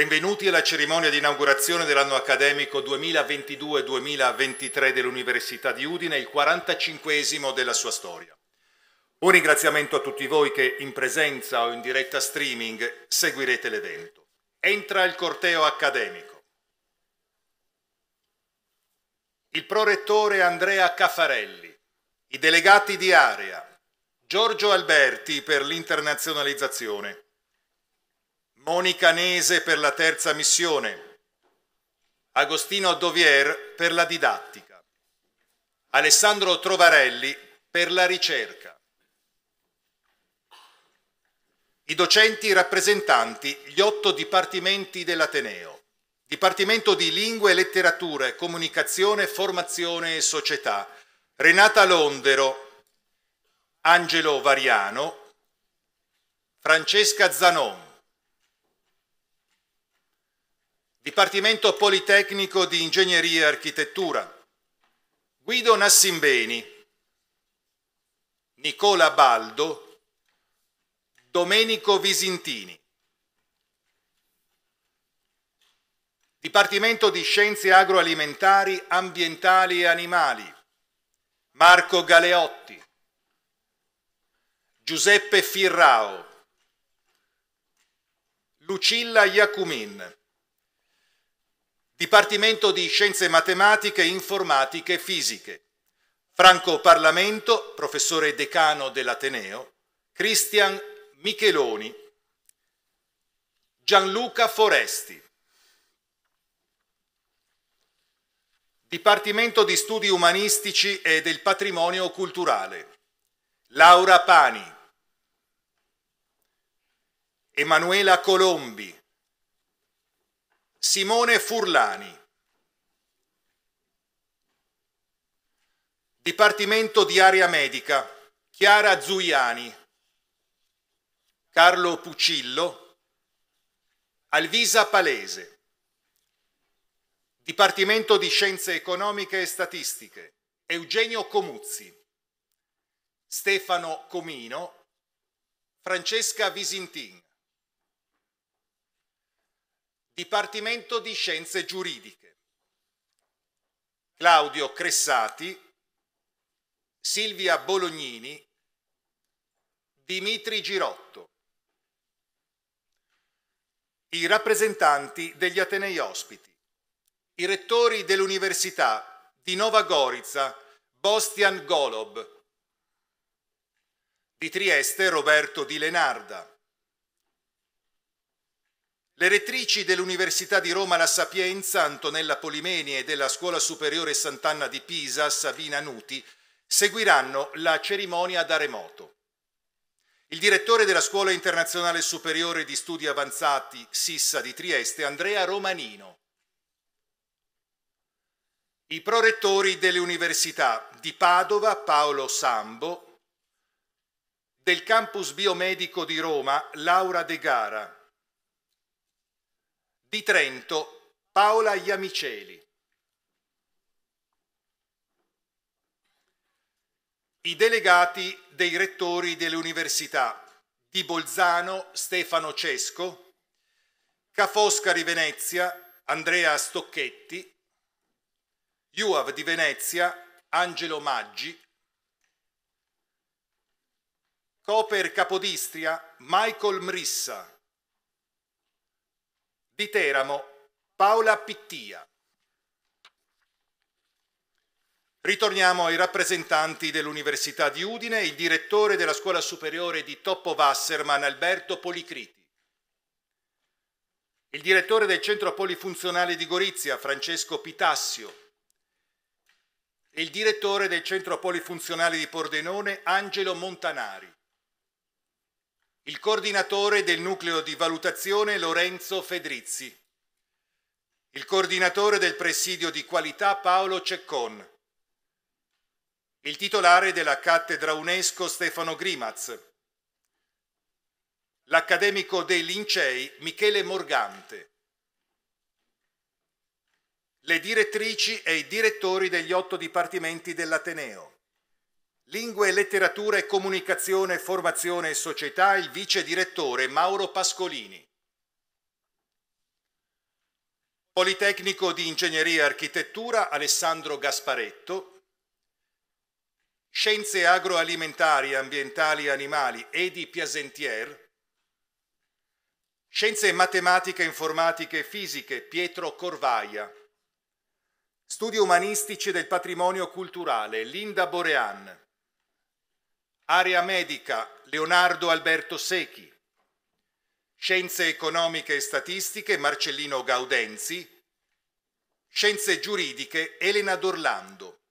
Benvenuti alla cerimonia di inaugurazione dell'anno accademico 2022-2023 dell'Università di Udine, il 45 della sua storia. Un ringraziamento a tutti voi che in presenza o in diretta streaming seguirete l'evento. Entra il corteo accademico. Il prorettore Andrea Caffarelli, i delegati di area, Giorgio Alberti per l'internazionalizzazione, Monica Nese per la terza missione, Agostino Dovier per la didattica, Alessandro Trovarelli per la ricerca. I docenti rappresentanti gli otto dipartimenti dell'Ateneo. Dipartimento di Lingue, Letterature, Comunicazione, Formazione e Società. Renata Londero, Angelo Variano, Francesca Zanon. Dipartimento Politecnico di Ingegneria e Architettura, Guido Nassimbeni, Nicola Baldo, Domenico Visintini. Dipartimento di Scienze Agroalimentari, Ambientali e Animali, Marco Galeotti, Giuseppe Firrao, Lucilla Iacumin. Dipartimento di Scienze Matematiche, Informatiche e Fisiche. Franco Parlamento, professore decano dell'Ateneo, Cristian Micheloni, Gianluca Foresti. Dipartimento di Studi Umanistici e del Patrimonio Culturale. Laura Pani. Emanuela Colombi. Simone Furlani. Dipartimento di Area Medica, Chiara Zuiani, Carlo Pucillo, Alvisa Palese. Dipartimento di Scienze Economiche e Statistiche, Eugenio Comuzzi, Stefano Comino, Francesca Visintin. Dipartimento di Scienze Giuridiche. Claudio Cressati, Silvia Bolognini, Dimitri Girotto. I rappresentanti degli Atenei ospiti. I rettori dell'Università di Nova Gorizia, Bostian Golob. Di Trieste, Roberto Di Lenarda. Le rettrici dell'Università di Roma La Sapienza, Antonella Polimeni, e della Scuola Superiore Sant'Anna di Pisa, Sabina Nuti, seguiranno la cerimonia da remoto. Il direttore della Scuola Internazionale Superiore di Studi Avanzati, Sissa di Trieste, Andrea Romanino. I prorettori delle università di Padova, Paolo Sambo, del campus biomedico di Roma, Laura De Gara, di Trento Paola Iamiceli. I delegati dei rettori delle università di Bolzano Stefano Cesco, Ca' Foscari Venezia Andrea Stocchetti, Juav di Venezia Angelo Maggi, Coper Capodistria Michael Mrissa, di Teramo, Paola Pittia. Ritorniamo ai rappresentanti dell'Università di Udine, il direttore della Scuola Superiore di Toppo Wasserman, Alberto Policriti. Il direttore del Centro Polifunzionale di Gorizia, Francesco Pitassio. E il direttore del Centro Polifunzionale di Pordenone, Angelo Montanari il coordinatore del nucleo di valutazione Lorenzo Fedrizzi, il coordinatore del presidio di qualità Paolo Ceccon, il titolare della cattedra UNESCO Stefano Grimaz, l'accademico dei Lincei Michele Morgante, le direttrici e i direttori degli otto dipartimenti dell'Ateneo. Lingue, letteratura e comunicazione, formazione e società, il vice direttore Mauro Pascolini. Politecnico di Ingegneria e Architettura Alessandro Gasparetto. Scienze agroalimentari, ambientali e animali Edi Piasentier. Scienze matematiche, informatiche e fisiche Pietro Corvaia. Studi umanistici del patrimonio culturale Linda Borean. Area medica Leonardo Alberto Secchi. Scienze economiche e statistiche Marcellino Gaudenzi. Scienze giuridiche Elena Dorlando.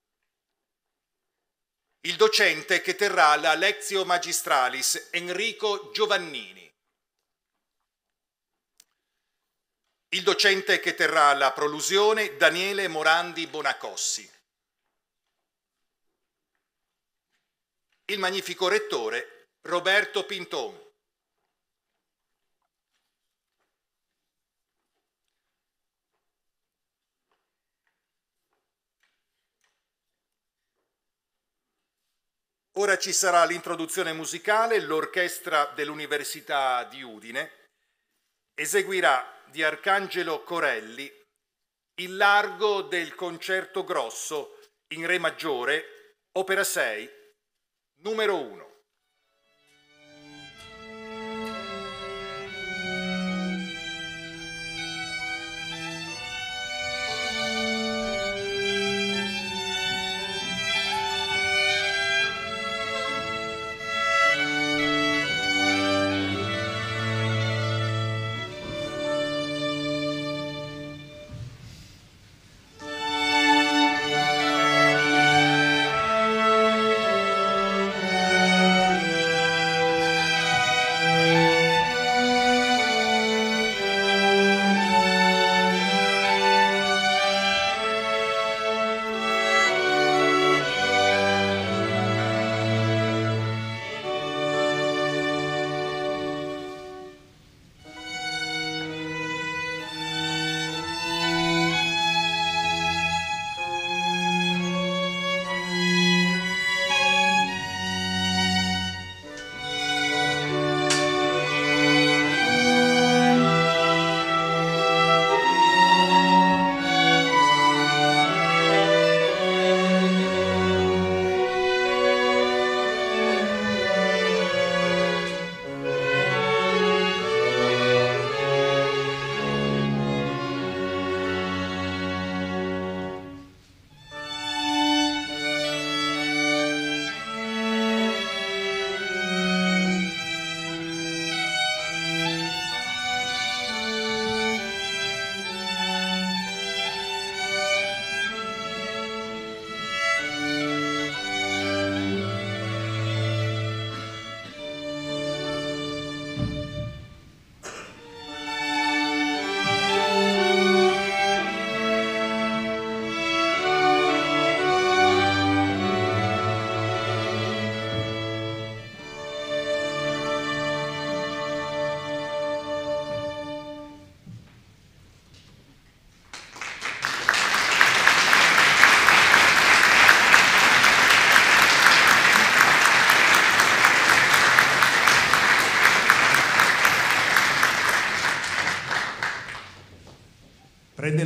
Il docente che terrà la Lectio Magistralis Enrico Giovannini. Il docente che terrà la prolusione Daniele Morandi Bonacossi. il magnifico rettore Roberto Pinton. Ora ci sarà l'introduzione musicale, l'orchestra dell'Università di Udine eseguirà di Arcangelo Corelli il largo del concerto grosso in Re maggiore, opera 6, Número 1.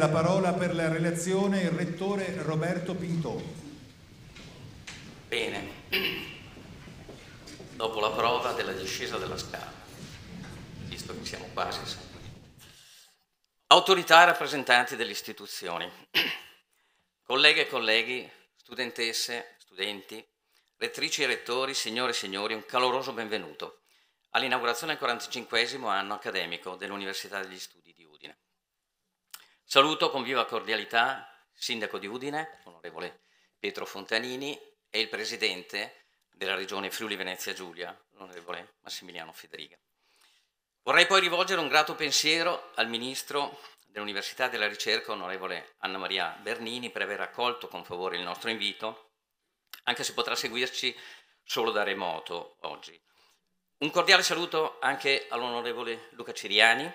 la parola per la relazione il rettore Roberto Pintoni. Bene, dopo la prova della discesa della scala, visto che siamo quasi, sempre. autorità e rappresentanti delle istituzioni, colleghe e colleghi, studentesse, studenti, rettrici e rettori, signore e signori, un caloroso benvenuto all'inaugurazione del 45 anno accademico dell'Università degli Studi di Saluto con viva cordialità il sindaco di Udine, l'onorevole Pietro Fontanini, e il presidente della regione Friuli Venezia Giulia, l'onorevole Massimiliano Federica. Vorrei poi rivolgere un grato pensiero al ministro dell'Università della Ricerca, onorevole Anna Maria Bernini, per aver accolto con favore il nostro invito, anche se potrà seguirci solo da remoto oggi. Un cordiale saluto anche all'onorevole Luca Ciriani,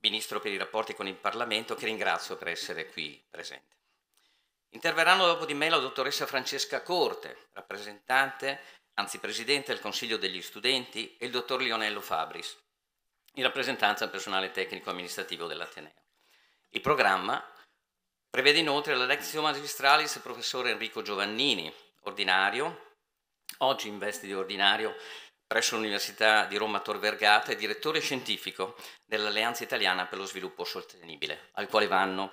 Ministro per i rapporti con il Parlamento, che ringrazio per essere qui presente. Interverranno dopo di me la dottoressa Francesca Corte, rappresentante, anzi presidente del Consiglio degli Studenti, e il dottor Lionello Fabris, in rappresentanza del personale tecnico amministrativo dell'Ateneo. Il programma prevede inoltre la lezione magistralis del professor Enrico Giovannini, ordinario, oggi in veste di ordinario presso l'Università di Roma Tor Vergata e direttore scientifico dell'Alleanza Italiana per lo Sviluppo Sostenibile, al quale vanno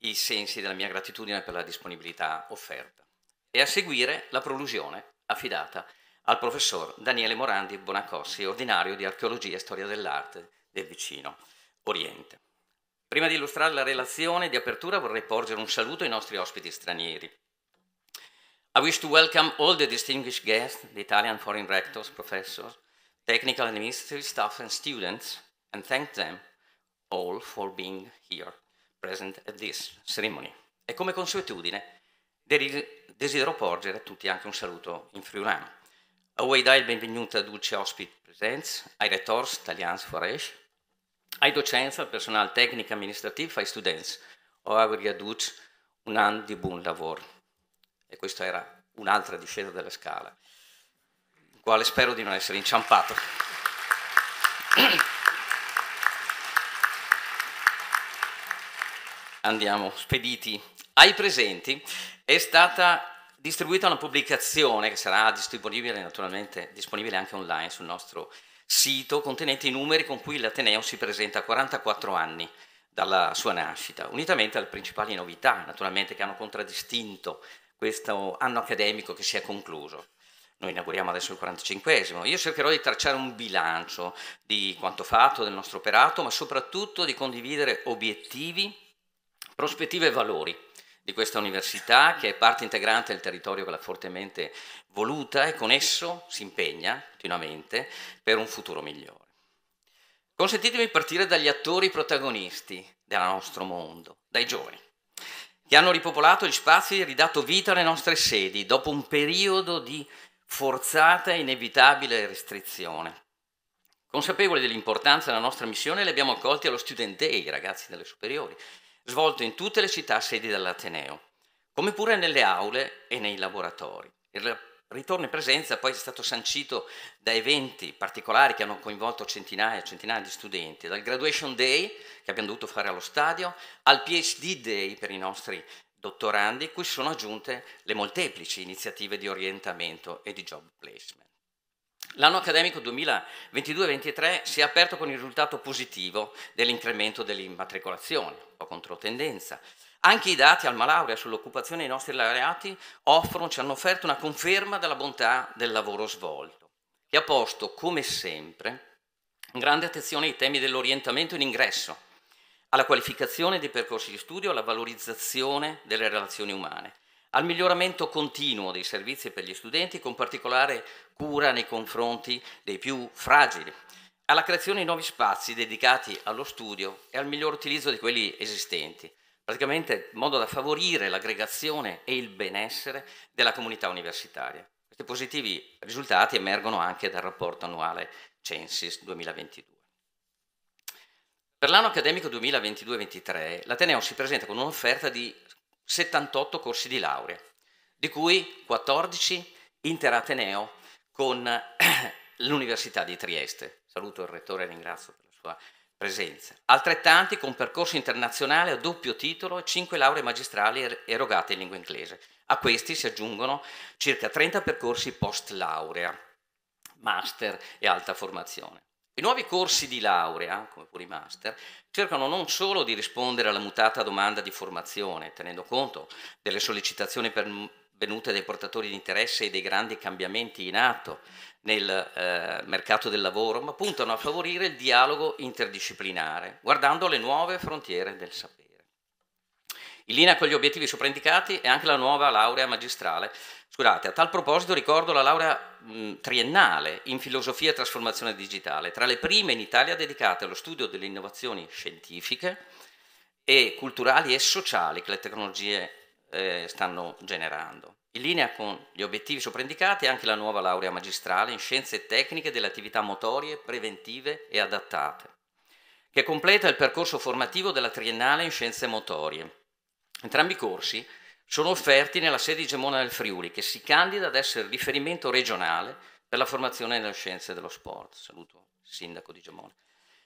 i sensi della mia gratitudine per la disponibilità offerta. E a seguire la prolusione affidata al professor Daniele Morandi Bonacossi, ordinario di archeologia e storia dell'arte del vicino Oriente. Prima di illustrare la relazione di apertura vorrei porgere un saluto ai nostri ospiti stranieri. I wish to welcome all the distinguished guests, the Italian foreign rectors, professors, technical and administrative staff and students, and thank them all for being here, present at this ceremony. E come consuetudine desidero porgere a tutti anche un saluto in friulano. A voi dai il benvenuto a Dulce Ospit Presents, ai retors italians foresh, ai docenti, al personale tecnico amministrativo, ai studenti, o auguri a Dulce un anno di buon lavoro e questa era un'altra discesa della scala, in quale spero di non essere inciampato. Andiamo spediti. Ai presenti è stata distribuita una pubblicazione che sarà distribuibile naturalmente disponibile anche online sul nostro sito contenente i numeri con cui l'Ateneo si presenta a 44 anni dalla sua nascita, unitamente alle principali novità naturalmente che hanno contraddistinto questo anno accademico che si è concluso. Noi inauguriamo adesso il 45esimo. Io cercherò di tracciare un bilancio di quanto fatto, del nostro operato, ma soprattutto di condividere obiettivi, prospettive e valori di questa università che è parte integrante del territorio che l'ha fortemente voluta e con esso si impegna continuamente per un futuro migliore. Consentitemi di partire dagli attori protagonisti del nostro mondo, dai giovani che hanno ripopolato gli spazi e ridato vita alle nostre sedi dopo un periodo di forzata e inevitabile restrizione. Consapevoli dell'importanza della nostra missione, li abbiamo accolti allo Student Day, i ragazzi delle superiori, svolto in tutte le città sedi dell'Ateneo, come pure nelle aule e nei laboratori. Il ritorno in presenza poi è stato sancito da eventi particolari che hanno coinvolto centinaia e centinaia di studenti, dal Graduation Day che abbiamo dovuto fare allo stadio, al PhD Day per i nostri dottorandi, cui sono aggiunte le molteplici iniziative di orientamento e di job placement. L'anno accademico 2022 2023 si è aperto con il risultato positivo dell'incremento dell'immatricolazione, un po' controtendenza, anche i dati al Malaurea sull'occupazione dei nostri laureati offrono, ci hanno offerto una conferma della bontà del lavoro svolto, che ha posto, come sempre, grande attenzione ai temi dell'orientamento in ingresso, alla qualificazione dei percorsi di studio, alla valorizzazione delle relazioni umane, al miglioramento continuo dei servizi per gli studenti, con particolare cura nei confronti dei più fragili, alla creazione di nuovi spazi dedicati allo studio e al miglior utilizzo di quelli esistenti, praticamente in modo da favorire l'aggregazione e il benessere della comunità universitaria. Questi positivi risultati emergono anche dal rapporto annuale Censis 2022. Per l'anno accademico 2022-23 l'Ateneo si presenta con un'offerta di 78 corsi di laurea, di cui 14 interateneo con l'Università di Trieste. Saluto il Rettore e ringrazio per la sua presenze. Altrettanti con percorso internazionale a doppio titolo e 5 lauree magistrali er-, erogate in lingua inglese. A questi si aggiungono circa 30 percorsi post laurea, master e alta formazione. I nuovi corsi di laurea, come pure i master, cercano non solo di rispondere alla mutata domanda di formazione, tenendo conto delle sollecitazioni pervenute dai portatori di interesse e dei grandi cambiamenti in atto, nel eh, mercato del lavoro, ma puntano a favorire il dialogo interdisciplinare, guardando le nuove frontiere del sapere. In linea con gli obiettivi sopraindicati è anche la nuova laurea magistrale. Scusate, a tal proposito ricordo la laurea mh, triennale in filosofia e trasformazione digitale, tra le prime in Italia dedicate allo studio delle innovazioni scientifiche e culturali e sociali che le tecnologie eh, stanno generando. In linea con gli obiettivi soprindicati è anche la nuova laurea magistrale in scienze tecniche delle attività motorie, preventive e adattate, che completa il percorso formativo della triennale in scienze motorie. Entrambi i corsi sono offerti nella sede di Gemona del Friuli, che si candida ad essere riferimento regionale per la formazione nelle scienze dello sport. Saluto il sindaco di Gemona.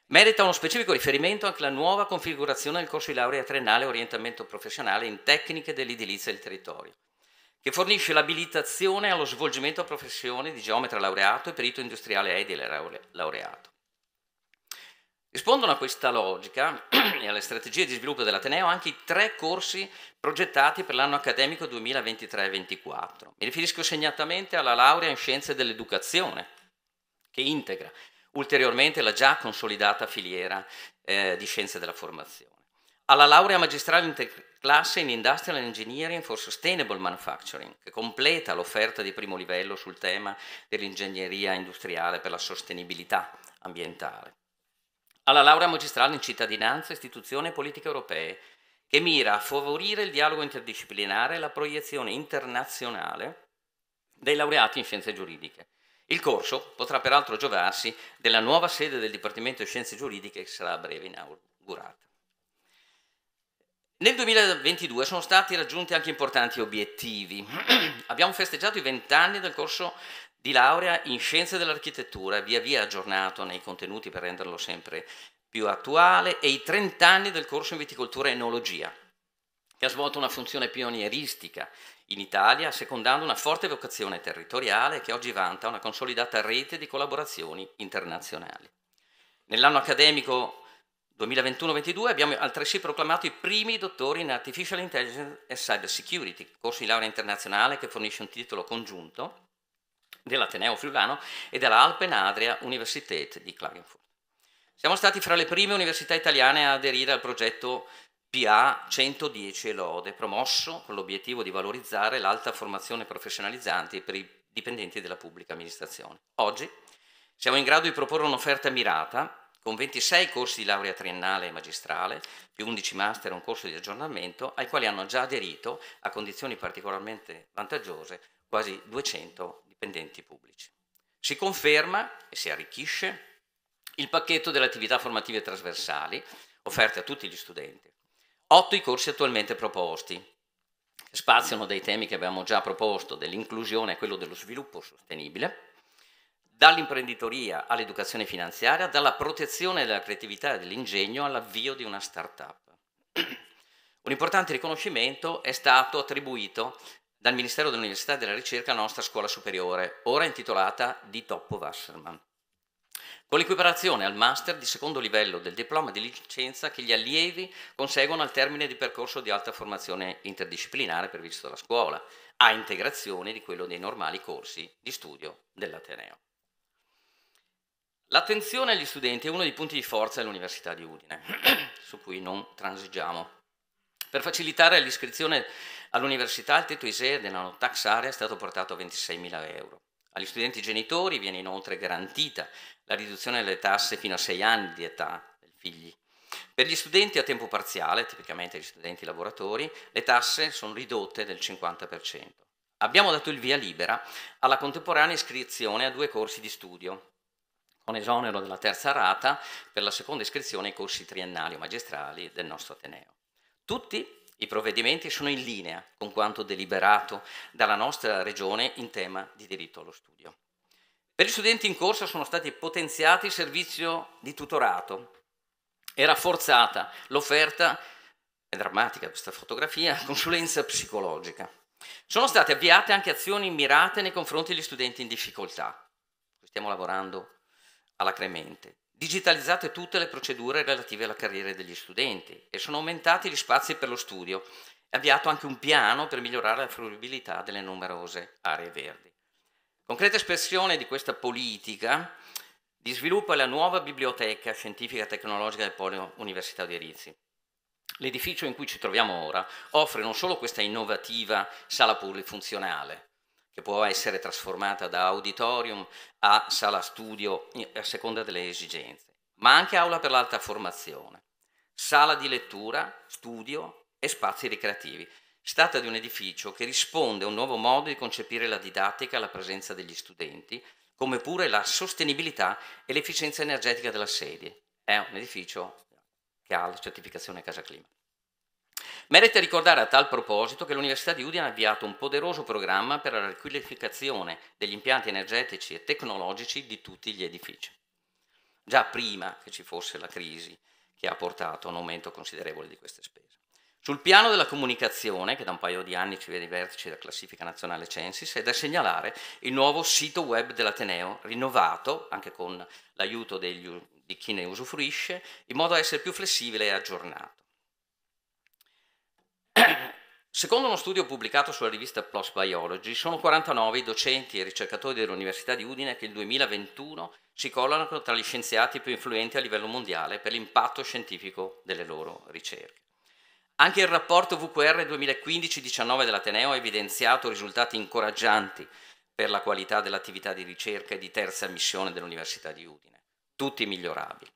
Merita uno specifico riferimento anche la nuova configurazione del corso di laurea triennale orientamento professionale in tecniche dell'edilizia e del territorio, che fornisce l'abilitazione allo svolgimento a professione di geometra laureato e perito industriale edile laureato. Rispondono a questa logica e alle strategie di sviluppo dell'Ateneo anche i tre corsi progettati per l'anno accademico 2023 2024 Mi riferisco segnatamente alla laurea in scienze dell'educazione, che integra ulteriormente la già consolidata filiera eh, di scienze della formazione, alla laurea magistrale classe in Industrial Engineering for Sustainable Manufacturing, che completa l'offerta di primo livello sul tema dell'ingegneria industriale per la sostenibilità ambientale. Alla laurea magistrale in cittadinanza, istituzione e politiche europee, che mira a favorire il dialogo interdisciplinare e la proiezione internazionale dei laureati in scienze giuridiche. Il corso potrà peraltro giovarsi della nuova sede del Dipartimento di Scienze Giuridiche che sarà a breve inaugurata. Nel 2022 sono stati raggiunti anche importanti obiettivi. Abbiamo festeggiato i vent'anni del corso di laurea in scienze dell'architettura, via via aggiornato nei contenuti per renderlo sempre più attuale, e i 30 anni del corso in viticoltura e enologia, che ha svolto una funzione pionieristica in Italia, secondando una forte vocazione territoriale che oggi vanta una consolidata rete di collaborazioni internazionali. Nell'anno accademico 2021-22 abbiamo altresì proclamato i primi dottori in Artificial Intelligence e Cyber Security, corso di laurea internazionale che fornisce un titolo congiunto dell'Ateneo Friulano e della Alpen Adria Universität di Klagenfurt. Siamo stati fra le prime università italiane a aderire al progetto PA 110 Lode, promosso con l'obiettivo di valorizzare l'alta formazione professionalizzante per i dipendenti della pubblica amministrazione. Oggi siamo in grado di proporre un'offerta mirata con 26 corsi di laurea triennale e magistrale, più 11 master e un corso di aggiornamento, ai quali hanno già aderito, a condizioni particolarmente vantaggiose, quasi 200 dipendenti pubblici. Si conferma e si arricchisce il pacchetto delle attività formative trasversali offerte a tutti gli studenti. Otto i corsi attualmente proposti, che spaziano dai temi che abbiamo già proposto dell'inclusione e quello dello sviluppo sostenibile, dall'imprenditoria all'educazione finanziaria, dalla protezione della creatività e dell'ingegno all'avvio di una start-up. Un importante riconoscimento è stato attribuito dal Ministero dell'Università e della Ricerca alla nostra scuola superiore, ora intitolata Di Toppo Wasserman, con l'equiparazione al master di secondo livello del diploma di licenza che gli allievi conseguono al termine di percorso di alta formazione interdisciplinare previsto dalla scuola, a integrazione di quello dei normali corsi di studio dell'Ateneo. L'attenzione agli studenti è uno dei punti di forza dell'Università di Udine, su cui non transigiamo. Per facilitare l'iscrizione all'università, il tetto ISEE della tax area è stato portato a 26.000 euro. Agli studenti genitori viene inoltre garantita la riduzione delle tasse fino a 6 anni di età dei figli. Per gli studenti a tempo parziale, tipicamente gli studenti lavoratori, le tasse sono ridotte del 50%. Abbiamo dato il via libera alla contemporanea iscrizione a due corsi di studio, con esonero della terza rata per la seconda iscrizione ai corsi triennali o magistrali del nostro Ateneo. Tutti i provvedimenti sono in linea con quanto deliberato dalla nostra Regione in tema di diritto allo studio. Per gli studenti in corso sono stati potenziati il servizio di tutorato e rafforzata l'offerta, è drammatica questa fotografia, consulenza psicologica. Sono state avviate anche azioni mirate nei confronti degli studenti in difficoltà. Stiamo lavorando alla Cremente. Digitalizzate tutte le procedure relative alla carriera degli studenti e sono aumentati gli spazi per lo studio. e avviato anche un piano per migliorare la fruibilità delle numerose aree verdi. Concreta espressione di questa politica di sviluppo è la nuova biblioteca scientifica e tecnologica del Polio Università di Rizzi. L'edificio in cui ci troviamo ora offre non solo questa innovativa sala polifunzionale, che può essere trasformata da auditorium a sala studio eh, a seconda delle esigenze, ma anche aula per l'alta formazione, sala di lettura, studio e spazi ricreativi. Si tratta di un edificio che risponde a un nuovo modo di concepire la didattica la presenza degli studenti, come pure la sostenibilità e l'efficienza energetica della sede. È un edificio che ha la certificazione Casa Clima. Merita ricordare a tal proposito che l'Università di Udine ha avviato un poderoso programma per la riqualificazione degli impianti energetici e tecnologici di tutti gli edifici. Già prima che ci fosse la crisi che ha portato a un aumento considerevole di queste spese. Sul piano della comunicazione, che da un paio di anni ci vede i vertici della classifica nazionale Censis, è da segnalare il nuovo sito web dell'Ateneo, rinnovato anche con l'aiuto degli, di chi ne usufruisce, in modo da essere più flessibile e aggiornato. Secondo uno studio pubblicato sulla rivista PLOS Biology, sono 49 i docenti e ricercatori dell'Università di Udine che il 2021 si collocano tra gli scienziati più influenti a livello mondiale per l'impatto scientifico delle loro ricerche. Anche il rapporto VQR 2015-19 dell'Ateneo ha evidenziato risultati incoraggianti per la qualità dell'attività di ricerca e di terza missione dell'Università di Udine, tutti migliorabili.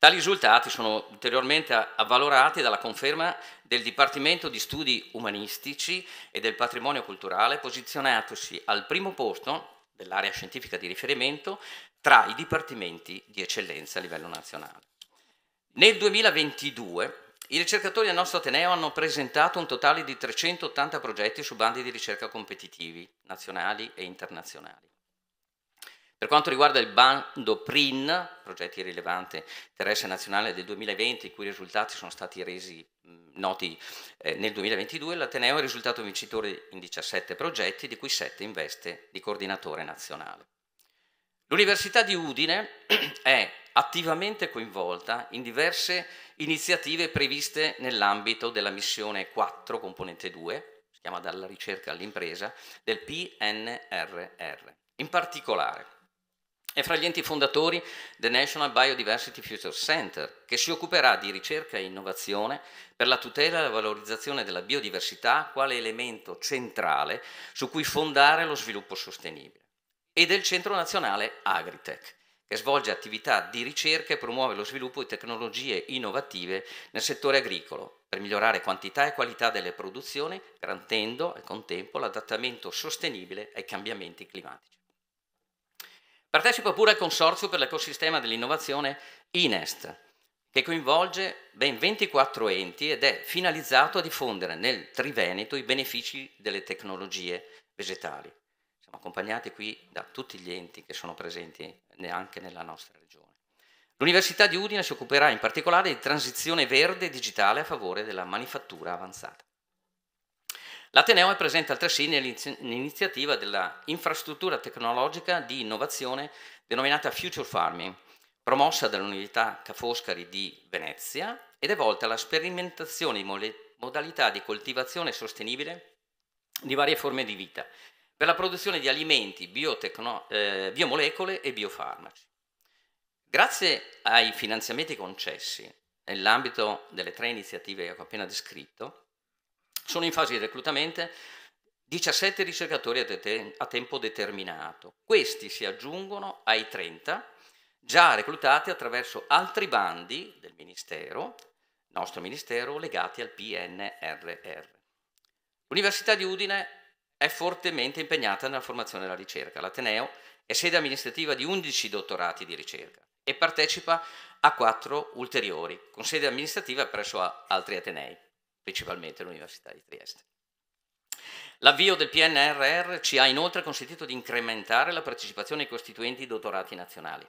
Tali risultati sono ulteriormente avvalorati dalla conferma del Dipartimento di Studi Umanistici e del Patrimonio Culturale, posizionatosi al primo posto dell'area scientifica di riferimento tra i dipartimenti di eccellenza a livello nazionale. Nel 2022 i ricercatori del nostro Ateneo hanno presentato un totale di 380 progetti su bandi di ricerca competitivi nazionali e internazionali. Per quanto riguarda il bando PRIN, progetti rilevante interesse nazionale del 2020, i cui risultati sono stati resi noti eh, nel 2022, l'Ateneo è risultato vincitore in 17 progetti, di cui 7 in veste di coordinatore nazionale. L'Università di Udine è attivamente coinvolta in diverse iniziative previste nell'ambito della missione 4, componente 2, si chiama dalla ricerca all'impresa, del PNRR. In particolare, è fra gli enti fondatori del National Biodiversity Future Center, che si occuperà di ricerca e innovazione per la tutela e la valorizzazione della biodiversità quale elemento centrale su cui fondare lo sviluppo sostenibile, e del Centro Nazionale Agritech, che svolge attività di ricerca e promuove lo sviluppo di tecnologie innovative nel settore agricolo per migliorare quantità e qualità delle produzioni, garantendo al contempo l'adattamento sostenibile ai cambiamenti climatici. Partecipa pure al Consorzio per l'Ecosistema dell'Innovazione INEST, che coinvolge ben 24 enti ed è finalizzato a diffondere nel Triveneto i benefici delle tecnologie vegetali. Siamo accompagnati qui da tutti gli enti che sono presenti anche nella nostra regione. L'Università di Udine si occuperà in particolare di transizione verde e digitale a favore della manifattura avanzata. L'Ateneo è presente altresì nell'iniziativa dell'infrastruttura tecnologica di innovazione denominata Future Farming, promossa dall'Università Ca' Foscari di Venezia ed è volta alla sperimentazione di modalità di coltivazione sostenibile di varie forme di vita per la produzione di alimenti, eh, biomolecole e biofarmaci. Grazie ai finanziamenti concessi nell'ambito delle tre iniziative che ho appena descritto, sono in fase di reclutamento 17 ricercatori a, tempo determinato. Questi si aggiungono ai 30 già reclutati attraverso altri bandi del Ministero, nostro Ministero, legati al PNRR. L'Università di Udine è fortemente impegnata nella formazione e nella ricerca. L'Ateneo è sede amministrativa di 11 dottorati di ricerca e partecipa a 4 ulteriori, con sede amministrativa presso altri Atenei principalmente l'Università di Trieste. L'avvio del PNRR ci ha inoltre consentito di incrementare la partecipazione ai costituenti dottorati nazionali.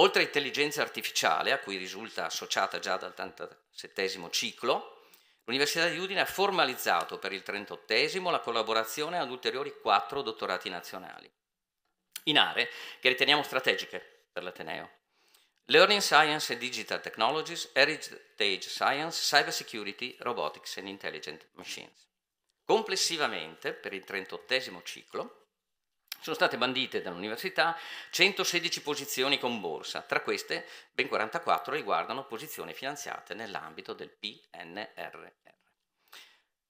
Oltre all'intelligenza artificiale, a cui risulta associata già dal 87 ciclo, l'Università di Udine ha formalizzato per il 38 la collaborazione ad ulteriori quattro dottorati nazionali, in aree che riteniamo strategiche per l'Ateneo, Learning Science and Digital Technologies, Heritage Science, Cyber Security, Robotics and Intelligent Machines. Complessivamente, per il 38 ciclo, sono state bandite dall'università 116 posizioni con borsa, tra queste ben 44 riguardano posizioni finanziate nell'ambito del PNRR.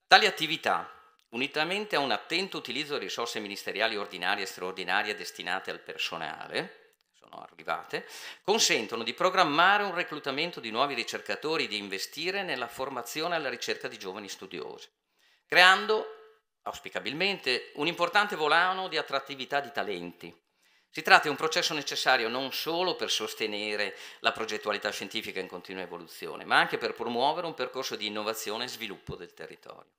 Tali attività, unitamente a un attento utilizzo di risorse ministeriali ordinarie e straordinarie destinate al personale, sono arrivate, consentono di programmare un reclutamento di nuovi ricercatori e di investire nella formazione e alla ricerca di giovani studiosi, creando auspicabilmente un importante volano di attrattività di talenti. Si tratta di un processo necessario non solo per sostenere la progettualità scientifica in continua evoluzione, ma anche per promuovere un percorso di innovazione e sviluppo del territorio.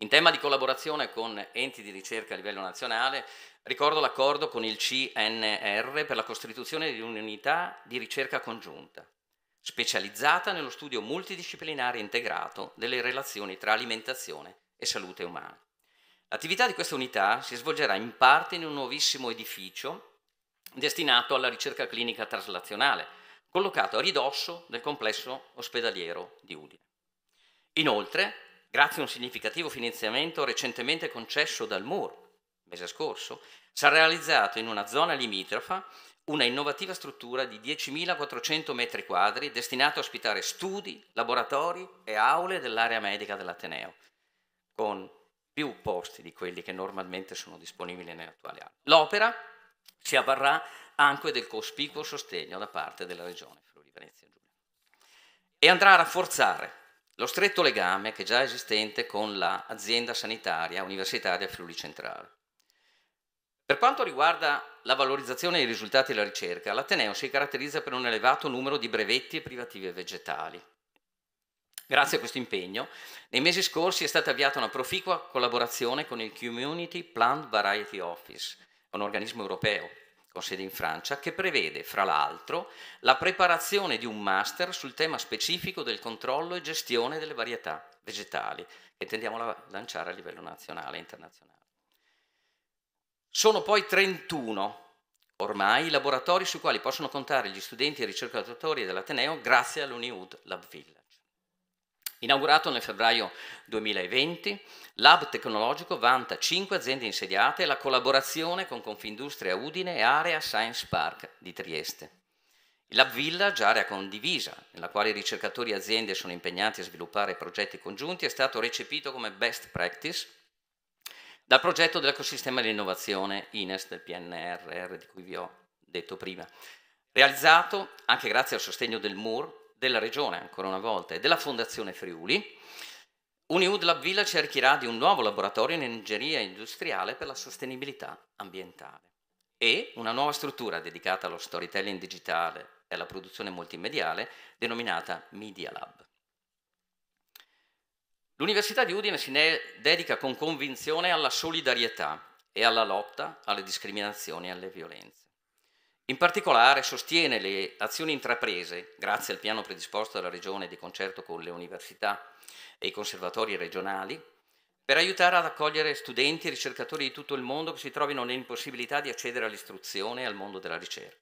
In tema di collaborazione con enti di ricerca a livello nazionale, ricordo l'accordo con il CNR per la costituzione di un'unità di ricerca congiunta, specializzata nello studio multidisciplinare integrato delle relazioni tra alimentazione e salute umana. L'attività di questa unità si svolgerà in parte in un nuovissimo edificio destinato alla ricerca clinica traslazionale, collocato a ridosso del complesso ospedaliero di Udine. Inoltre, grazie a un significativo finanziamento recentemente concesso dal MUR, mese scorso, sarà realizzato in una zona limitrofa una innovativa struttura di 10.400 metri quadri destinata a ospitare studi, laboratori e aule dell'area medica dell'Ateneo, con più posti di quelli che normalmente sono disponibili nell'attuale anno. L'opera si avvarrà anche del cospicuo sostegno da parte della Regione Friuli Venezia Giulia e andrà a rafforzare lo stretto legame che è già esistente con l'azienda sanitaria universitaria Friuli Centrale. Per quanto riguarda la valorizzazione dei risultati della ricerca, l'Ateneo si caratterizza per un elevato numero di brevetti e privativi vegetali. Grazie a questo impegno, nei mesi scorsi è stata avviata una proficua collaborazione con il Community Plant Variety Office, un organismo europeo con sede in Francia, che prevede, fra l'altro, la preparazione di un master sul tema specifico del controllo e gestione delle varietà vegetali, che tendiamo a lanciare a livello nazionale e internazionale. Sono poi 31 ormai i laboratori sui quali possono contare gli studenti e i ricercatori dell'Ateneo grazie all'UniUD Lab Village. Inaugurato nel febbraio 2020, L'hub tecnologico vanta 5 aziende insediate e la collaborazione con Confindustria Udine e Area Science Park di Trieste. Il Lab Village, area condivisa, nella quale ricercatori e aziende sono impegnati a sviluppare progetti congiunti, è stato recepito come best practice dal progetto dell'ecosistema dell'innovazione INES del PNRR di cui vi ho detto prima, realizzato anche grazie al sostegno del MUR, della Regione ancora una volta e della Fondazione Friuli, Uniud Lab Villa cercherà di un nuovo laboratorio in energia industriale per la sostenibilità ambientale e una nuova struttura dedicata allo storytelling digitale e alla produzione multimediale denominata Media Lab. L'Università di Udine si dedica con convinzione alla solidarietà e alla lotta alle discriminazioni e alle violenze. In particolare sostiene le azioni intraprese, grazie al piano predisposto dalla Regione di concerto con le università, e i conservatori regionali, per aiutare ad accogliere studenti e ricercatori di tutto il mondo che si trovino nell'impossibilità di accedere all'istruzione e al mondo della ricerca.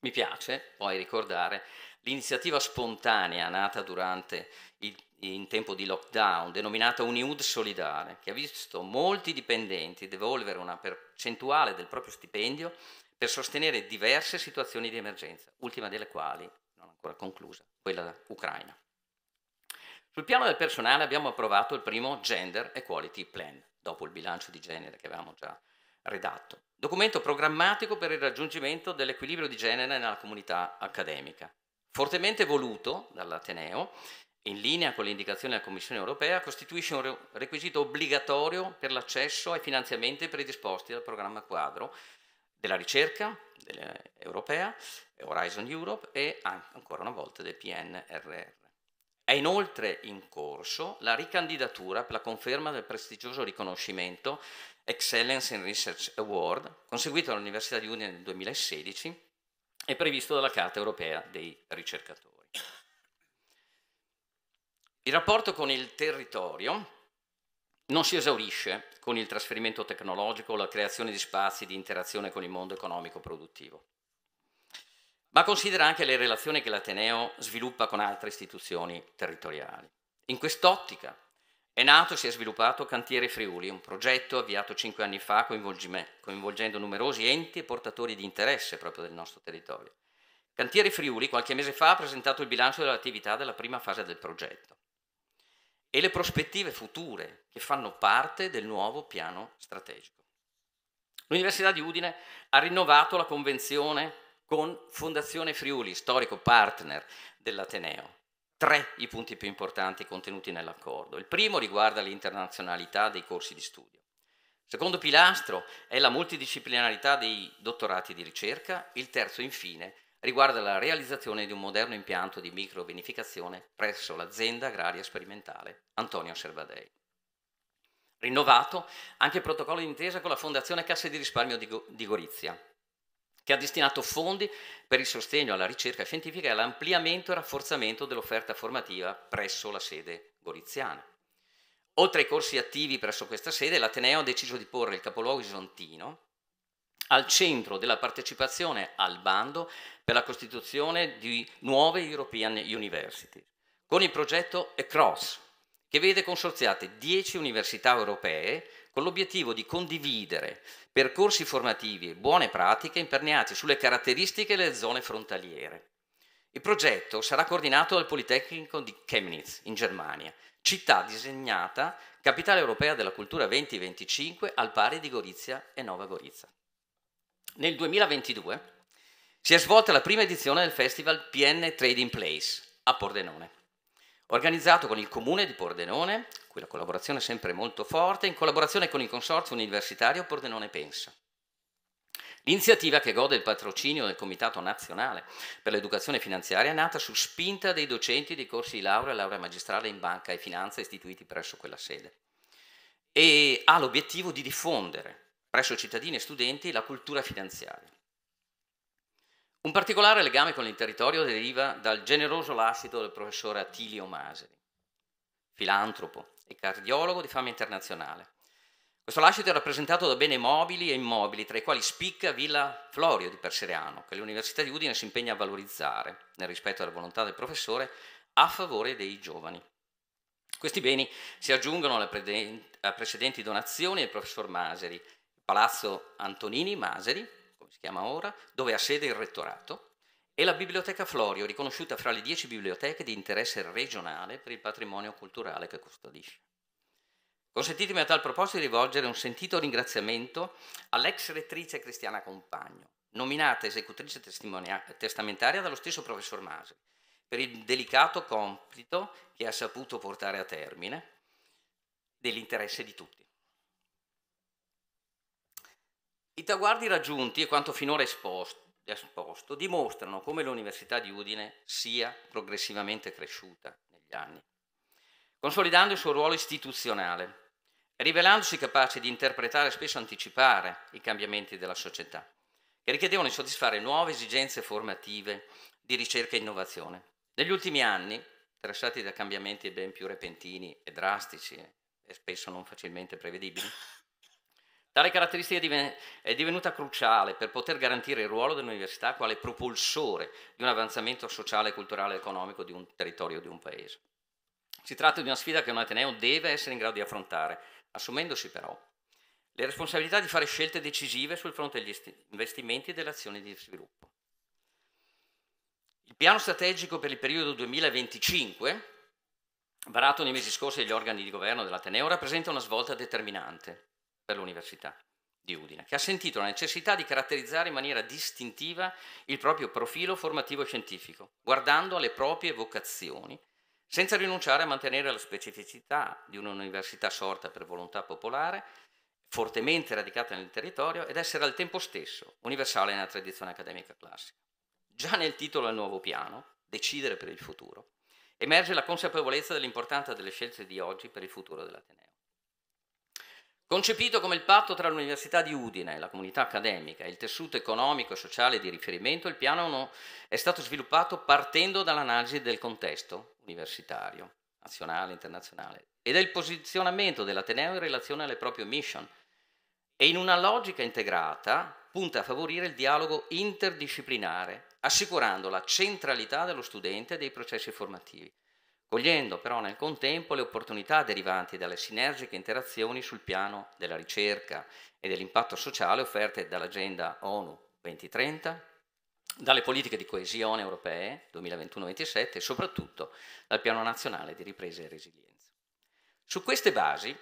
Mi piace poi ricordare l'iniziativa spontanea nata durante il, in tempo di lockdown, denominata Uniud Solidale, che ha visto molti dipendenti devolvere una percentuale del proprio stipendio per sostenere diverse situazioni di emergenza, ultima delle quali non ancora conclusa, quella ucraina. Sul piano del personale abbiamo approvato il primo Gender Equality Plan, dopo il bilancio di genere che avevamo già redatto, documento programmatico per il raggiungimento dell'equilibrio di genere nella comunità accademica, fortemente voluto dall'Ateneo in linea con le indicazioni della Commissione europea, costituisce un requisito obbligatorio per l'accesso ai finanziamenti predisposti dal programma quadro della ricerca europea, Horizon Europe e ancora una volta del PNRR. È inoltre in corso la ricandidatura per la conferma del prestigioso riconoscimento Excellence in Research Award, conseguito dall'Università di Udine nel 2016 e previsto dalla Carta europea dei ricercatori. Il rapporto con il territorio non si esaurisce con il trasferimento tecnologico o la creazione di spazi di interazione con il mondo economico produttivo. Ma considera anche le relazioni che l'Ateneo sviluppa con altre istituzioni territoriali. In quest'ottica è nato e si è sviluppato Cantiere Friuli, un progetto avviato cinque anni fa coinvolgendo numerosi enti e portatori di interesse proprio del nostro territorio. Cantiere Friuli qualche mese fa ha presentato il bilancio dell'attività della prima fase del progetto e le prospettive future che fanno parte del nuovo piano strategico. L'Università di Udine ha rinnovato la convenzione con Fondazione Friuli, storico partner dell'Ateneo. Tre i punti più importanti contenuti nell'accordo. Il primo riguarda l'internazionalità dei corsi di studio. Il secondo pilastro è la multidisciplinarità dei dottorati di ricerca. Il terzo, infine, riguarda la realizzazione di un moderno impianto di microvinificazione presso l'azienda agraria sperimentale Antonio Servadei. Rinnovato anche il protocollo d'intesa con la Fondazione Casse di Risparmio di, Go- di Gorizia, che ha destinato fondi per il sostegno alla ricerca scientifica e all'ampliamento e rafforzamento dell'offerta formativa presso la sede goriziana. Oltre ai corsi attivi presso questa sede, l'Ateneo ha deciso di porre il capoluogo isontino al centro della partecipazione al bando per la costituzione di nuove European University, con il progetto ECROSS, che vede consorziate 10 università europee con l'obiettivo di condividere percorsi formativi e buone pratiche imperniati sulle caratteristiche delle zone frontaliere. Il progetto sarà coordinato dal Politecnico di Chemnitz, in Germania, città disegnata capitale europea della cultura 2025 al pari di Gorizia e Nova Gorizia. Nel 2022 si è svolta la prima edizione del festival PN Trading Place a Pordenone organizzato con il Comune di Pordenone, qui la collaborazione è sempre molto forte, in collaborazione con il Consorzio Universitario Pordenone Pensa. L'iniziativa che gode del patrocinio del Comitato Nazionale per l'Educazione Finanziaria è nata su spinta dei docenti dei corsi di laurea e laurea magistrale in banca e finanza istituiti presso quella sede e ha l'obiettivo di diffondere presso cittadini e studenti la cultura finanziaria un particolare legame con il territorio deriva dal generoso lascito del professore Attilio Maseri, filantropo e cardiologo di fama internazionale. Questo lascito è rappresentato da beni mobili e immobili, tra i quali spicca Villa Florio di Perseriano, che l'Università di Udine si impegna a valorizzare, nel rispetto alla volontà del professore, a favore dei giovani. Questi beni si aggiungono alle pre- precedenti donazioni del professor Maseri, Palazzo Antonini Maseri, si chiama ora, dove ha sede il rettorato, e la Biblioteca Florio, riconosciuta fra le dieci biblioteche di interesse regionale per il patrimonio culturale che custodisce. Consentitemi a tal proposito di rivolgere un sentito ringraziamento all'ex rettrice Cristiana Compagno, nominata esecutrice testamentaria dallo stesso professor Masi, per il delicato compito che ha saputo portare a termine dell'interesse di tutti. I traguardi raggiunti e quanto finora esposto, esposto dimostrano come l'Università di Udine sia progressivamente cresciuta negli anni, consolidando il suo ruolo istituzionale, rivelandosi capace di interpretare e spesso anticipare i cambiamenti della società, che richiedevano di soddisfare nuove esigenze formative di ricerca e innovazione. Negli ultimi anni, interessati da cambiamenti ben più repentini e drastici e spesso non facilmente prevedibili, Tale caratteristica è divenuta cruciale per poter garantire il ruolo dell'università quale propulsore di un avanzamento sociale, culturale e economico di un territorio, di un paese. Si tratta di una sfida che un Ateneo deve essere in grado di affrontare, assumendosi però le responsabilità di fare scelte decisive sul fronte degli investimenti e delle azioni di sviluppo. Il piano strategico per il periodo 2025, varato nei mesi scorsi dagli organi di governo dell'Ateneo, rappresenta una svolta determinante per l'Università di Udine, che ha sentito la necessità di caratterizzare in maniera distintiva il proprio profilo formativo e scientifico, guardando alle proprie vocazioni, senza rinunciare a mantenere la specificità di un'università sorta per volontà popolare, fortemente radicata nel territorio ed essere al tempo stesso universale nella tradizione accademica classica. Già nel titolo del nuovo piano, Decidere per il futuro, emerge la consapevolezza dell'importanza delle scelte di oggi per il futuro dell'Ateneo. Concepito come il patto tra l'Università di Udine, la comunità accademica e il tessuto economico e sociale di riferimento, il piano è stato sviluppato partendo dall'analisi del contesto universitario, nazionale, internazionale, e del posizionamento dell'Ateneo in relazione alle proprie mission e in una logica integrata punta a favorire il dialogo interdisciplinare, assicurando la centralità dello studente e dei processi formativi cogliendo però nel contempo le opportunità derivanti dalle sinergiche interazioni sul piano della ricerca e dell'impatto sociale offerte dall'agenda ONU 2030, dalle politiche di coesione europee 2021 2027 e soprattutto dal piano nazionale di ripresa e resilienza. Su queste basi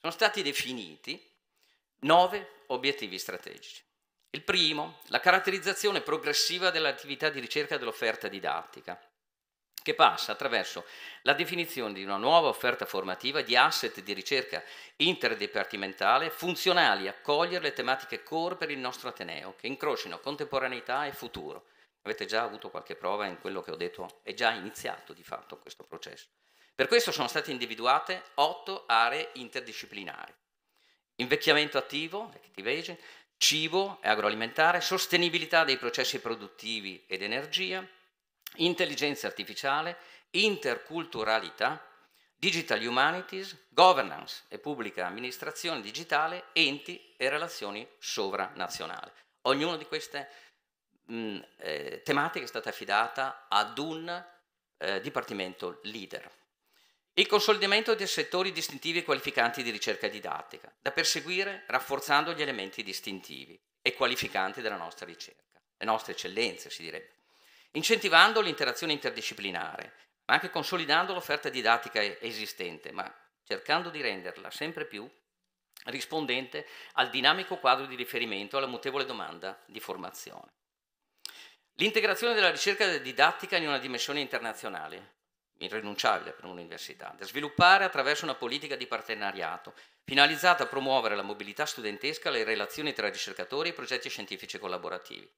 sono stati definiti nove obiettivi strategici. Il primo, la caratterizzazione progressiva dell'attività di ricerca dell'offerta didattica, che passa attraverso la definizione di una nuova offerta formativa di asset di ricerca interdipartimentale funzionali a cogliere le tematiche core per il nostro Ateneo, che incrocino contemporaneità e futuro. Avete già avuto qualche prova in quello che ho detto, è già iniziato di fatto questo processo. Per questo sono state individuate otto aree interdisciplinari. Invecchiamento attivo, active aging, cibo e agroalimentare, sostenibilità dei processi produttivi ed energia, intelligenza artificiale, interculturalità, digital humanities, governance e pubblica amministrazione digitale, enti e relazioni sovranazionali. Ognuna di queste mh, mm, eh, tematiche è stata affidata ad un eh, dipartimento leader. Il consolidamento dei settori distintivi e qualificanti di ricerca didattica, da perseguire rafforzando gli elementi distintivi e qualificanti della nostra ricerca, le nostre eccellenze si direbbe, incentivando l'interazione interdisciplinare, ma anche consolidando l'offerta didattica esistente, ma cercando di renderla sempre più rispondente al dinamico quadro di riferimento alla mutevole domanda di formazione. L'integrazione della ricerca didattica in una dimensione internazionale, irrinunciabile per un'università, da sviluppare attraverso una politica di partenariato finalizzata a promuovere la mobilità studentesca, le relazioni tra ricercatori e progetti scientifici collaborativi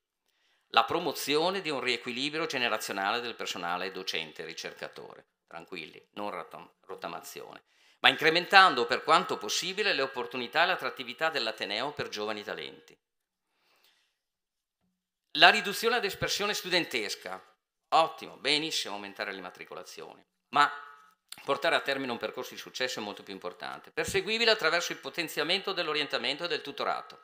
la promozione di un riequilibrio generazionale del personale docente-ricercatore, tranquilli, non rotam- rotamazione, ma incrementando per quanto possibile le opportunità e l'attrattività dell'Ateneo per giovani talenti. La riduzione ad espressione studentesca, ottimo, benissimo aumentare le immatricolazioni, ma portare a termine un percorso di successo è molto più importante, perseguibile attraverso il potenziamento dell'orientamento e del tutorato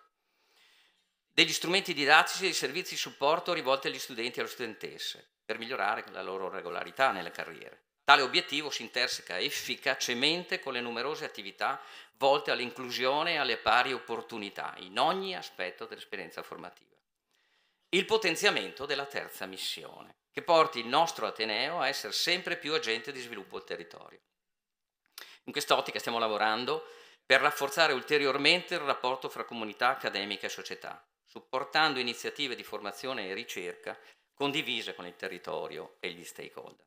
degli strumenti didattici e dei servizi di supporto rivolti agli studenti e alle studentesse per migliorare la loro regolarità nelle carriere. Tale obiettivo si interseca efficacemente con le numerose attività volte all'inclusione e alle pari opportunità in ogni aspetto dell'esperienza formativa. Il potenziamento della terza missione, che porti il nostro Ateneo a essere sempre più agente di sviluppo del territorio. In quest'ottica stiamo lavorando per rafforzare ulteriormente il rapporto fra comunità accademica e società, supportando iniziative di formazione e ricerca condivise con il territorio e gli stakeholder.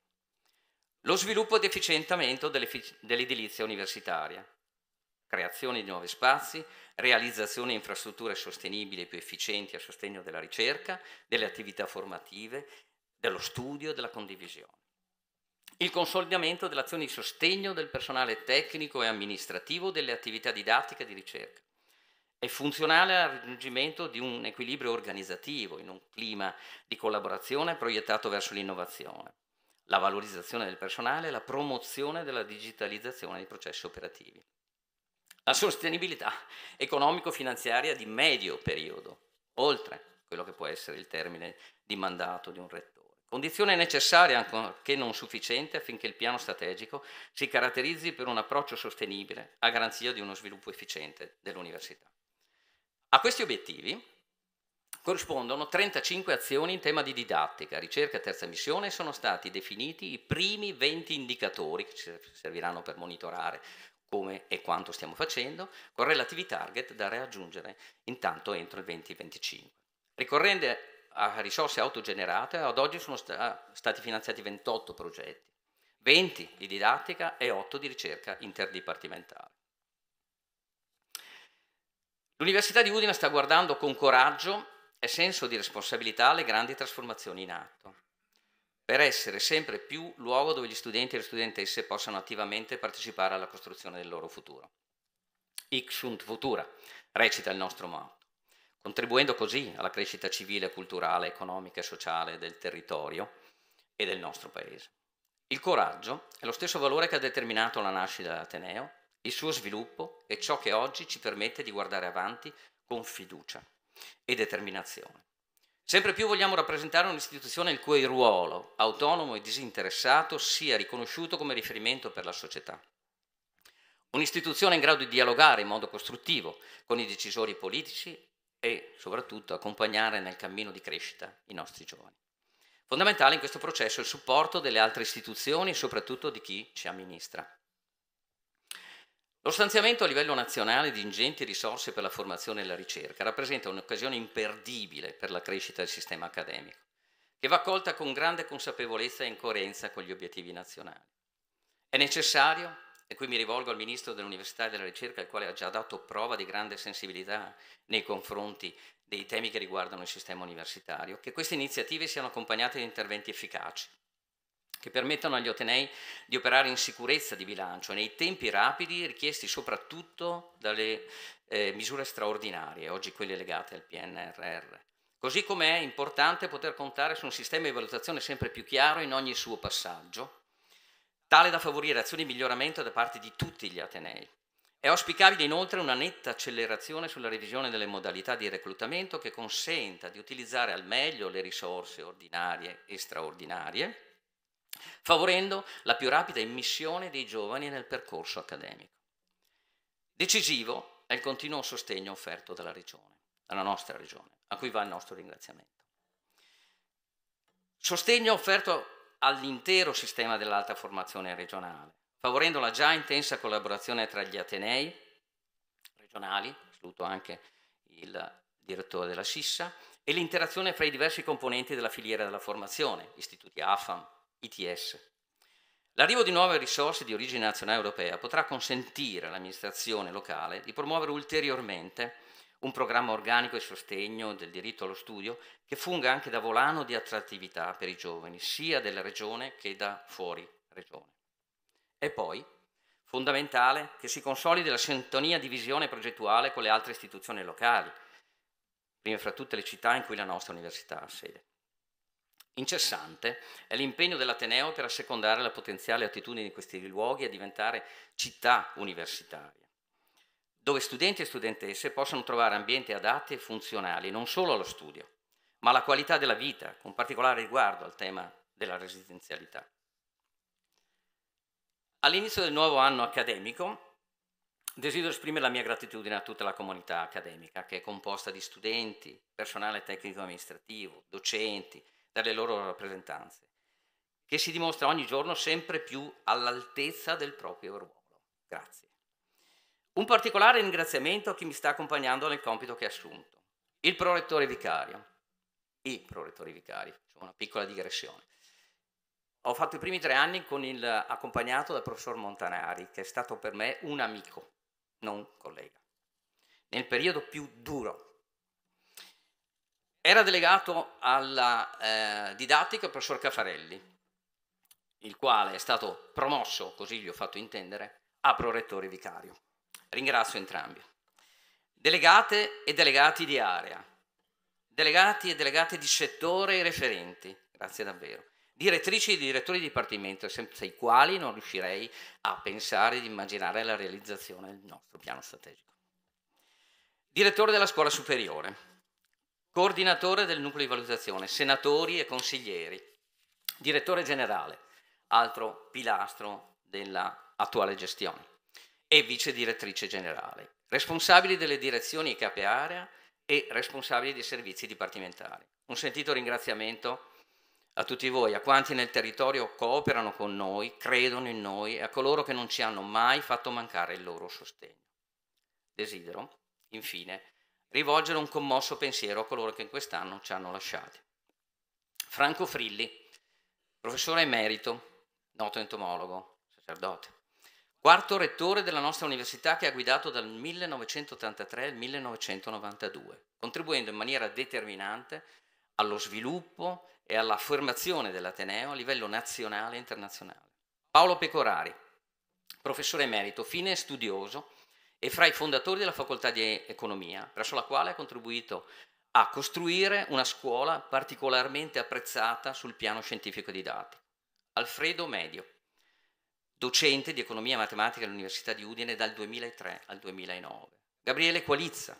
Lo sviluppo ed efficientamento dell'edilizia universitaria, creazione di nuovi spazi, realizzazione di infrastrutture sostenibili e più efficienti a sostegno della ricerca, delle attività formative, dello studio e della condivisione. Il consolidamento dell'azione di sostegno del personale tecnico e amministrativo delle attività didattiche di ricerca è funzionale al raggiungimento di un equilibrio organizzativo in un clima di collaborazione proiettato verso l'innovazione, la valorizzazione del personale e la promozione della digitalizzazione dei processi operativi. La sostenibilità economico-finanziaria di medio periodo, oltre quello che può essere il termine di mandato di un rettore. Condizione necessaria, ancorché non sufficiente, affinché il piano strategico si caratterizzi per un approccio sostenibile a garanzia di uno sviluppo efficiente dell'università. A questi obiettivi corrispondono 35 azioni in tema di didattica, ricerca e terza missione sono stati definiti i primi 20 indicatori che ci serviranno per monitorare come e quanto stiamo facendo, con relativi target da raggiungere intanto entro il 2025. Ricorrendo a risorse autogenerate, ad oggi sono sta- stati finanziati 28 progetti, 20 di didattica e 8 di ricerca interdipartimentale. L'Università di Udine sta guardando con coraggio e senso di responsabilità le grandi trasformazioni in atto, per essere sempre più luogo dove gli studenti e le studentesse possano attivamente partecipare alla costruzione del loro futuro. Ixunt Futura, recita il nostro motto, contribuendo così alla crescita civile, culturale, economica e sociale del territorio e del nostro paese. Il coraggio è lo stesso valore che ha determinato la nascita dell'Ateneo il suo sviluppo è ciò che oggi ci permette di guardare avanti con fiducia e determinazione. Sempre più vogliamo rappresentare un'istituzione il cui ruolo, autonomo e disinteressato, sia riconosciuto come riferimento per la società. Un'istituzione in grado di dialogare in modo costruttivo con i decisori politici e soprattutto accompagnare nel cammino di crescita i nostri giovani. Fondamentale in questo processo è il supporto delle altre istituzioni e soprattutto di chi ci amministra. Lo stanziamento a livello nazionale di ingenti risorse per la formazione e la ricerca rappresenta un'occasione imperdibile per la crescita del sistema accademico, che va colta con grande consapevolezza e in coerenza con gli obiettivi nazionali. È necessario, e qui mi rivolgo al Ministro dell'Università e della Ricerca, il quale ha già dato prova di grande sensibilità nei confronti dei temi che riguardano il sistema universitario, che queste iniziative siano accompagnate da interventi efficaci, che permettano agli Atenei di operare in sicurezza di bilancio nei tempi rapidi richiesti soprattutto dalle eh, misure straordinarie, oggi quelle legate al PNRR. Così come è importante poter contare su un sistema di valutazione sempre più chiaro in ogni suo passaggio, tale da favorire azioni di miglioramento da parte di tutti gli Atenei. È auspicabile inoltre una netta accelerazione sulla revisione delle modalità di reclutamento che consenta di utilizzare al meglio le risorse ordinarie e straordinarie favorendo la più rapida immissione dei giovani nel percorso accademico. Decisivo è il continuo sostegno offerto dalla regione, dalla nostra regione, a cui va il nostro ringraziamento. Sostegno offerto all'intero sistema dell'alta formazione regionale, favorendo la già intensa collaborazione tra gli Atenei regionali, saluto anche il direttore della SISSA, e l'interazione fra i diversi componenti della filiera della formazione, istituti AFAM, ITS. L'arrivo di nuove risorse di origine nazionale europea potrà consentire all'amministrazione locale di promuovere ulteriormente un programma organico di sostegno del diritto allo studio che funga anche da volano di attrattività per i giovani, sia della regione che da fuori regione. E poi, fondamentale, che si consolidi la sintonia di visione progettuale con le altre istituzioni locali, prima fra tutte le città in cui la nostra università ha sede. Incessante è l'impegno dell'Ateneo per assecondare la potenziale attitudine di questi luoghi a diventare città universitarie, dove studenti e studentesse possano trovare ambienti adatti e funzionali non solo allo studio, ma alla qualità della vita, con particolare riguardo al tema della residenzialità. All'inizio del nuovo anno accademico desidero esprimere la mia gratitudine a tutta la comunità accademica, che è composta di studenti, personale tecnico-amministrativo, docenti, dalle loro rappresentanze, che si dimostra ogni giorno sempre più all'altezza del proprio ruolo. Grazie. Un particolare ringraziamento a chi mi sta accompagnando nel compito che ha assunto, il prorettore vicario, i prorettori vicari, facciamo una piccola digressione. Ho fatto i primi tre anni il, accompagnato dal professor Montanari, che è stato per me un amico, non un collega. Nel periodo più duro era delegato alla eh, didattica il professor Caffarelli, il quale è stato promosso, così gli ho fatto intendere, a prorettore vicario. Ringrazio entrambi. Delegate e delegati di area, delegati e delegate di settore e referenti, grazie davvero, direttrici e direttori di dipartimento, senza i quali non riuscirei a pensare ed immaginare la realizzazione del nostro piano strategico. Direttore della scuola superiore, coordinatore del nucleo di valutazione, senatori e consiglieri, direttore generale, altro pilastro dell'attuale gestione, e vice direttrice generale, responsabili delle direzioni cape area e responsabili dei servizi dipartimentali. Un sentito ringraziamento a tutti voi, a quanti nel territorio cooperano con noi, credono in noi e a coloro che non ci hanno mai fatto mancare il loro sostegno. Desidero, infine, rivolgere un commosso pensiero a coloro che quest'anno ci hanno lasciati. Franco Frilli, professore emerito, noto entomologo, sacerdote, quarto rettore della nostra università che ha guidato dal 1983 al 1992, contribuendo in maniera determinante allo sviluppo e alla formazione dell'Ateneo a livello nazionale e internazionale. Paolo Pecorari, professore emerito, fine studioso, e fra i fondatori della facoltà di economia, presso la quale ha contribuito a costruire una scuola particolarmente apprezzata sul piano scientifico e didattico. Alfredo Medio, docente di economia e matematica all'Università di Udine dal 2003 al 2009. Gabriele Qualizza,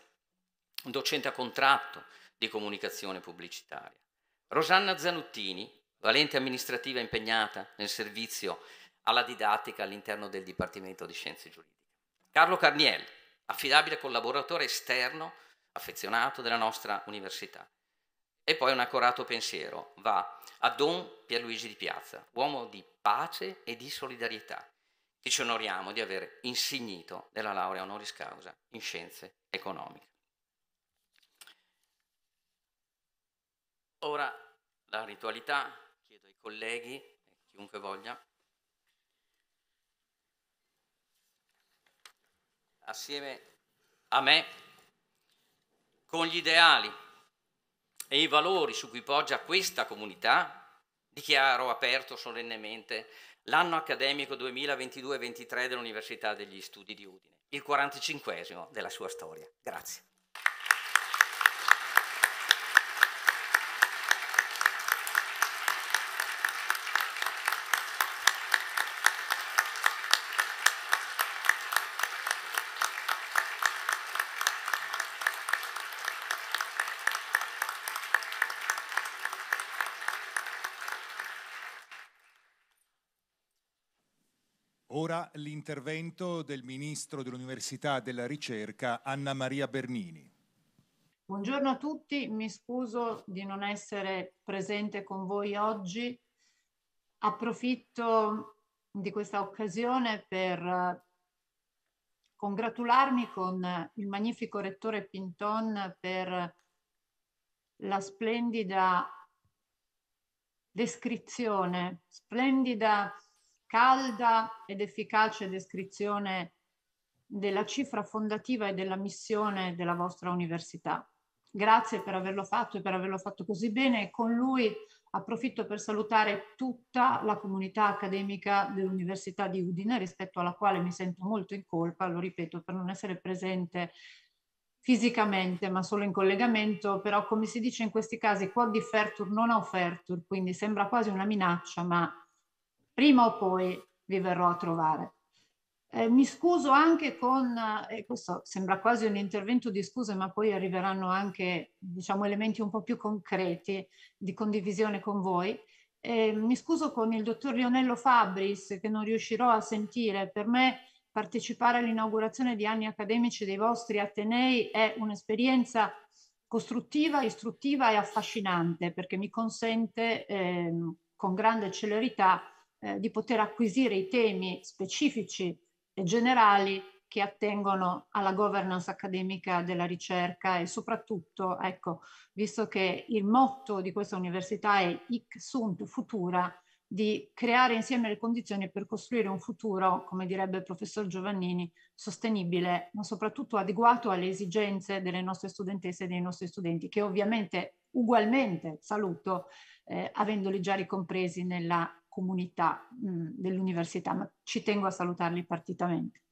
docente a contratto di comunicazione pubblicitaria. Rosanna Zanuttini, valente amministrativa impegnata nel servizio alla didattica all'interno del Dipartimento di Scienze Giuridiche. Carlo Carniel, affidabile collaboratore esterno, affezionato della nostra università. E poi un accorato pensiero va a Don Pierluigi di Piazza, uomo di pace e di solidarietà, che ci onoriamo di aver insignito della laurea honoris causa in scienze economiche. Ora la ritualità, chiedo ai colleghi, chiunque voglia, assieme a me con gli ideali e i valori su cui poggia questa comunità, dichiaro aperto solennemente l'anno accademico 2022-23 dell'Università degli Studi di Udine, il 45 della sua storia. Grazie. ora l'intervento del Ministro dell'Università e della Ricerca Anna Maria Bernini. Buongiorno a tutti, mi scuso di non essere presente con voi oggi. Approfitto di questa occasione per eh, congratularmi con il magnifico rettore Pinton per la splendida descrizione, splendida calda ed efficace descrizione della cifra fondativa e della missione della vostra università. Grazie per averlo fatto e per averlo fatto così bene e con lui approfitto per salutare tutta la comunità accademica dell'Università di Udine rispetto alla quale mi sento molto in colpa, lo ripeto, per non essere presente fisicamente ma solo in collegamento, però come si dice in questi casi, quod differtur non ha offertur, quindi sembra quasi una minaccia, ma prima o poi vi verrò a trovare. Eh, mi scuso anche con, eh, questo sembra quasi un intervento di scuse, ma poi arriveranno anche diciamo, elementi un po' più concreti di condivisione con voi. Eh, mi scuso con il dottor Lionello Fabris che non riuscirò a sentire. Per me partecipare all'inaugurazione di anni accademici dei vostri Atenei è un'esperienza costruttiva, istruttiva e affascinante perché mi consente ehm, con grande celerità eh, di poter acquisire i temi specifici e generali che attengono alla governance accademica della ricerca e soprattutto, ecco, visto che il motto di questa università è Hic sunt futura, di creare insieme le condizioni per costruire un futuro, come direbbe il professor Giovannini, sostenibile, ma soprattutto adeguato alle esigenze delle nostre studentesse e dei nostri studenti, che ovviamente ugualmente saluto, eh, avendoli già ricompresi nella comunità mm, dell'università, ma ci tengo a salutarli partitamente.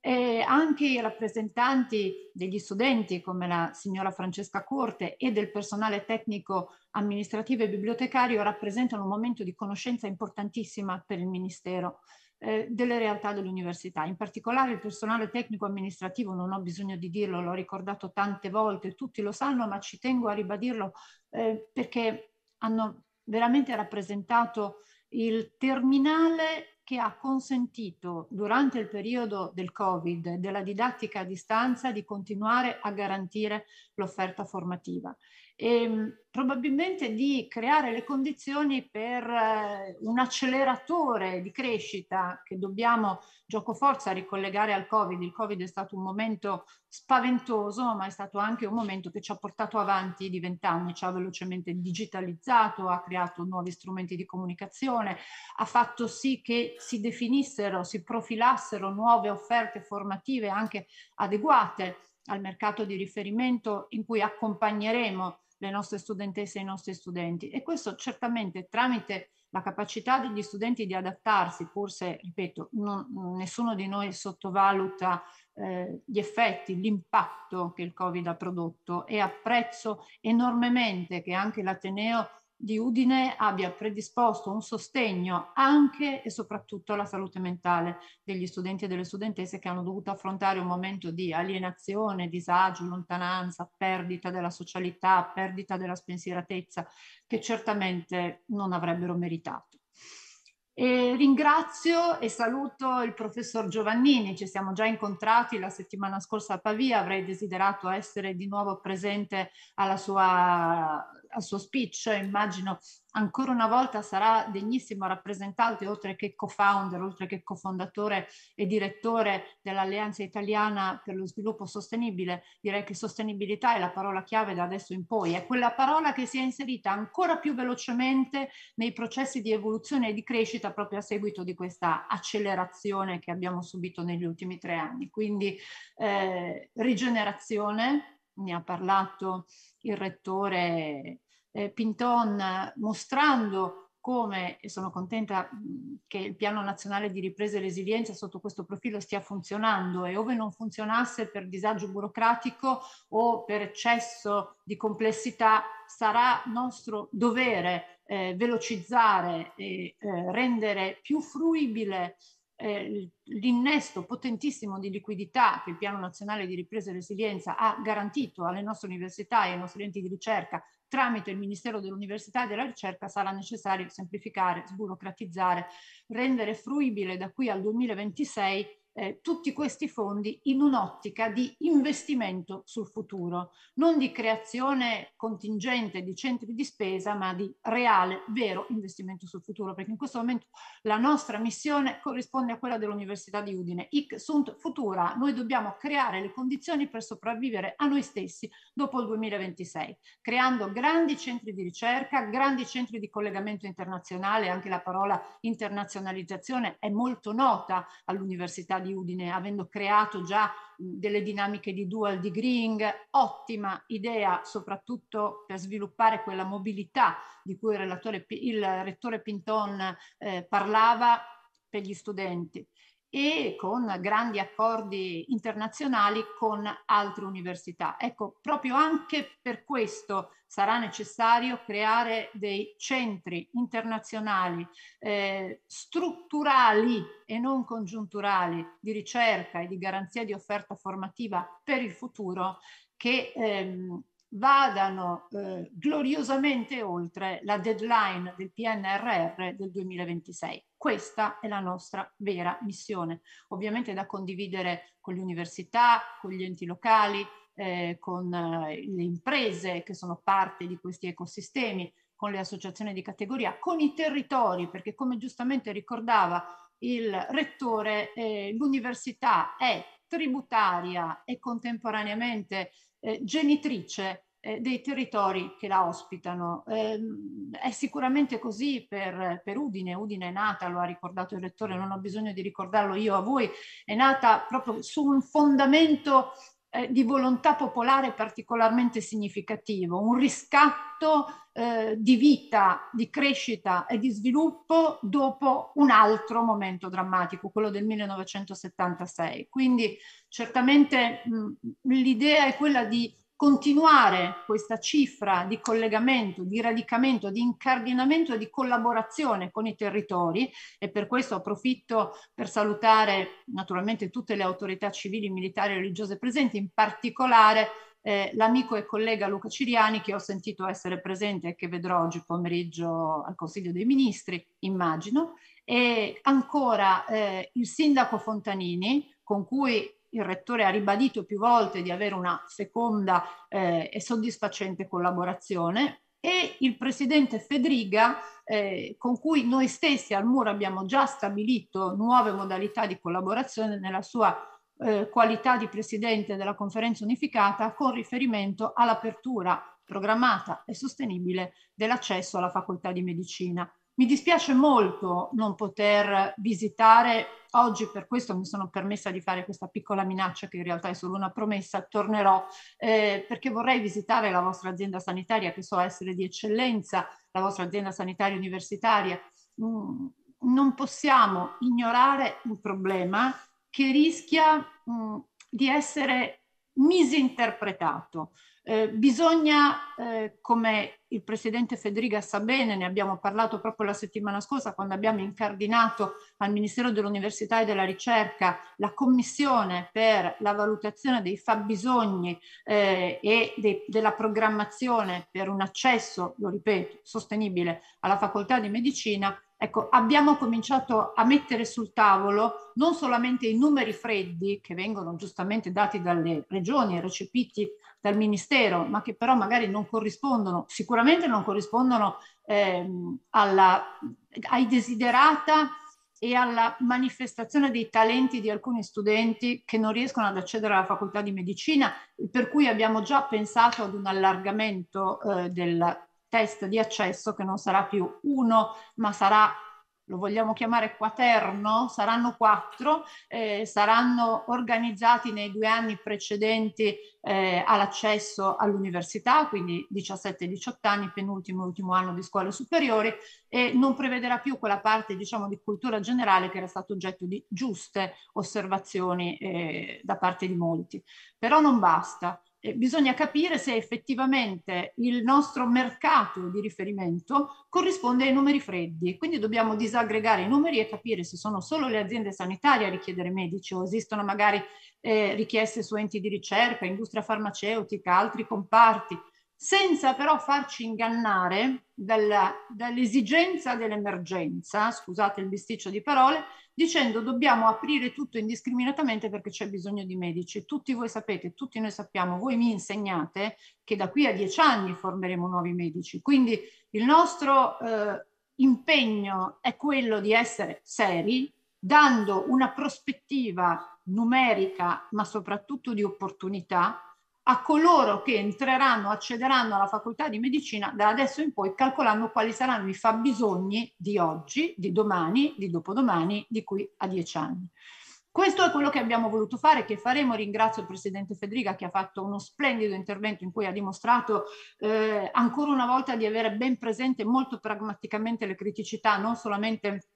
E anche i rappresentanti degli studenti come la signora Francesca Corte e del personale tecnico amministrativo e bibliotecario rappresentano un momento di conoscenza importantissima per il Ministero eh, delle realtà dell'università. In particolare il personale tecnico amministrativo, non ho bisogno di dirlo, l'ho ricordato tante volte, tutti lo sanno, ma ci tengo a ribadirlo eh, perché hanno veramente rappresentato il terminale che ha consentito durante il periodo del Covid della didattica a distanza di continuare a garantire l'offerta formativa e ehm, probabilmente di creare le condizioni per eh, un acceleratore di crescita che dobbiamo gioco forza ricollegare al Covid. Il Covid è stato un momento spaventoso, ma è stato anche un momento che ci ha portato avanti di vent'anni, ci ha velocemente digitalizzato, ha creato nuovi strumenti di comunicazione, ha fatto sì che si definissero, si profilassero nuove offerte formative anche adeguate al mercato di riferimento in cui accompagneremo le nostre studentesse e i nostri studenti e questo certamente tramite la capacità degli studenti di adattarsi, forse, ripeto, non, nessuno di noi sottovaluta eh, gli effetti, l'impatto che il Covid ha prodotto e apprezzo enormemente che anche l'Ateneo di Udine abbia predisposto un sostegno anche e soprattutto alla salute mentale degli studenti e delle studentesse che hanno dovuto affrontare un momento di alienazione, disagio, lontananza, perdita della socialità, perdita della spensieratezza che certamente non avrebbero meritato. E ringrazio e saluto il professor Giovannini, ci siamo già incontrati la settimana scorsa a Pavia, avrei desiderato essere di nuovo presente alla sua al suo speech, cioè, immagino ancora una volta sarà degnissimo rappresentante, oltre che co-founder, oltre che cofondatore e direttore dell'Alleanza Italiana per lo Sviluppo Sostenibile. Direi che sostenibilità è la parola chiave da adesso in poi, è quella parola che si è inserita ancora più velocemente nei processi di evoluzione e di crescita proprio a seguito di questa accelerazione che abbiamo subito negli ultimi tre anni. Quindi eh, rigenerazione, ne ha parlato il rettore eh, Pinton mostrando come, e sono contenta che il piano nazionale di ripresa e resilienza sotto questo profilo stia funzionando e ove non funzionasse per disagio burocratico o per eccesso di complessità sarà nostro dovere eh, velocizzare e eh, rendere più fruibile eh, l'innesto potentissimo di liquidità che il Piano Nazionale di Ripresa e Resilienza ha garantito alle nostre università e ai nostri enti di ricerca tramite il Ministero dell'Università e della Ricerca sarà necessario semplificare, sburocratizzare, rendere fruibile da qui al 2026 eh, tutti questi fondi in un'ottica di investimento sul futuro, non di creazione contingente di centri di spesa, ma di reale, vero investimento sul futuro, perché in questo momento la nostra missione corrisponde a quella dell'Università di Udine. Hic sunt futura, noi dobbiamo creare le condizioni per sopravvivere a noi stessi dopo il 2026, creando grandi centri di ricerca, grandi centri di collegamento internazionale, anche la parola internazionalizzazione è molto nota all'Università di di Udine, avendo creato già delle dinamiche di dual degreeing, ottima idea soprattutto per sviluppare quella mobilità di cui il, il rettore Pinton eh, parlava per gli studenti e con grandi accordi internazionali con altre università. Ecco, proprio anche per questo sarà necessario creare dei centri internazionali eh, strutturali e non congiunturali di ricerca e di garanzia di offerta formativa per il futuro che ehm, vadano eh, gloriosamente oltre la deadline del PNRR del 2026. Questa è la nostra vera missione, ovviamente da condividere con le università, con gli enti locali, eh, con eh, le imprese che sono parte di questi ecosistemi, con le associazioni di categoria, con i territori, perché come giustamente ricordava il rettore, eh, l'università è tributaria e contemporaneamente eh, genitrice eh, dei territori che la ospitano. Eh, è sicuramente così per, per, Udine, Udine è nata, lo ha ricordato il rettore, non ho bisogno di ricordarlo io a voi, è nata proprio su un fondamento eh, di volontà popolare particolarmente significativo, un riscatto eh, di vita, di crescita e di sviluppo dopo un altro momento drammatico, quello del 1976. Quindi certamente l'idea è quella di continuare questa cifra di collegamento, di radicamento, di incardinamento e di collaborazione con i territori e per questo approfitto per salutare naturalmente tutte le autorità civili, militari e religiose presenti, in particolare eh, l'amico e collega Luca Ciriani che ho sentito essere presente e che vedrò oggi pomeriggio al Consiglio dei Ministri, immagino, e ancora eh, il sindaco Fontanini con cui il Rettore ha ribadito più volte di avere una seconda eh, e soddisfacente collaborazione e il Presidente Fedriga, eh, con cui noi stessi al MUR abbiamo già stabilito nuove modalità di collaborazione nella sua eh, qualità di Presidente della Conferenza Unificata con riferimento all'apertura programmata e sostenibile dell'accesso alla facoltà di medicina. Mi dispiace molto non poter visitare oggi, per questo mi sono permessa di fare questa piccola minaccia che in realtà è solo una promessa, tornerò eh, perché vorrei visitare la vostra azienda sanitaria che so essere di eccellenza, la vostra azienda sanitaria universitaria. Mm, non possiamo ignorare un problema che rischia mh, mm, di essere misinterpretato. Eh, bisogna, eh, come il Presidente Federica sa bene, ne abbiamo parlato proprio la settimana scorsa quando abbiamo incardinato al Ministero dell'Università e della Ricerca la Commissione per la valutazione dei fabbisogni eh, e de della programmazione per un accesso, lo ripeto, sostenibile alla facoltà di medicina, Ecco, abbiamo cominciato a mettere sul tavolo non solamente i numeri freddi che vengono giustamente dati dalle regioni e recepiti dal Ministero, ma che però magari non corrispondono, sicuramente non corrispondono ehm, alla, ai desiderata e alla manifestazione dei talenti di alcuni studenti che non riescono ad accedere alla facoltà di medicina, per cui abbiamo già pensato ad un allargamento eh, del, test di accesso che non sarà più uno, ma sarà lo vogliamo chiamare quaterno, saranno quattro, eh, saranno organizzati nei due anni precedenti eh, all'accesso all'università, quindi 17-18 anni, penultimo e ultimo anno di scuole superiori, e non prevederà più quella parte diciamo, di cultura generale che era stata oggetto di giuste osservazioni eh, da parte di molti. Però non basta eh, bisogna capire se effettivamente il nostro mercato di riferimento corrisponde ai numeri freddi. Quindi dobbiamo disaggregare i numeri e capire se sono solo le aziende sanitarie a richiedere medici o esistono magari eh, richieste su enti di ricerca, industria farmaceutica, altri comparti senza però farci ingannare dalla, dall'esigenza dell'emergenza, scusate il bisticcio di parole, dicendo dobbiamo aprire tutto indiscriminatamente perché c'è bisogno di medici. Tutti voi sapete, tutti noi sappiamo, voi mi insegnate che da qui a dieci anni formeremo nuovi medici. Quindi il nostro eh, impegno è quello di essere seri, dando una prospettiva numerica, ma soprattutto di opportunità a coloro che entreranno, accederanno alla facoltà di medicina da adesso in poi, calcolando quali saranno i fabbisogni di oggi, di domani, di dopodomani, di qui a dieci anni. Questo è quello che abbiamo voluto fare, che faremo. Ringrazio il Presidente Federica che ha fatto uno splendido intervento in cui ha dimostrato eh, ancora una volta di avere ben presente molto pragmaticamente le criticità, non solamente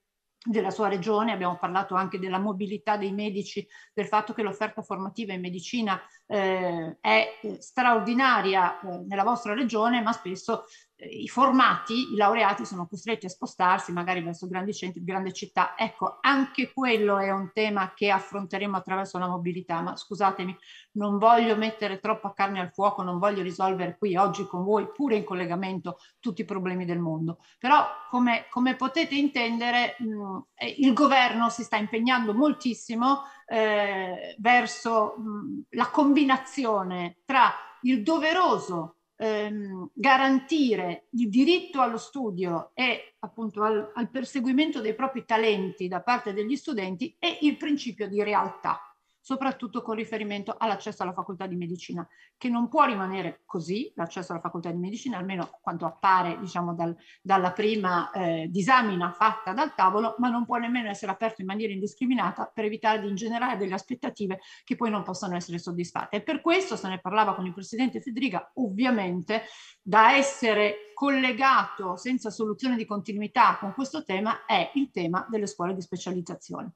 della sua regione, abbiamo parlato anche della mobilità dei medici, del fatto che l'offerta formativa in medicina eh, è eh, straordinaria eh, nella vostra regione, ma spesso i formati, i laureati sono costretti a spostarsi magari verso grandi centri, grandi città. Ecco, anche quello è un tema che affronteremo attraverso la mobilità, ma scusatemi, non voglio mettere troppa carne al fuoco, non voglio risolvere qui oggi con voi, pure in collegamento, tutti i problemi del mondo. Però, come, come potete intendere, mh, mm, eh, il governo si sta impegnando moltissimo eh, verso mh, mm, la combinazione tra il doveroso ehm, garantire il diritto allo studio e appunto al, al perseguimento dei propri talenti da parte degli studenti è il principio di realtà soprattutto con riferimento all'accesso alla facoltà di medicina, che non può rimanere così, l'accesso alla facoltà di medicina, almeno quanto appare diciamo, dal, dalla prima eh, disamina fatta dal tavolo, ma non può nemmeno essere aperto in maniera indiscriminata per evitare di ingenerare delle aspettative che poi non possono essere soddisfatte. E per questo se ne parlava con il Presidente Federica, ovviamente da essere collegato senza soluzione di continuità con questo tema è il tema delle scuole di specializzazione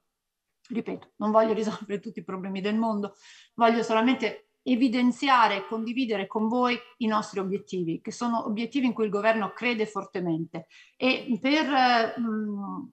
ripeto, non voglio risolvere tutti i problemi del mondo, voglio solamente evidenziare e condividere con voi i nostri obiettivi, che sono obiettivi in cui il governo crede fortemente. E per mh, mm,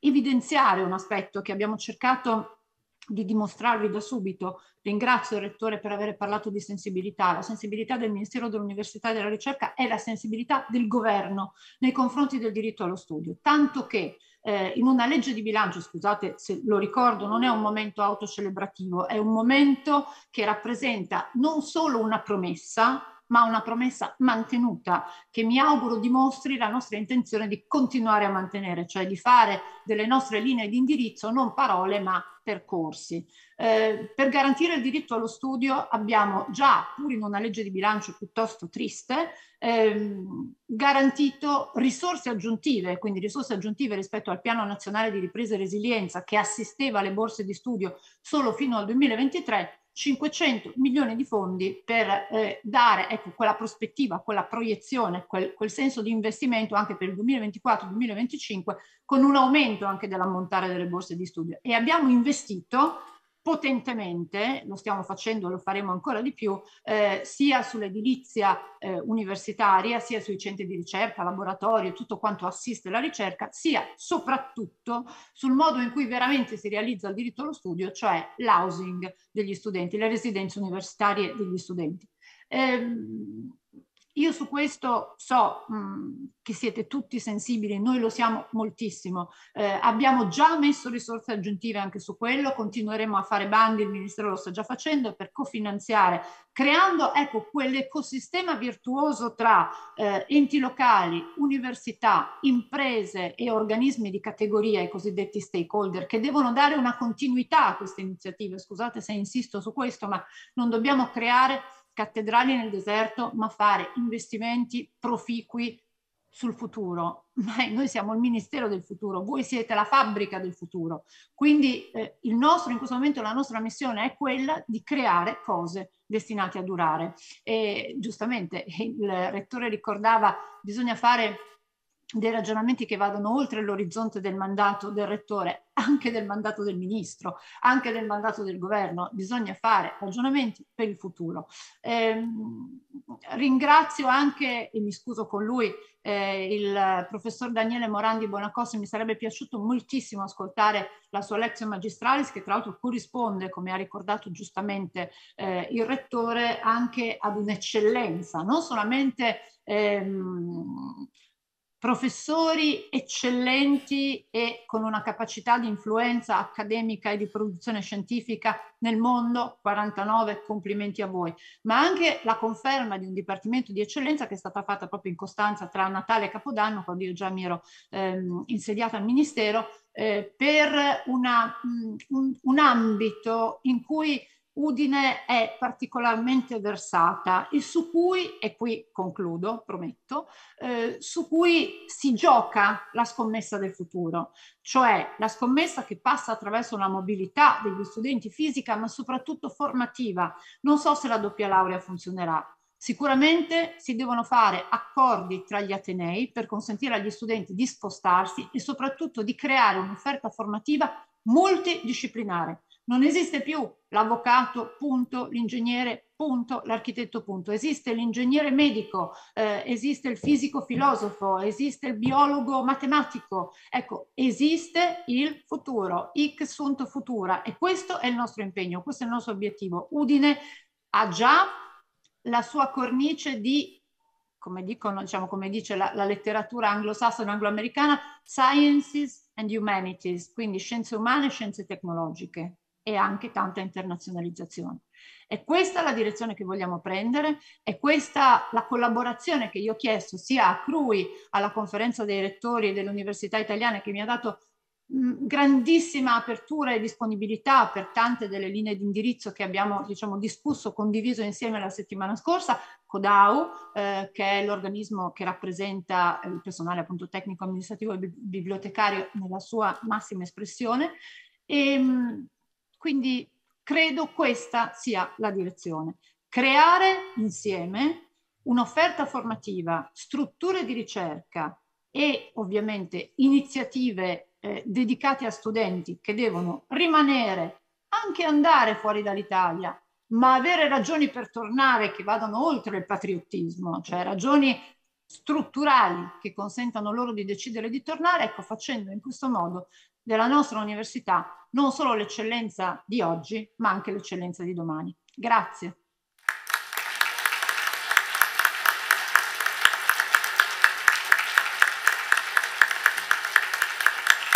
evidenziare un aspetto che abbiamo cercato di dimostrarvi da subito. Ringrazio il Rettore per aver parlato di sensibilità. La sensibilità del Ministero dell'Università e della Ricerca è la sensibilità del governo nei confronti del diritto allo studio, tanto che eh, in una legge di bilancio, scusate se lo ricordo, non è un momento autocelebrativo, è un momento che rappresenta non solo una promessa, ma una promessa mantenuta che mi auguro dimostri la nostra intenzione di continuare a mantenere, cioè di fare delle nostre linee di indirizzo non parole ma percorsi. Eh, per garantire il diritto allo studio abbiamo già, pur in una legge di bilancio piuttosto triste, ehm, garantito risorse aggiuntive, quindi risorse aggiuntive rispetto al Piano Nazionale di Ripresa e Resilienza che assisteva le borse di studio solo fino al 2023 500 milioni di fondi per eh, dare ecco, quella prospettiva, quella proiezione, quel, quel, senso di investimento anche per il 2024-2025 con un aumento anche dell'ammontare delle borse di studio. E abbiamo investito potentemente, lo stiamo facendo, lo faremo ancora di più, eh, sia sull'edilizia eh, universitaria, sia sui centri di ricerca, laboratori, tutto quanto assiste alla ricerca, sia soprattutto sul modo in cui veramente si realizza il diritto allo studio, cioè l'housing degli studenti, le residenze universitarie degli studenti. Eh, io su questo so mh, mm, che siete tutti sensibili, noi lo siamo moltissimo. Eh, abbiamo già messo risorse aggiuntive anche su quello, continueremo a fare bandi, il Ministero lo sta già facendo per cofinanziare, creando ecco, quell'ecosistema virtuoso tra eh, enti locali, università, imprese e organismi di categoria, i cosiddetti stakeholder, che devono dare una continuità a queste iniziative. Scusate se insisto su questo, ma non dobbiamo creare cattedrali nel deserto, ma fare investimenti proficui sul futuro. noi siamo il ministero del futuro, voi siete la fabbrica del futuro. Quindi eh, il nostro, in questo momento, la nostra missione è quella di creare cose destinate a durare. E giustamente il rettore ricordava, bisogna fare dei ragionamenti che vadano oltre l'orizzonte del mandato del rettore, anche del mandato del ministro, anche del mandato del governo. Bisogna fare ragionamenti per il futuro. Eh, ringrazio anche, e mi scuso con lui, eh, il professor Daniele Morandi Bonacossi, mi sarebbe piaciuto moltissimo ascoltare la sua lezione magistralis che tra l'altro corrisponde, come ha ricordato giustamente eh, il rettore, anche ad un'eccellenza, non solamente ehm, professori eccellenti e con una capacità di influenza accademica e di produzione scientifica nel mondo, 49, complimenti a voi, ma anche la conferma di un dipartimento di eccellenza che è stata fatta proprio in Costanza tra Natale e Capodanno, quando io già mi ero ehm, insediata al Ministero, eh, per una, mh, mm, un, un ambito in cui Udine è particolarmente versata e su cui, e qui concludo, prometto, eh, su cui si gioca la scommessa del futuro, cioè la scommessa che passa attraverso la mobilità degli studenti fisica, ma soprattutto formativa. Non so se la doppia laurea funzionerà, Sicuramente si devono fare accordi tra gli Atenei per consentire agli studenti di spostarsi e soprattutto di creare un'offerta formativa multidisciplinare. Non esiste più l'avvocato, punto, l'ingegnere, punto, l'architetto, punto. Esiste l'ingegnere medico, eh, esiste il fisico filosofo, esiste il biologo matematico. Ecco, esiste il futuro, hic sunt futura. E questo è il nostro impegno, questo è il nostro obiettivo. Udine ha già la sua cornice di come, dicono, diciamo, come dice la, la letteratura anglosassone angloamericana, sciences and humanities, quindi scienze umane e scienze tecnologiche e anche tanta internazionalizzazione. È questa la direzione che vogliamo prendere, è questa la collaborazione che io ho chiesto sia a CRUI, alla conferenza dei rettori delle università italiane che mi ha dato mm, grandissima apertura e disponibilità per tante delle linee di indirizzo che abbiamo diciamo, discusso, condiviso insieme la settimana scorsa, CODAU, eh, che è l'organismo che rappresenta eh, il personale appunto tecnico, amministrativo e bibliotecario nella sua massima espressione. E, ehm, mh, quindi credo questa sia la direzione. Creare insieme un'offerta formativa, strutture di ricerca e ovviamente iniziative eh, dedicate a studenti che devono rimanere, anche andare fuori dall'Italia, ma avere ragioni per tornare che vadano oltre il patriottismo, cioè ragioni strutturali che consentano loro di decidere di tornare, ecco facendo in questo modo della nostra università non solo l'eccellenza di oggi, ma anche l'eccellenza di domani. Grazie.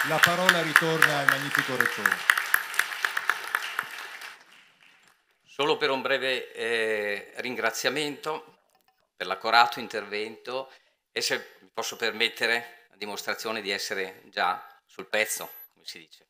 La parola ritorna al magnifico rettore. Solo per un breve eh, ringraziamento per l'accorato intervento e se posso permettere la dimostrazione di essere già sul pezzo, come si dice.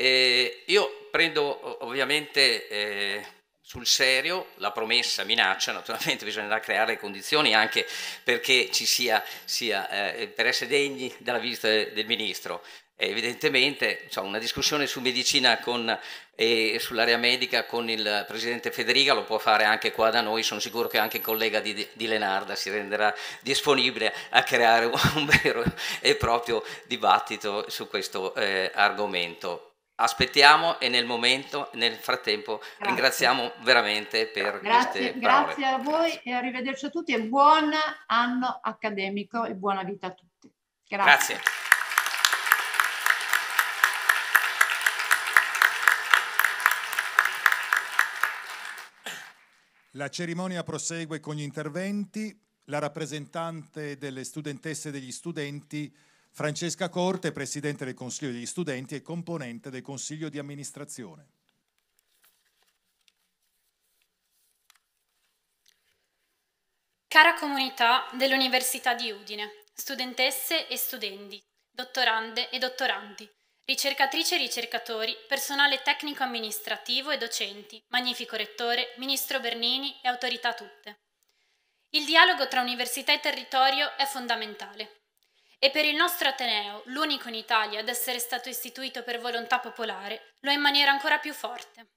Eh, io prendo ovviamente eh, sul serio la promessa, minaccia, naturalmente bisognerà creare le condizioni anche perché ci sia, sia eh, per essere degni della visita del ministro. Evidentemente cioè, una discussione su medicina con, e sull'area medica con il presidente Federica lo può fare anche qua da noi, sono sicuro che anche il collega di, di Lenarda si renderà disponibile a creare un vero e proprio dibattito su questo eh, argomento aspettiamo e nel momento, nel frattempo, grazie. ringraziamo veramente per grazie, queste parole. Grazie a voi grazie. e arrivederci a tutti e buon anno accademico e buona vita a tutti. Grazie. grazie. La cerimonia prosegue con gli interventi. La rappresentante delle studentesse e degli studenti Francesca Corte, Presidente del Consiglio degli Studenti e componente del Consiglio di amministrazione. Cara comunità dell'Università di Udine, studentesse e studenti, dottorande e dottorandi, ricercatrici e ricercatori, personale tecnico-amministrativo e docenti, magnifico rettore, ministro Bernini e autorità tutte. Il dialogo tra università e territorio è fondamentale. E per il nostro Ateneo, l'unico in Italia ad essere stato istituito per volontà popolare, lo è in maniera ancora più forte.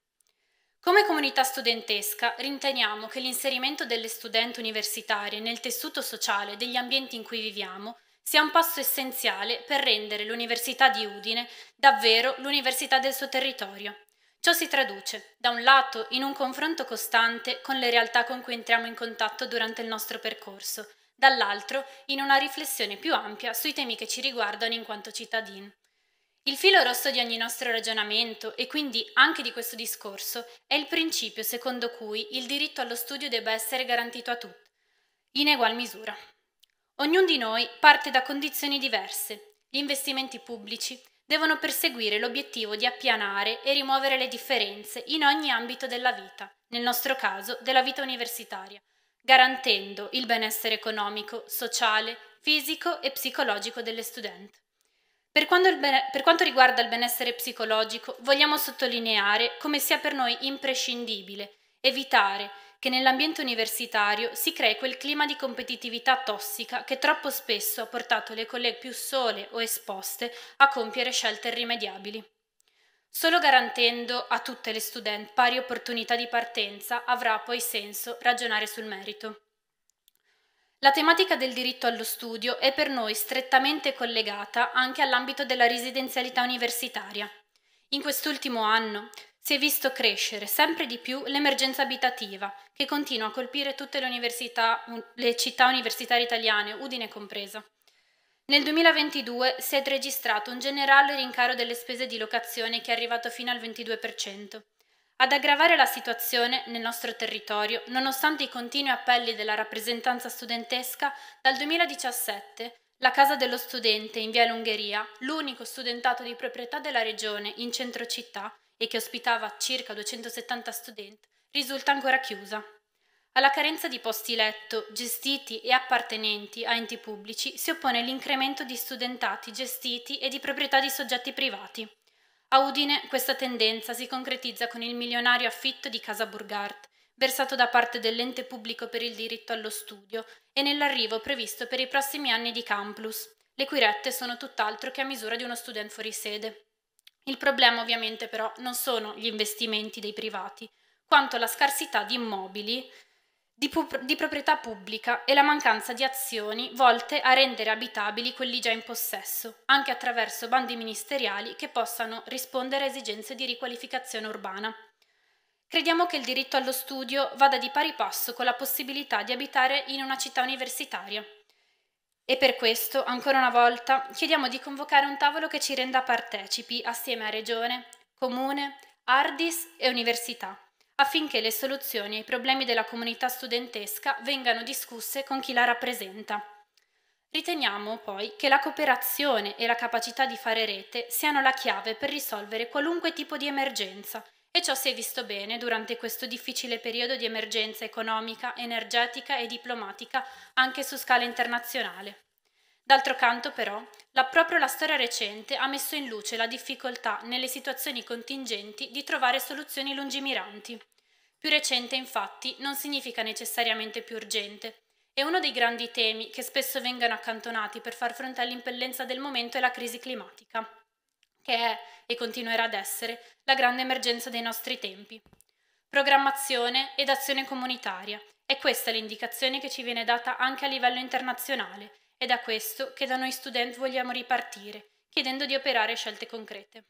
Come comunità studentesca riteniamo che l'inserimento delle studenti universitarie nel tessuto sociale degli ambienti in cui viviamo sia un passo essenziale per rendere l'Università di Udine davvero l'università del suo territorio. Ciò si traduce, da un lato, in un confronto costante con le realtà con cui entriamo in contatto durante il nostro percorso, dall'altro in una riflessione più ampia sui temi che ci riguardano in quanto cittadini. Il filo rosso di ogni nostro ragionamento, e quindi anche di questo discorso, è il principio secondo cui il diritto allo studio debba essere garantito a tutti, in egual misura. Ognuno di noi parte da condizioni diverse. Gli investimenti pubblici devono perseguire l'obiettivo di appianare e rimuovere le differenze in ogni ambito della vita, nel nostro caso della vita universitaria, garantendo il benessere economico, sociale, fisico e psicologico delle studenti. Per, ben- per quanto, riguarda il benessere psicologico, vogliamo sottolineare come sia per noi imprescindibile evitare che nell'ambiente universitario si crei quel clima di competitività tossica che troppo spesso ha portato le colleghe più sole o esposte a compiere scelte irrimediabili. Solo garantendo a tutte le student pari opportunità di partenza avrà poi senso ragionare sul merito. La tematica del diritto allo studio è per noi strettamente collegata anche all'ambito della residenzialità universitaria. In quest'ultimo anno si è visto crescere sempre di più l'emergenza abitativa, che continua a colpire tutte le, università, le città universitarie italiane, Udine compresa. Nel 2022 si è registrato un generale rincaro delle spese di locazione che è arrivato fino al 22%. Ad aggravare la situazione nel nostro territorio, nonostante i continui appelli della rappresentanza studentesca, dal 2017 la Casa dello Studente in Via Lungheria, l'unico studentato di proprietà della regione in centro città e che ospitava circa 270 studenti, risulta ancora chiusa. Alla carenza di posti letto, gestiti e appartenenti a enti pubblici si oppone l'incremento di studentati gestiti e di proprietà di soggetti privati. A Udine questa tendenza si concretizza con il milionario affitto di Casa Burgard, versato da parte dell'ente pubblico per il diritto allo studio e nell'arrivo previsto per i prossimi anni di campus. Le cui rette sono tutt'altro che a misura di uno studente fuori sede. Il problema ovviamente però non sono gli investimenti dei privati, quanto la scarsità di immobili di, pu- di proprietà pubblica e la mancanza di azioni volte a rendere abitabili quelli già in possesso, anche attraverso bandi ministeriali che possano rispondere a esigenze di riqualificazione urbana. Crediamo che il diritto allo studio vada di pari passo con la possibilità di abitare in una città universitaria. E per questo, ancora una volta, chiediamo di convocare un tavolo che ci renda partecipi assieme a Regione, Comune, Ardis e Università affinché le soluzioni ai problemi della comunità studentesca vengano discusse con chi la rappresenta. Riteniamo poi che la cooperazione e la capacità di fare rete siano la chiave per risolvere qualunque tipo di emergenza e ciò si è visto bene durante questo difficile periodo di emergenza economica, energetica e diplomatica anche su scala internazionale. D'altro canto, però, la, proprio la storia recente ha messo in luce la difficoltà nelle situazioni contingenti di trovare soluzioni lungimiranti. Più recente, infatti, non significa necessariamente più urgente, e uno dei grandi temi che spesso vengono accantonati per far fronte all'impellenza del momento è la crisi climatica, che è e continuerà ad essere la grande emergenza dei nostri tempi. Programmazione ed azione comunitaria, è questa l'indicazione che ci viene data anche a livello internazionale è da questo che da noi student vogliamo ripartire, chiedendo di operare scelte concrete.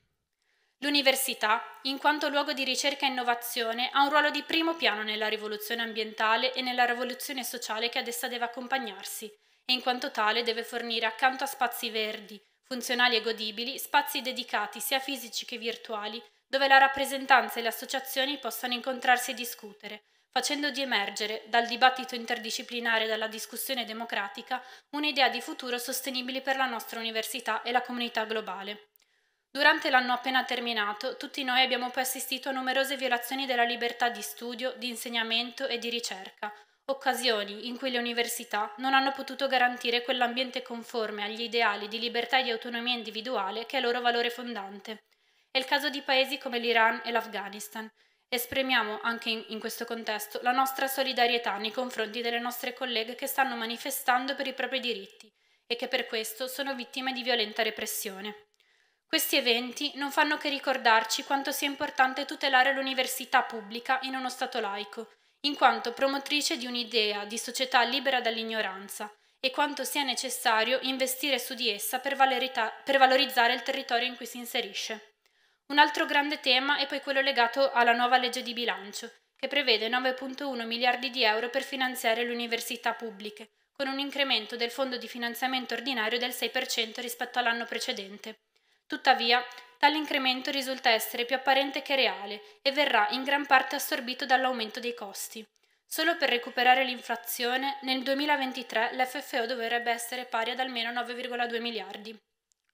L'università, in quanto luogo di ricerca e innovazione, ha un ruolo di primo piano nella rivoluzione ambientale e nella rivoluzione sociale che ad essa deve accompagnarsi, e in quanto tale deve fornire accanto a spazi verdi, funzionali e godibili, spazi dedicati sia fisici che virtuali, dove la rappresentanza e le associazioni possano incontrarsi e discutere, facendo di emergere, dal dibattito interdisciplinare e dalla discussione democratica, un'idea di futuro sostenibile per la nostra università e la comunità globale. Durante l'anno appena terminato, tutti noi abbiamo poi assistito a numerose violazioni della libertà di studio, di insegnamento e di ricerca, occasioni in cui le università non hanno potuto garantire quell'ambiente conforme agli ideali di libertà e di autonomia individuale che è loro valore fondante. È il caso di paesi come l'Iran e l'Afghanistan, Esprimiamo anche in, in, questo contesto la nostra solidarietà nei confronti delle nostre colleghe che stanno manifestando per i propri diritti e che per questo sono vittime di violenta repressione. Questi eventi non fanno che ricordarci quanto sia importante tutelare l'università pubblica in uno Stato laico, in quanto promotrice di un'idea di società libera dall'ignoranza, e quanto sia necessario investire su di essa per, valorita- per valorizzare il territorio in cui si inserisce. Un altro grande tema è poi quello legato alla nuova legge di bilancio, che prevede 9,1 miliardi di euro per finanziare le università pubbliche, con un incremento del fondo di finanziamento ordinario del 6% rispetto all'anno precedente. Tuttavia, tale incremento risulta essere più apparente che reale e verrà in gran parte assorbito dall'aumento dei costi. Solo per recuperare l'inflazione, nel 2023 l'FFO dovrebbe essere pari ad almeno 9,2 miliardi.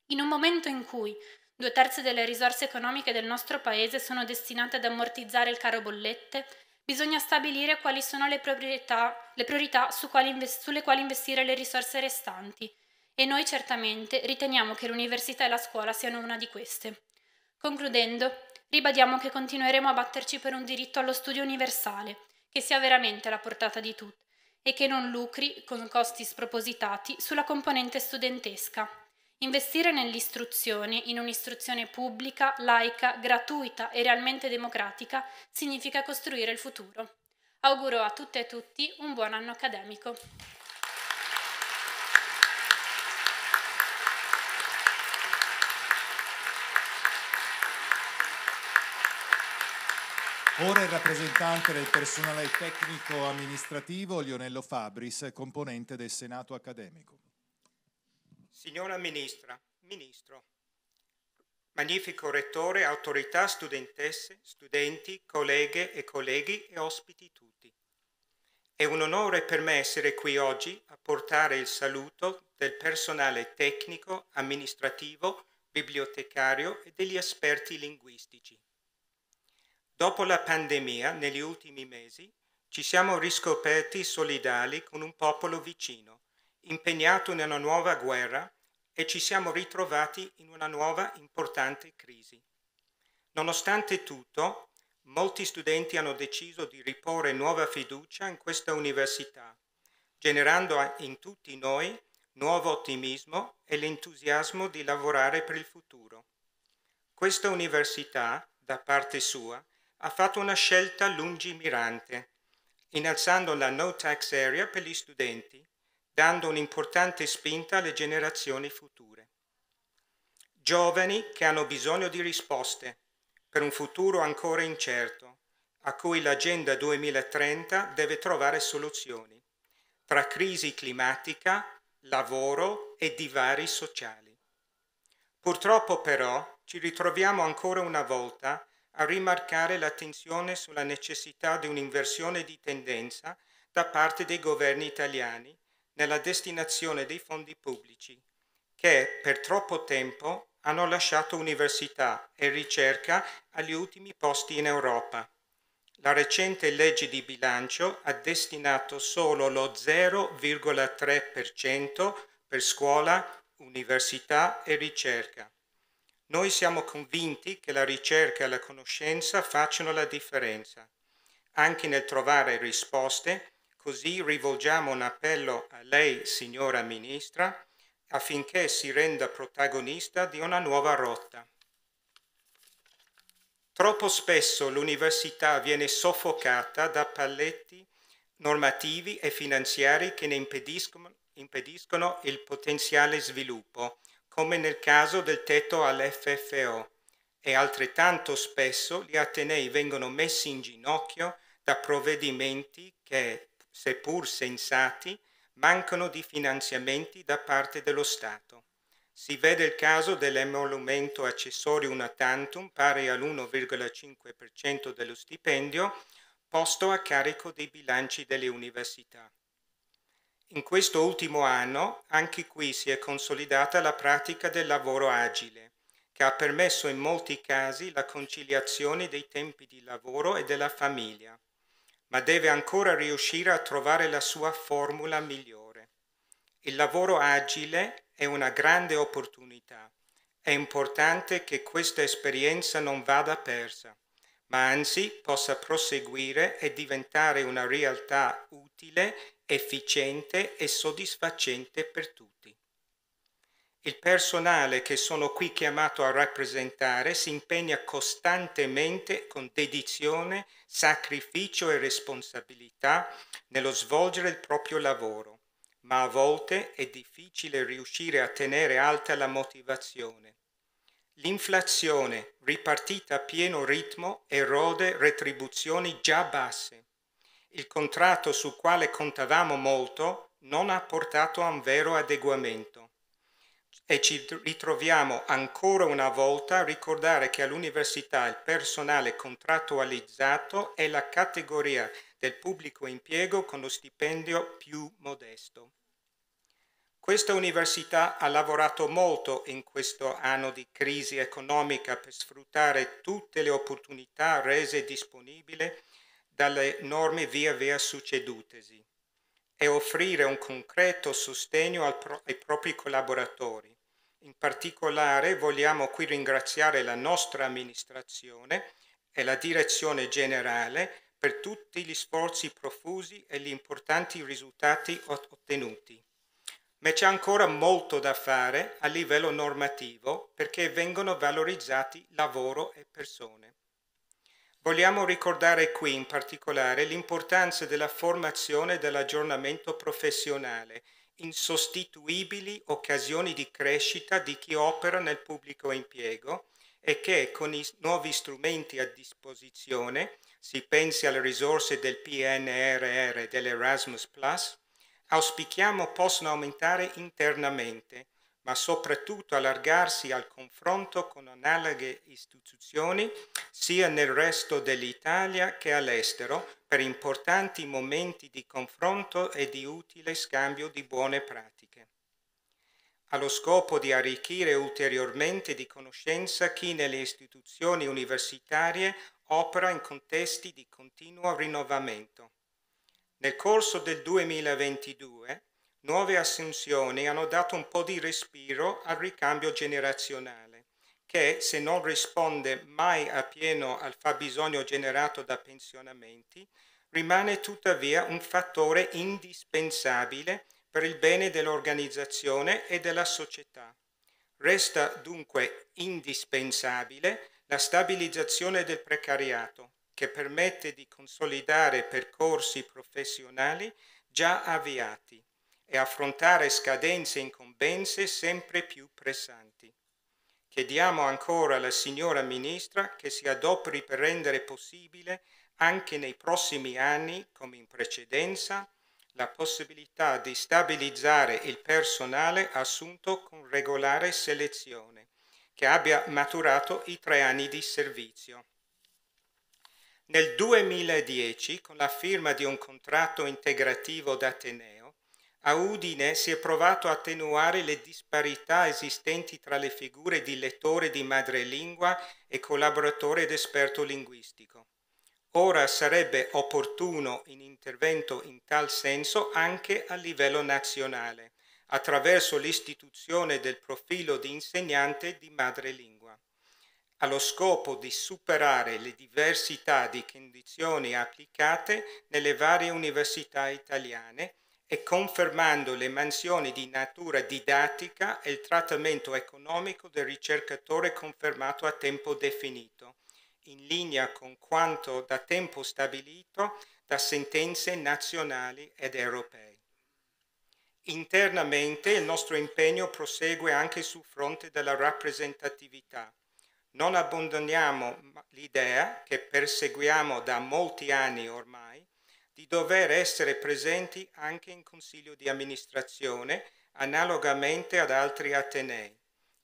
In un momento in cui Due terzi delle risorse economiche del nostro Paese sono destinate ad ammortizzare il caro bollette, bisogna stabilire quali sono le priorità, le priorità su quali invest- sulle quali investire le risorse restanti e noi certamente riteniamo che l'università e la scuola siano una di queste. Concludendo, ribadiamo che continueremo a batterci per un diritto allo studio universale, che sia veramente alla portata di tutti e che non lucri, con costi spropositati, sulla componente studentesca, Investire nell'istruzione, in un'istruzione pubblica, laica, gratuita e realmente democratica, significa costruire il futuro. Auguro a tutte e tutti un buon anno accademico. Ora il rappresentante del personale tecnico amministrativo Lionello Fabris, componente del Senato accademico. Signora Ministra, Ministro, magnifico Rettore, autorità, studentesse, studenti, colleghe e colleghi e ospiti tutti. È un onore per me essere qui oggi a portare il saluto del personale tecnico, amministrativo, bibliotecario e degli esperti linguistici. Dopo la pandemia, negli ultimi mesi, ci siamo riscoperti solidali con un popolo vicino, impegnato in una nuova guerra e ci siamo ritrovati in una nuova importante crisi. Nonostante tutto, molti studenti hanno deciso di riporre nuova fiducia in questa università, generando in tutti noi nuovo ottimismo e l'entusiasmo di lavorare per il futuro. Questa università, da parte sua, ha fatto una scelta lungimirante, innalzando la no tax area per gli studenti dando un'importante spinta alle generazioni future. Giovani che hanno bisogno di risposte per un futuro ancora incerto, a cui l'Agenda 2030 deve trovare soluzioni, tra crisi climatica, lavoro e divari sociali. Purtroppo però ci ritroviamo ancora una volta a rimarcare l'attenzione sulla necessità di un'inversione di tendenza da parte dei governi italiani nella destinazione dei fondi pubblici, che per troppo tempo hanno lasciato università e ricerca agli ultimi posti in Europa. La recente legge di bilancio ha destinato solo lo 0,3% per scuola, università e ricerca. Noi siamo convinti che la ricerca e la conoscenza facciano la differenza, anche nel trovare risposte Così rivolgiamo un appello a lei, signora Ministra, affinché si renda protagonista di una nuova rotta. Troppo spesso l'università viene soffocata da paletti normativi e finanziari che ne impediscono, impediscono il potenziale sviluppo, come nel caso del tetto all'FFO, e altrettanto spesso gli atenei vengono messi in ginocchio da provvedimenti che seppur sensati, mancano di finanziamenti da parte dello Stato. Si vede il caso dell'emolumento accessorio una tantum pari all'1,5% dello stipendio posto a carico dei bilanci delle università. In questo ultimo anno anche qui si è consolidata la pratica del lavoro agile, che ha permesso in molti casi la conciliazione dei tempi di lavoro e della famiglia ma deve ancora riuscire a trovare la sua formula migliore. Il lavoro agile è una grande opportunità. È importante che questa esperienza non vada persa, ma anzi possa proseguire e diventare una realtà utile, efficiente e soddisfacente per tutti. Il personale che sono qui chiamato a rappresentare si impegna costantemente con dedizione, sacrificio e responsabilità nello svolgere il proprio lavoro, ma a volte è difficile riuscire a tenere alta la motivazione. L'inflazione, ripartita a pieno ritmo, erode retribuzioni già basse. Il contratto sul quale contavamo molto non ha portato a un vero adeguamento e ci ritroviamo ancora una volta a ricordare che all'università il personale contrattualizzato è la categoria del pubblico impiego con lo stipendio più modesto. Questa università ha lavorato molto in questo anno di crisi economica per sfruttare tutte le opportunità rese disponibili dalle norme via via succedutesi e offrire un concreto sostegno pro ai propri collaboratori in particolare vogliamo qui ringraziare la nostra amministrazione e la direzione generale per tutti gli sforzi profusi e gli importanti risultati ottenuti. Ma c'è ancora molto da fare a livello normativo perché vengono valorizzati lavoro e persone. Vogliamo ricordare qui in particolare l'importanza della formazione e dell'aggiornamento professionale insostituibili occasioni di crescita di chi opera nel pubblico impiego e che con i nuovi strumenti a disposizione, si pensi alle risorse del PNRR e dell'Erasmus auspichiamo possano aumentare internamente ma soprattutto allargarsi al confronto con analoghe istituzioni sia nel resto dell'Italia che all'estero per importanti momenti di confronto e di utile scambio di buone pratiche. Allo scopo di arricchire ulteriormente di conoscenza chi nelle istituzioni universitarie opera in contesti di continuo rinnovamento. Nel corso del 2022 nuove assunzioni hanno dato un po' di respiro al ricambio generazionale, che se non risponde mai a pieno al fabbisogno generato da pensionamenti, rimane tuttavia un fattore indispensabile per il bene dell'organizzazione e della società. Resta dunque indispensabile la stabilizzazione del precariato, che permette di consolidare percorsi professionali già avviati e affrontare scadenze e incombenze sempre più pressanti. Chiediamo ancora alla signora Ministra che si adoperi per rendere possibile anche nei prossimi anni, come in precedenza, la possibilità di stabilizzare il personale assunto con regolare selezione, che abbia maturato i tre anni di servizio. Nel 2010, con la firma di un contratto integrativo d'Ateneo, a Udine si è provato a attenuare le disparità esistenti tra le figure di lettore di madrelingua e collaboratore ed esperto linguistico. Ora sarebbe opportuno un intervento in tal senso anche a livello nazionale, attraverso l'istituzione del profilo di insegnante di madrelingua, allo scopo di superare le diversità di condizioni applicate nelle varie università italiane e confermando le mansioni di natura didattica e il trattamento economico del ricercatore confermato a tempo definito, in linea con quanto da tempo stabilito da sentenze nazionali ed europee. Internamente il nostro impegno prosegue anche sul fronte della rappresentatività. Non abbandoniamo l'idea che perseguiamo da molti anni ormai di dover essere presenti anche in consiglio di amministrazione, analogamente ad altri Atenei,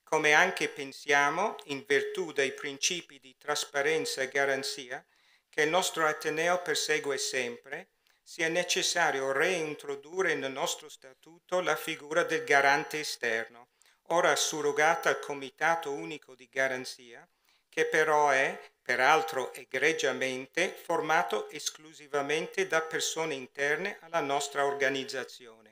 come anche pensiamo, in virtù dei principi di trasparenza e garanzia, che il nostro Ateneo persegue sempre, sia necessario reintrodurre nel nostro statuto la figura del garante esterno, ora surrogata al Comitato Unico di Garanzia, che però è peraltro egregiamente, formato esclusivamente da persone interne alla nostra organizzazione.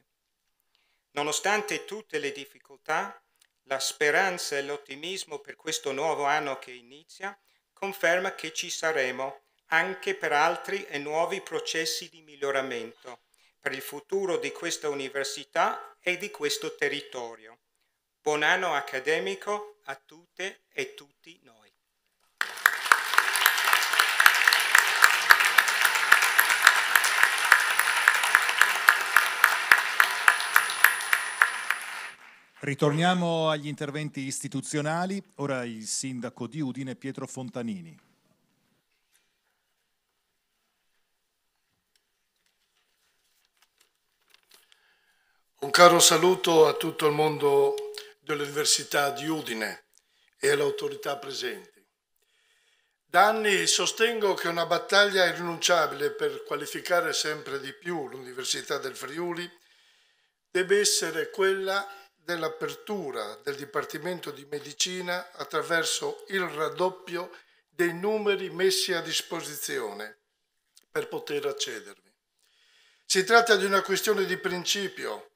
Nonostante tutte le difficoltà, la speranza e l'ottimismo per questo nuovo anno che inizia conferma che ci saremo anche per altri e nuovi processi di miglioramento per il futuro di questa università e di questo territorio. Buon anno accademico a tutte e tutti noi. Ritorniamo agli interventi istituzionali. Ora il sindaco di Udine Pietro Fontanini. Un caro saluto a tutto il mondo dell'Università di Udine e alle autorità presenti. Da anni sostengo che una battaglia irrinunciabile per qualificare sempre di più l'Università del Friuli debba essere quella dell'apertura del Dipartimento di Medicina attraverso il raddoppio dei numeri messi a disposizione per poter accedervi. Si tratta di una questione di principio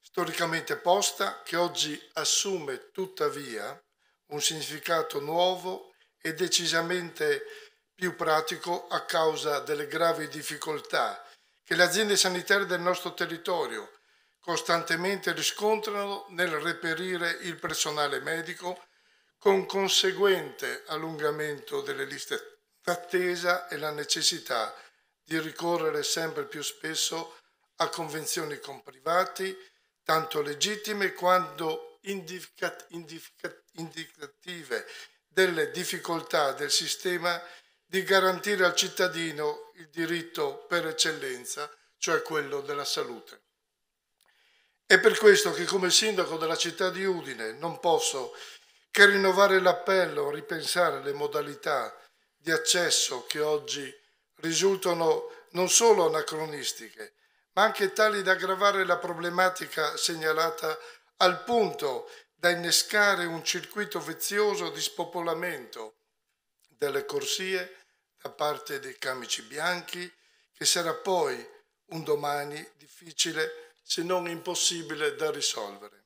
storicamente posta che oggi assume tuttavia un significato nuovo e decisamente più pratico a causa delle gravi difficoltà che le aziende sanitarie del nostro territorio costantemente riscontrano nel reperire il personale medico con conseguente allungamento delle liste d'attesa e la necessità di ricorrere sempre più spesso a convenzioni con privati, tanto legittime quanto indicat- indicat- indicative delle difficoltà del sistema di garantire al cittadino il diritto per eccellenza, cioè quello della salute. È per questo che come sindaco della città di Udine non posso che rinnovare l'appello, ripensare le modalità di accesso che oggi risultano non solo anacronistiche, ma anche tali da aggravare la problematica segnalata al punto da innescare un circuito vizioso di spopolamento delle corsie da parte dei camici bianchi, che sarà poi un domani difficile se non impossibile da risolvere.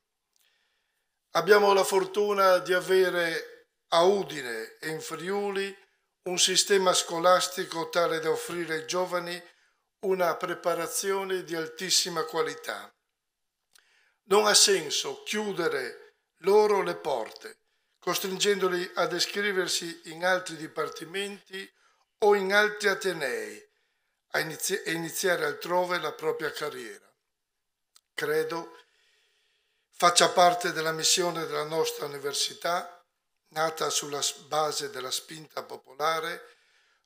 Abbiamo la fortuna di avere a Udine e in Friuli un sistema scolastico tale da offrire ai giovani una preparazione di altissima qualità. Non ha senso chiudere loro le porte, costringendoli ad iscriversi in altri dipartimenti o in altri atenei e iniziare altrove la propria carriera credo, faccia parte della missione della nostra università, nata sulla base della spinta popolare,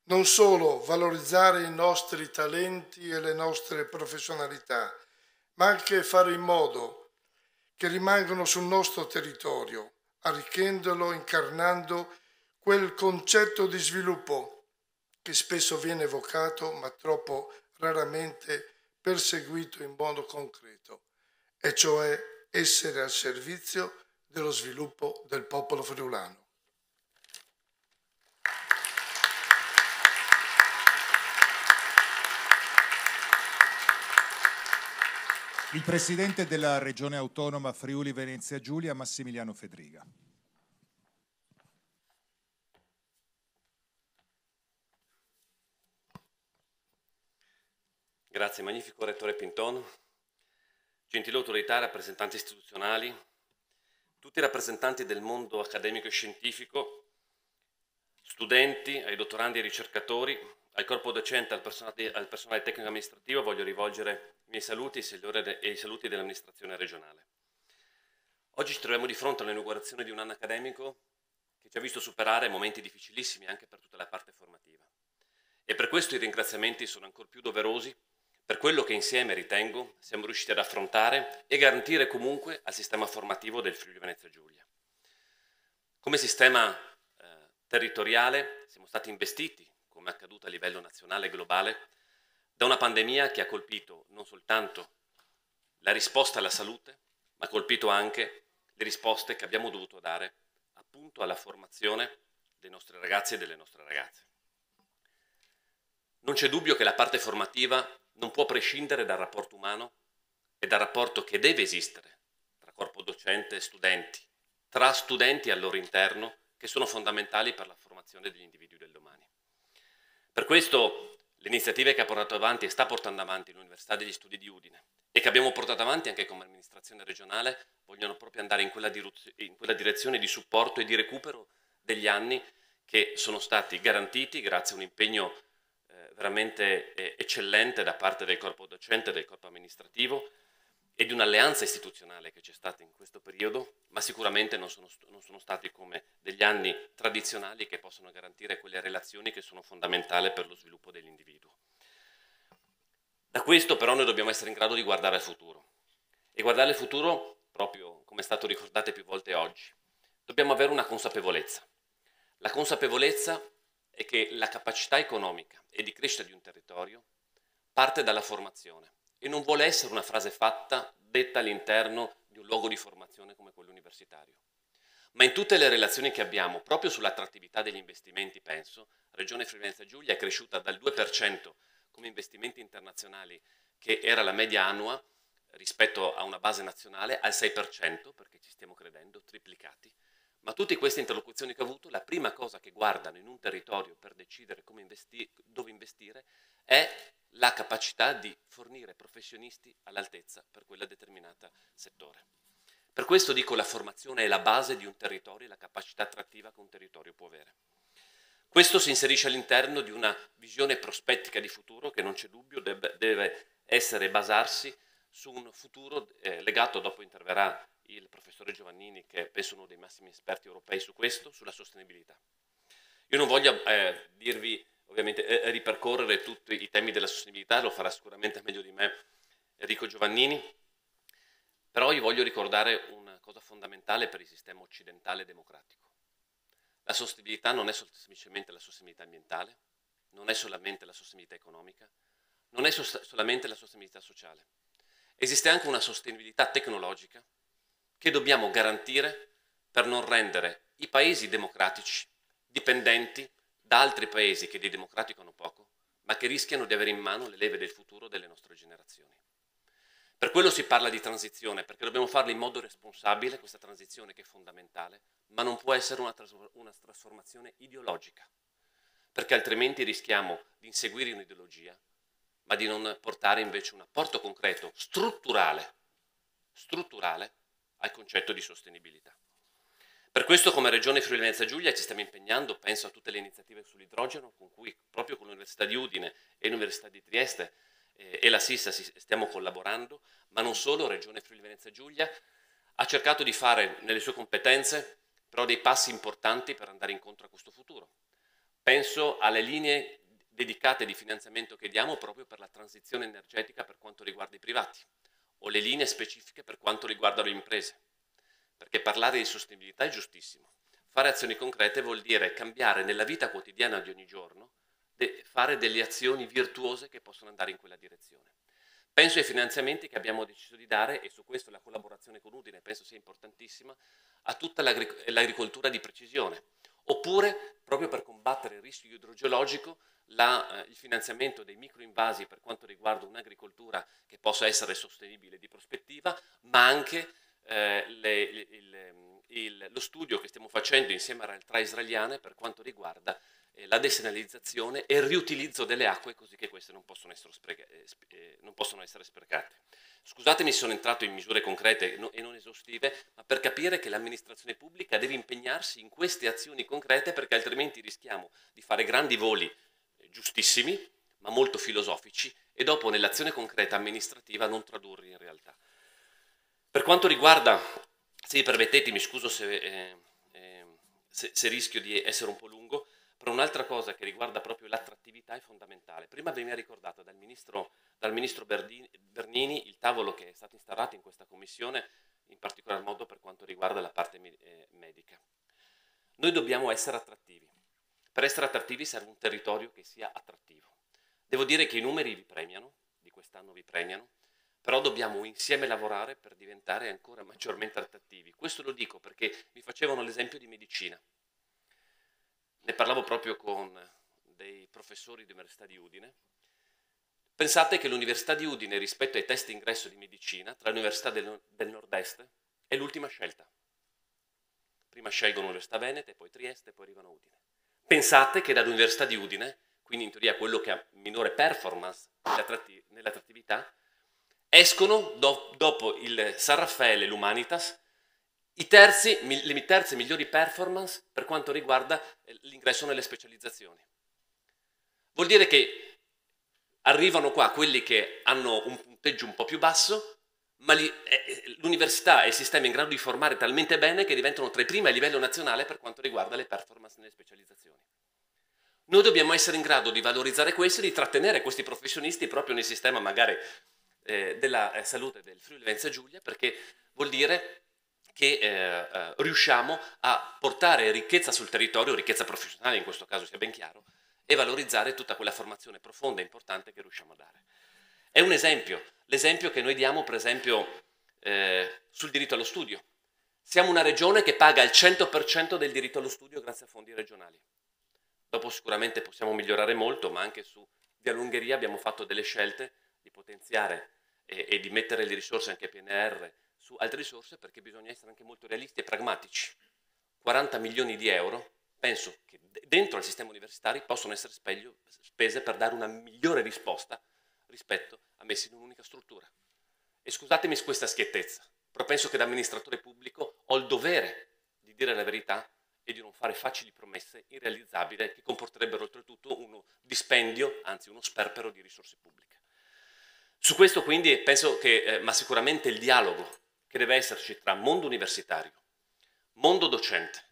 non solo valorizzare i nostri talenti e le nostre professionalità, ma anche fare in modo che rimangano sul nostro territorio, arricchendolo, incarnando quel concetto di sviluppo che spesso viene evocato ma troppo raramente perseguito in modo concreto, e cioè essere al servizio dello sviluppo del popolo friulano. Il presidente della Regione Autonoma Friuli Venezia Giulia, Massimiliano Fedriga. Grazie, magnifico Rettore Pinton, gentili autorità, rappresentanti istituzionali, tutti i rappresentanti del mondo accademico e scientifico, studenti, ai dottorandi e ricercatori, al corpo docente, al personale, al personale tecnico-amministrativo voglio rivolgere i miei saluti e i saluti dell'amministrazione regionale. Oggi ci troviamo di fronte all'inaugurazione di un anno accademico che ci ha visto superare momenti difficilissimi anche per tutta la parte formativa. E per questo i ringraziamenti sono ancora più doverosi per quello che insieme, ritengo, siamo riusciti ad affrontare e garantire comunque al sistema formativo del Friuli Venezia Giulia. Come sistema eh, territoriale siamo stati investiti, come è accaduto a livello nazionale e globale, da una pandemia che ha colpito non soltanto la risposta alla salute, ma ha colpito anche le risposte che abbiamo dovuto dare appunto alla formazione dei nostri ragazzi e delle nostre ragazze. Non c'è dubbio che la parte formativa non può prescindere dal rapporto umano e dal rapporto che deve esistere tra corpo docente e studenti, tra studenti al loro interno, che sono fondamentali per la formazione degli individui del domani. Per questo le iniziative che ha portato avanti e sta portando avanti l'Università degli Studi di Udine e che abbiamo portato avanti anche come amministrazione regionale vogliono proprio andare in quella, in quella direzione di supporto e di recupero degli anni che sono stati garantiti grazie a un impegno veramente eh, eccellente da parte del corpo docente, del corpo amministrativo e di un'alleanza istituzionale che c'è stata in questo periodo, ma sicuramente non sono, non sono stati come degli anni tradizionali che possono garantire quelle relazioni che sono fondamentali per lo sviluppo dell'individuo. Da questo però noi dobbiamo essere in grado di guardare al futuro e guardare al futuro proprio come è stato ricordato più volte oggi. Dobbiamo avere una consapevolezza. La consapevolezza è che la capacità economica e di crescita di un territorio parte dalla formazione e non vuole essere una frase fatta detta all'interno di un luogo di formazione come quello universitario. Ma in tutte le relazioni che abbiamo, proprio sull'attrattività degli investimenti, penso, Regione Friulenza Giulia è cresciuta dal 2% come investimenti internazionali, che era la media annua rispetto a una base nazionale, al 6%, perché ci stiamo credendo, triplicati, ma tutte queste interlocuzioni che ho avuto, la prima cosa che guardano in un territorio per decidere investi dove investire è la capacità di fornire professionisti all'altezza per quella determinata settore. Per questo dico la formazione è la base di un territorio e la capacità attrattiva che un territorio può avere. Questo si inserisce all'interno di una visione prospettica di futuro che non c'è dubbio deve, essere basarsi su un futuro eh, legato, dopo interverrà il professore Giovannini, che penso è uno dei massimi esperti europei su questo, sulla sostenibilità. Io non voglio eh, dirvi, ovviamente, eh, ripercorrere tutti i temi della sostenibilità, lo farà sicuramente meglio di me Enrico Giovannini, però io voglio ricordare una cosa fondamentale per il sistema occidentale democratico. La sostenibilità non è semplicemente la sostenibilità ambientale, non è solamente la sostenibilità economica, non è solamente la sostenibilità sociale. Esiste anche una sostenibilità tecnologica che dobbiamo garantire per non rendere i paesi democratici dipendenti da altri paesi che di democratico hanno poco, ma che rischiano di avere in mano le leve del futuro delle nostre generazioni. Per quello si parla di transizione, perché dobbiamo farla in modo responsabile, questa transizione che è fondamentale, ma non può essere una, tras una trasformazione ideologica, perché altrimenti rischiamo di inseguire un'ideologia, ma di non portare invece un apporto concreto, strutturale, strutturale al concetto di sostenibilità. Per questo come Regione Friuli Venezia Giulia ci stiamo impegnando, penso a tutte le iniziative sull'idrogeno con cui proprio con l'Università di Udine e l'Università di Trieste eh, e la SISA stiamo collaborando, ma non solo, Regione Friuli Venezia Giulia ha cercato di fare nelle sue competenze però dei passi importanti per andare incontro a questo futuro. Penso alle linee dedicate di finanziamento che diamo proprio per la transizione energetica per quanto riguarda i privati o le linee specifiche per quanto riguarda le imprese. Perché parlare di sostenibilità è giustissimo. Fare azioni concrete vuol dire cambiare nella vita quotidiana di ogni giorno, fare delle azioni virtuose che possono andare in quella direzione. Penso ai finanziamenti che abbiamo deciso di dare, e su questo la collaborazione con Udine penso sia importantissima, a tutta l'agricoltura di precisione oppure proprio per combattere il rischio idrogeologico la, eh, il finanziamento dei microinvasi per quanto riguarda un'agricoltura che possa essere sostenibile di prospettiva, ma anche eh, le, le, le il, lo studio che stiamo facendo insieme a realtà israeliane per quanto riguarda eh, la desenalizzazione e il riutilizzo delle acque così che queste non possono, eh, eh, non possono essere, sprecate. Scusatemi se sono entrato in misure concrete e non esaustive, ma per capire che l'amministrazione pubblica deve impegnarsi in queste azioni concrete perché altrimenti rischiamo di fare grandi voli eh, giustissimi, ma molto filosofici, e dopo nell'azione concreta amministrativa non tradurli in realtà. Per quanto riguarda sì, permettetemi, scuso se, eh, eh, se, se rischio di essere un po' lungo, però un'altra cosa che riguarda proprio l'attrattività è fondamentale. Prima veniva ricordata dal ministro, dal ministro Berdini, Bernini il tavolo che è stato installato in questa commissione, in particolar modo per quanto riguarda la parte eh, medica. Noi dobbiamo essere attrattivi. Per essere attrattivi serve un territorio che sia attrattivo. Devo dire che i numeri vi premiano, di quest'anno vi premiano, però dobbiamo insieme lavorare per diventare ancora maggiormente attrattivi. Questo lo dico perché mi facevano l'esempio di medicina. Ne parlavo proprio con dei professori dell'Università di Udine. Pensate che l'Università di Udine rispetto ai test ingresso di medicina tra l'Università del, del nord-est è l'ultima scelta. Prima scelgono l'Università Veneta, poi Trieste, poi arrivano a Udine. Pensate che dall'Università di Udine, quindi in teoria quello che ha minore performance nell'attrattività, Escono do, dopo il San Raffaele e l'Humanitas i terzi, le terze migliori performance per quanto riguarda l'ingresso nelle specializzazioni. Vuol dire che arrivano qua quelli che hanno un punteggio un po' più basso, ma eh, eh, l'università e il sistema è in grado di formare talmente bene che diventano tra i primi a livello nazionale per quanto riguarda le performance nelle specializzazioni. Noi dobbiamo essere in grado di valorizzare questo e di trattenere questi professionisti proprio nel sistema magari eh, della eh, salute del Friuli Venezia Giulia perché vuol dire che eh, eh, riusciamo a portare ricchezza sul territorio, ricchezza professionale in questo caso sia ben chiaro, e valorizzare tutta quella formazione profonda e importante che riusciamo a dare. È un esempio, l'esempio che noi diamo per esempio eh, sul diritto allo studio. Siamo una regione che paga il 100% del diritto allo studio grazie a fondi regionali. Dopo sicuramente possiamo migliorare molto, ma anche su Via Lungheria abbiamo fatto delle scelte di potenziare e, e di mettere le risorse anche PNR su altre risorse perché bisogna essere anche molto realisti e pragmatici. 40 milioni di euro penso che dentro al sistema universitario possono essere speglio, spese per dare una migliore risposta rispetto a messi in un'unica struttura. E scusatemi questa schiettezza, però penso che da amministratore pubblico ho il dovere di dire la verità e di non fare facili promesse irrealizzabili che comporterebbero oltretutto uno dispendio, anzi uno sperpero di risorse pubbliche. Su questo quindi penso che, eh, ma sicuramente il dialogo che deve esserci tra mondo universitario, mondo docente,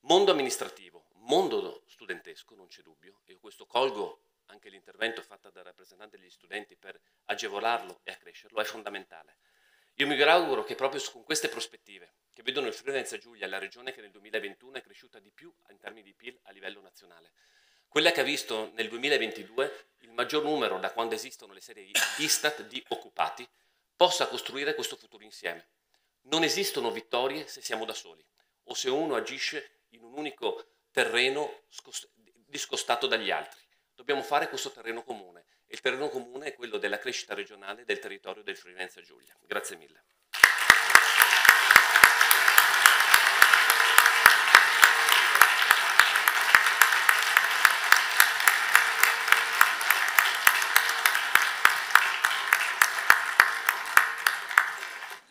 mondo amministrativo, mondo studentesco, non c'è dubbio, e questo colgo anche l'intervento fatto dal rappresentante degli studenti per agevolarlo e accrescerlo, è fondamentale. Io mi auguro che proprio con queste prospettive, che vedono il Friuli Venezia Giulia la regione che nel 2021 è cresciuta di più in termini di PIL a livello nazionale, quella che ha visto nel 2022 il maggior numero da quando esistono le serie Istat di occupati, possa costruire questo futuro insieme. Non esistono vittorie se siamo da soli o se uno agisce in un unico terreno discostato dagli altri. Dobbiamo fare questo terreno comune e il terreno comune è quello della crescita regionale del territorio del Friulenza Giulia. Grazie mille.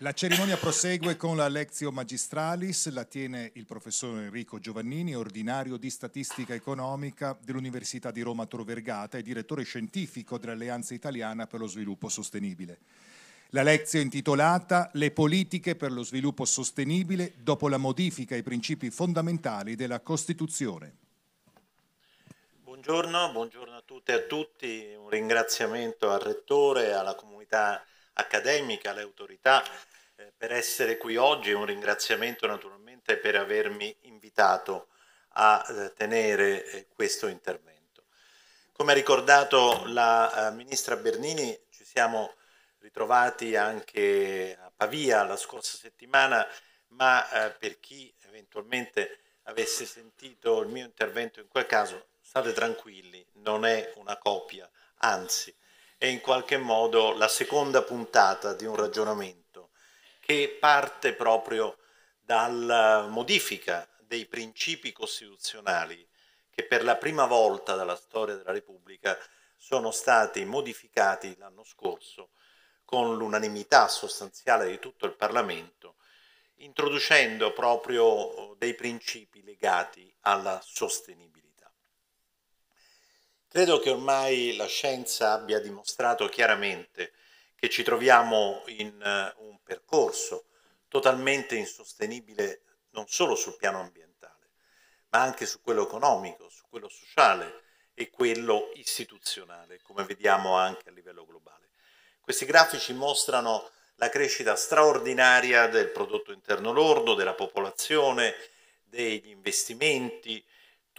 La cerimonia prosegue con la Lectio Magistralis, la tiene il professor Enrico Giovannini, ordinario di statistica economica dell'Università di Roma Tor Vergata e direttore scientifico dell'Alleanza Italiana per lo Sviluppo Sostenibile. La lezione è intitolata Le politiche per lo sviluppo sostenibile dopo la modifica ai principi fondamentali della Costituzione. Buongiorno, buongiorno a tutte e a tutti, un ringraziamento al Rettore, e alla comunità accademica, alle autorità eh, per essere qui oggi. Un ringraziamento naturalmente per avermi invitato a eh, tenere eh, questo intervento. Come ha ricordato la eh, ministra Bernini, ci siamo ritrovati anche a Pavia la scorsa settimana, ma eh, per chi eventualmente avesse sentito il mio intervento in quel caso, state tranquilli, non è una copia, anzi è in qualche modo la seconda puntata di un ragionamento che parte proprio dalla modifica dei principi costituzionali che per la prima volta dalla storia della Repubblica sono stati modificati l'anno scorso con l'unanimità sostanziale di tutto il Parlamento, introducendo proprio dei principi legati alla sostenibilità. Credo che ormai la scienza abbia dimostrato chiaramente che ci troviamo in eh, un percorso totalmente insostenibile non solo sul piano ambientale, ma anche su quello economico, su quello sociale e quello istituzionale, come vediamo anche a livello globale. Questi grafici mostrano la crescita straordinaria del prodotto interno lordo, della popolazione, degli investimenti,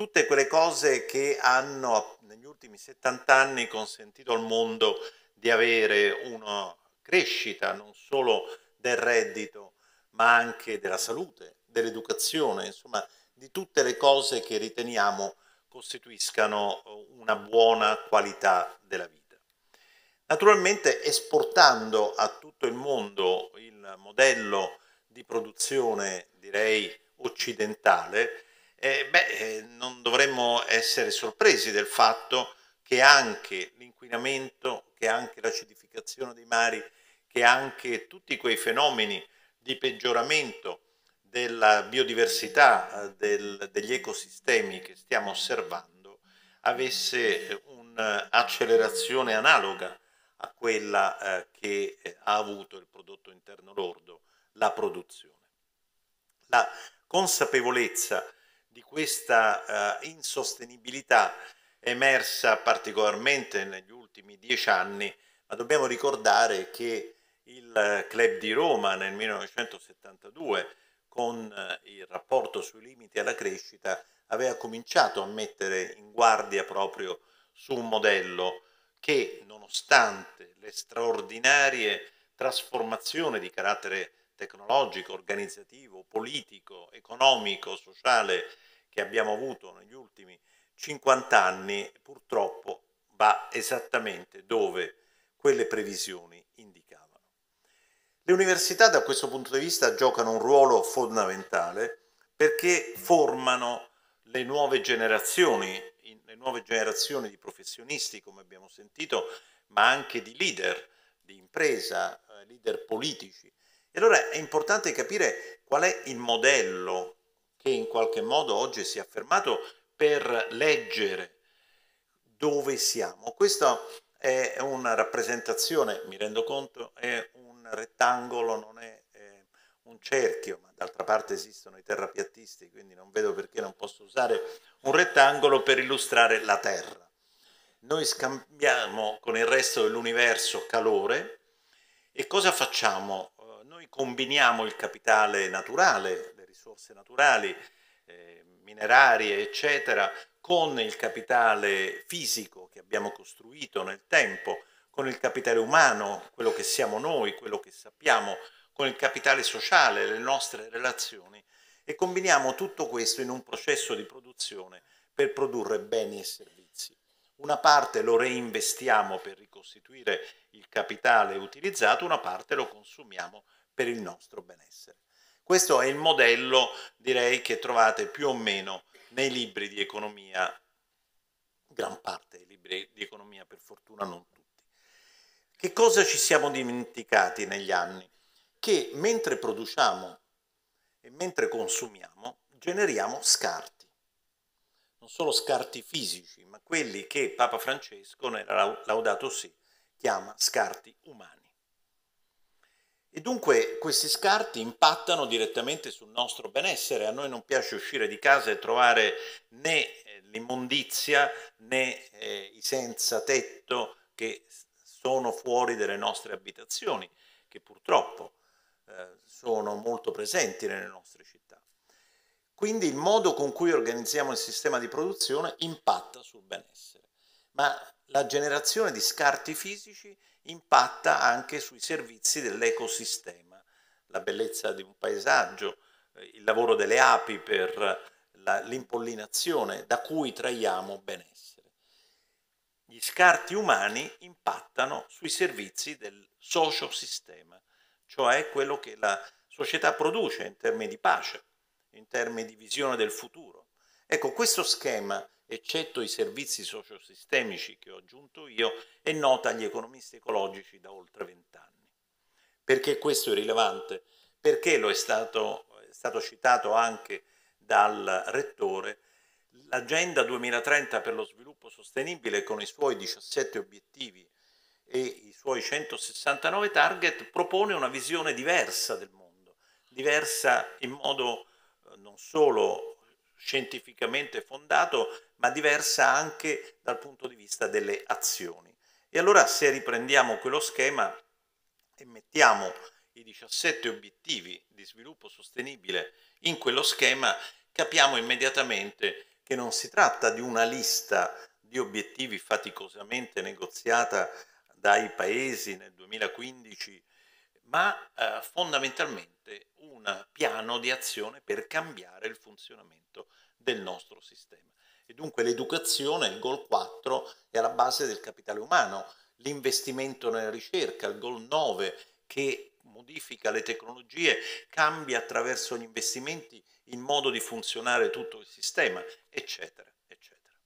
tutte quelle cose che hanno negli ultimi 70 anni consentito al mondo di avere una crescita non solo del reddito, ma anche della salute, dell'educazione, insomma di tutte le cose che riteniamo costituiscano una buona qualità della vita. Naturalmente esportando a tutto il mondo il modello di produzione, direi, occidentale, eh, beh, eh, non dovremmo essere sorpresi del fatto che anche l'inquinamento, che anche l'acidificazione dei mari, che anche tutti quei fenomeni di peggioramento della biodiversità, eh, del, degli ecosistemi che stiamo osservando, avesse eh, un'accelerazione analoga a quella eh, che ha avuto il prodotto interno lordo, la produzione. La consapevolezza di questa eh, insostenibilità emersa particolarmente negli ultimi dieci anni, ma dobbiamo ricordare che il eh, Club di Roma nel 1972 con eh, il rapporto sui limiti alla crescita aveva cominciato a mettere in guardia proprio su un modello che nonostante le straordinarie trasformazioni di carattere tecnologico, organizzativo, politico, economico, sociale che abbiamo avuto negli ultimi 50 anni purtroppo va esattamente dove quelle previsioni indicavano. Le università da questo punto di vista giocano un ruolo fondamentale perché formano le nuove generazioni, le nuove generazioni di professionisti, come abbiamo sentito, ma anche di leader di impresa, eh, leader politici. E allora è importante capire qual è il modello che in qualche modo oggi si è affermato per leggere dove siamo. Questa è una rappresentazione, mi rendo conto, è un rettangolo, non è, è un cerchio, ma d'altra parte esistono i terrapiattisti, quindi non vedo perché non posso usare un rettangolo per illustrare la Terra. Noi scambiamo con il resto dell'universo calore e cosa facciamo? Noi combiniamo il capitale naturale risorse naturali, eh, minerarie, eccetera, con il capitale fisico che abbiamo costruito nel tempo, con il capitale umano, quello che siamo noi, quello che sappiamo, con il capitale sociale, le nostre relazioni e combiniamo tutto questo in un processo di produzione per produrre beni e servizi. Una parte lo reinvestiamo per ricostituire il capitale utilizzato, una parte lo consumiamo per il nostro benessere. Questo è il modello, direi, che trovate più o meno nei libri di economia, gran parte dei libri di economia, per fortuna non tutti. Che cosa ci siamo dimenticati negli anni? Che mentre produciamo e mentre consumiamo, generiamo scarti. Non solo scarti fisici, ma quelli che Papa Francesco, nella Laudato Si, chiama scarti umani. E dunque questi scarti impattano direttamente sul nostro benessere. A noi non piace uscire di casa e trovare né eh, l'immondizia né eh, i senza tetto che sono fuori dalle nostre abitazioni, che purtroppo eh, sono molto presenti nelle nostre città. Quindi il modo con cui organizziamo il sistema di produzione impatta sul benessere. Ma la generazione di scarti fisici impatta anche sui servizi dell'ecosistema, la bellezza di un paesaggio, eh, il lavoro delle api per l'impollinazione da cui traiamo benessere. Gli scarti umani impattano sui servizi del sociosistema, cioè quello che la società produce in termini di pace, in termini di visione del futuro. Ecco, questo schema eccetto i servizi sociosistemici che ho aggiunto io, è nota agli economisti ecologici da oltre vent'anni. Perché questo è rilevante? Perché lo è stato, è stato citato anche dal rettore, l'Agenda 2030 per lo sviluppo sostenibile con i suoi 17 obiettivi e i suoi 169 target propone una visione diversa del mondo, diversa in modo eh, non solo scientificamente fondato, ma diversa anche dal punto di vista delle azioni. E allora se riprendiamo quello schema e mettiamo i 17 obiettivi di sviluppo sostenibile in quello schema, capiamo immediatamente che non si tratta di una lista di obiettivi faticosamente negoziata dai paesi nel 2015, ma eh, fondamentalmente un piano di azione per cambiare il funzionamento del nostro sistema. E dunque l'educazione, il goal 4, è alla base del capitale umano, l'investimento nella ricerca, il goal 9, che modifica le tecnologie, cambia attraverso gli investimenti il modo di funzionare tutto il sistema, eccetera, eccetera.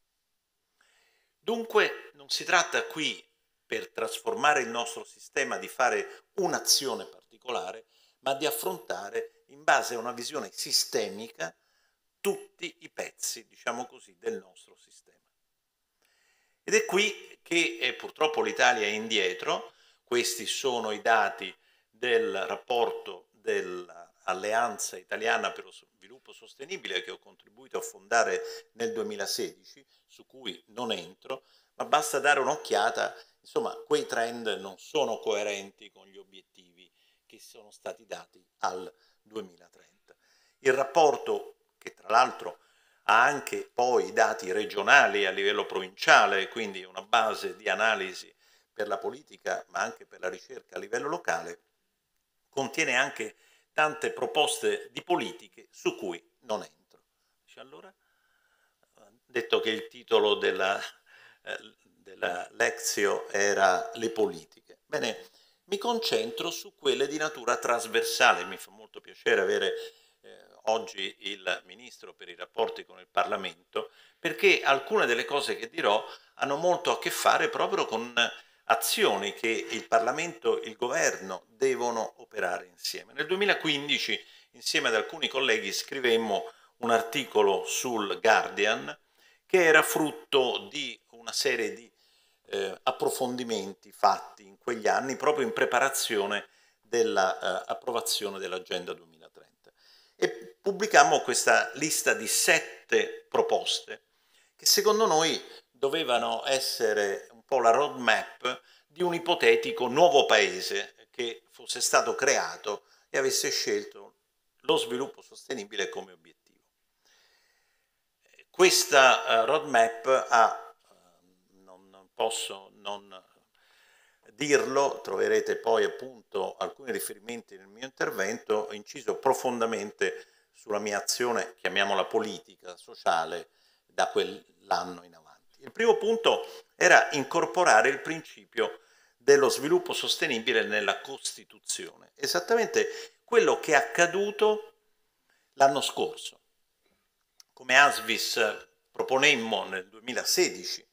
Dunque non si tratta qui per trasformare il nostro sistema di fare un'azione particolare, ma di affrontare in base a una visione sistemica tutti i pezzi, diciamo così, del nostro sistema. Ed è qui che eh, purtroppo l'Italia è indietro, questi sono i dati del rapporto dell'Alleanza Italiana per lo Sviluppo Sostenibile che ho contribuito a fondare nel 2016, su cui non entro, ma basta dare un'occhiata, insomma quei trend non sono coerenti con gli obiettivi che sono stati dati al 2030. Il rapporto che tra l'altro ha anche poi dati regionali a livello provinciale, quindi una base di analisi per la politica ma anche per la ricerca a livello locale, contiene anche tante proposte di politiche su cui non entro. Allora, eh, detto che il titolo della, eh, della lezio era le politiche, bene, mi concentro su quelle di natura trasversale, mi fa molto piacere avere oggi il Ministro per i rapporti con il Parlamento, perché alcune delle cose che dirò hanno molto a che fare proprio con azioni che il Parlamento e il Governo devono operare insieme. Nel 2015, insieme ad alcuni colleghi, scrivemmo un articolo sul Guardian che era frutto di una serie di eh, approfondimenti fatti in quegli anni proprio in preparazione dell'approvazione eh, dell'Agenda 2020 e pubblicammo questa lista di sette proposte che secondo noi dovevano essere un po' la roadmap di un ipotetico nuovo paese che fosse stato creato e avesse scelto lo sviluppo sostenibile come obiettivo. Questa eh, roadmap ha, eh, non posso non dirlo, troverete poi appunto alcuni riferimenti nel mio intervento, ho inciso profondamente sulla mia azione, chiamiamola politica, sociale, da quell'anno in avanti. Il primo punto era incorporare il principio dello sviluppo sostenibile nella Costituzione, esattamente quello che è accaduto l'anno scorso. Come ASVIS proponemmo nel 2016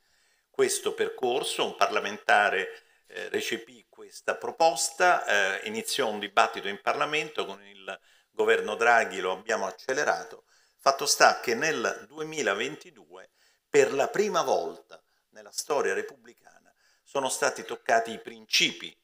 questo percorso, un parlamentare eh, recepì questa proposta, eh, iniziò un dibattito in Parlamento, con il governo Draghi lo abbiamo accelerato, fatto sta che nel 2022 per la prima volta nella storia repubblicana sono stati toccati i principi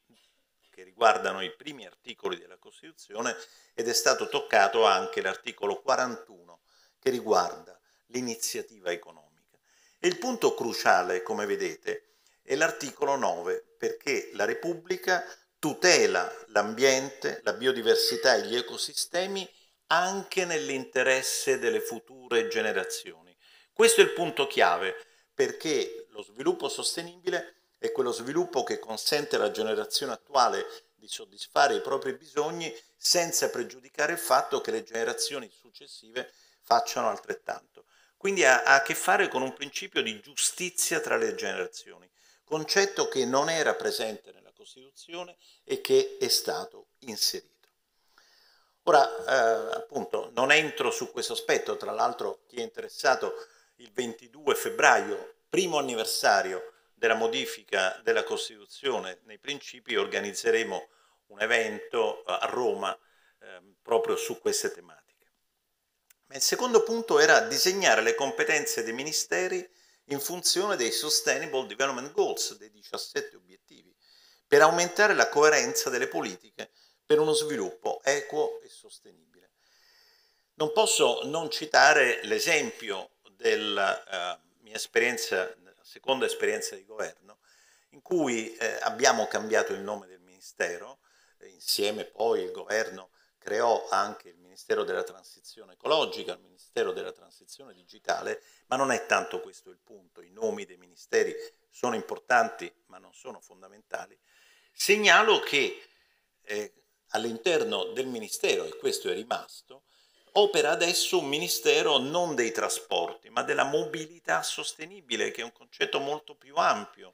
che riguardano i primi articoli della Costituzione ed è stato toccato anche l'articolo 41 che riguarda l'iniziativa economica. E il punto cruciale, come vedete, è l'articolo 9 perché la Repubblica tutela l'ambiente, la biodiversità e gli ecosistemi anche nell'interesse delle future generazioni. Questo è il punto chiave perché lo sviluppo sostenibile è quello sviluppo che consente alla generazione attuale di soddisfare i propri bisogni senza pregiudicare il fatto che le generazioni successive facciano altrettanto. Quindi ha, a che fare con un principio di giustizia tra le generazioni concetto che non era presente nella Costituzione e che è stato inserito. Ora, eh, appunto, non entro su questo aspetto, tra l'altro chi è interessato il 22 febbraio, primo anniversario della modifica della Costituzione nei principi, organizzeremo un evento a Roma eh, proprio su queste tematiche. Ma il secondo punto era disegnare le competenze dei ministeri in funzione dei Sustainable Development Goals, dei 17 obiettivi, per aumentare la coerenza delle politiche per uno sviluppo equo e sostenibile. Non posso non citare l'esempio della uh, eh, mia esperienza, seconda esperienza di governo, in cui eh, abbiamo cambiato il nome del Ministero, eh, insieme poi il governo creò anche il Ministero della Transizione Ecologica, il Ministero della Transizione Digitale, ma non è tanto questo il punto, i nomi dei ministeri sono importanti ma non sono fondamentali. Segnalo che eh, all'interno del Ministero, e questo è rimasto, opera adesso un Ministero non dei trasporti, ma della mobilità sostenibile, che è un concetto molto più ampio,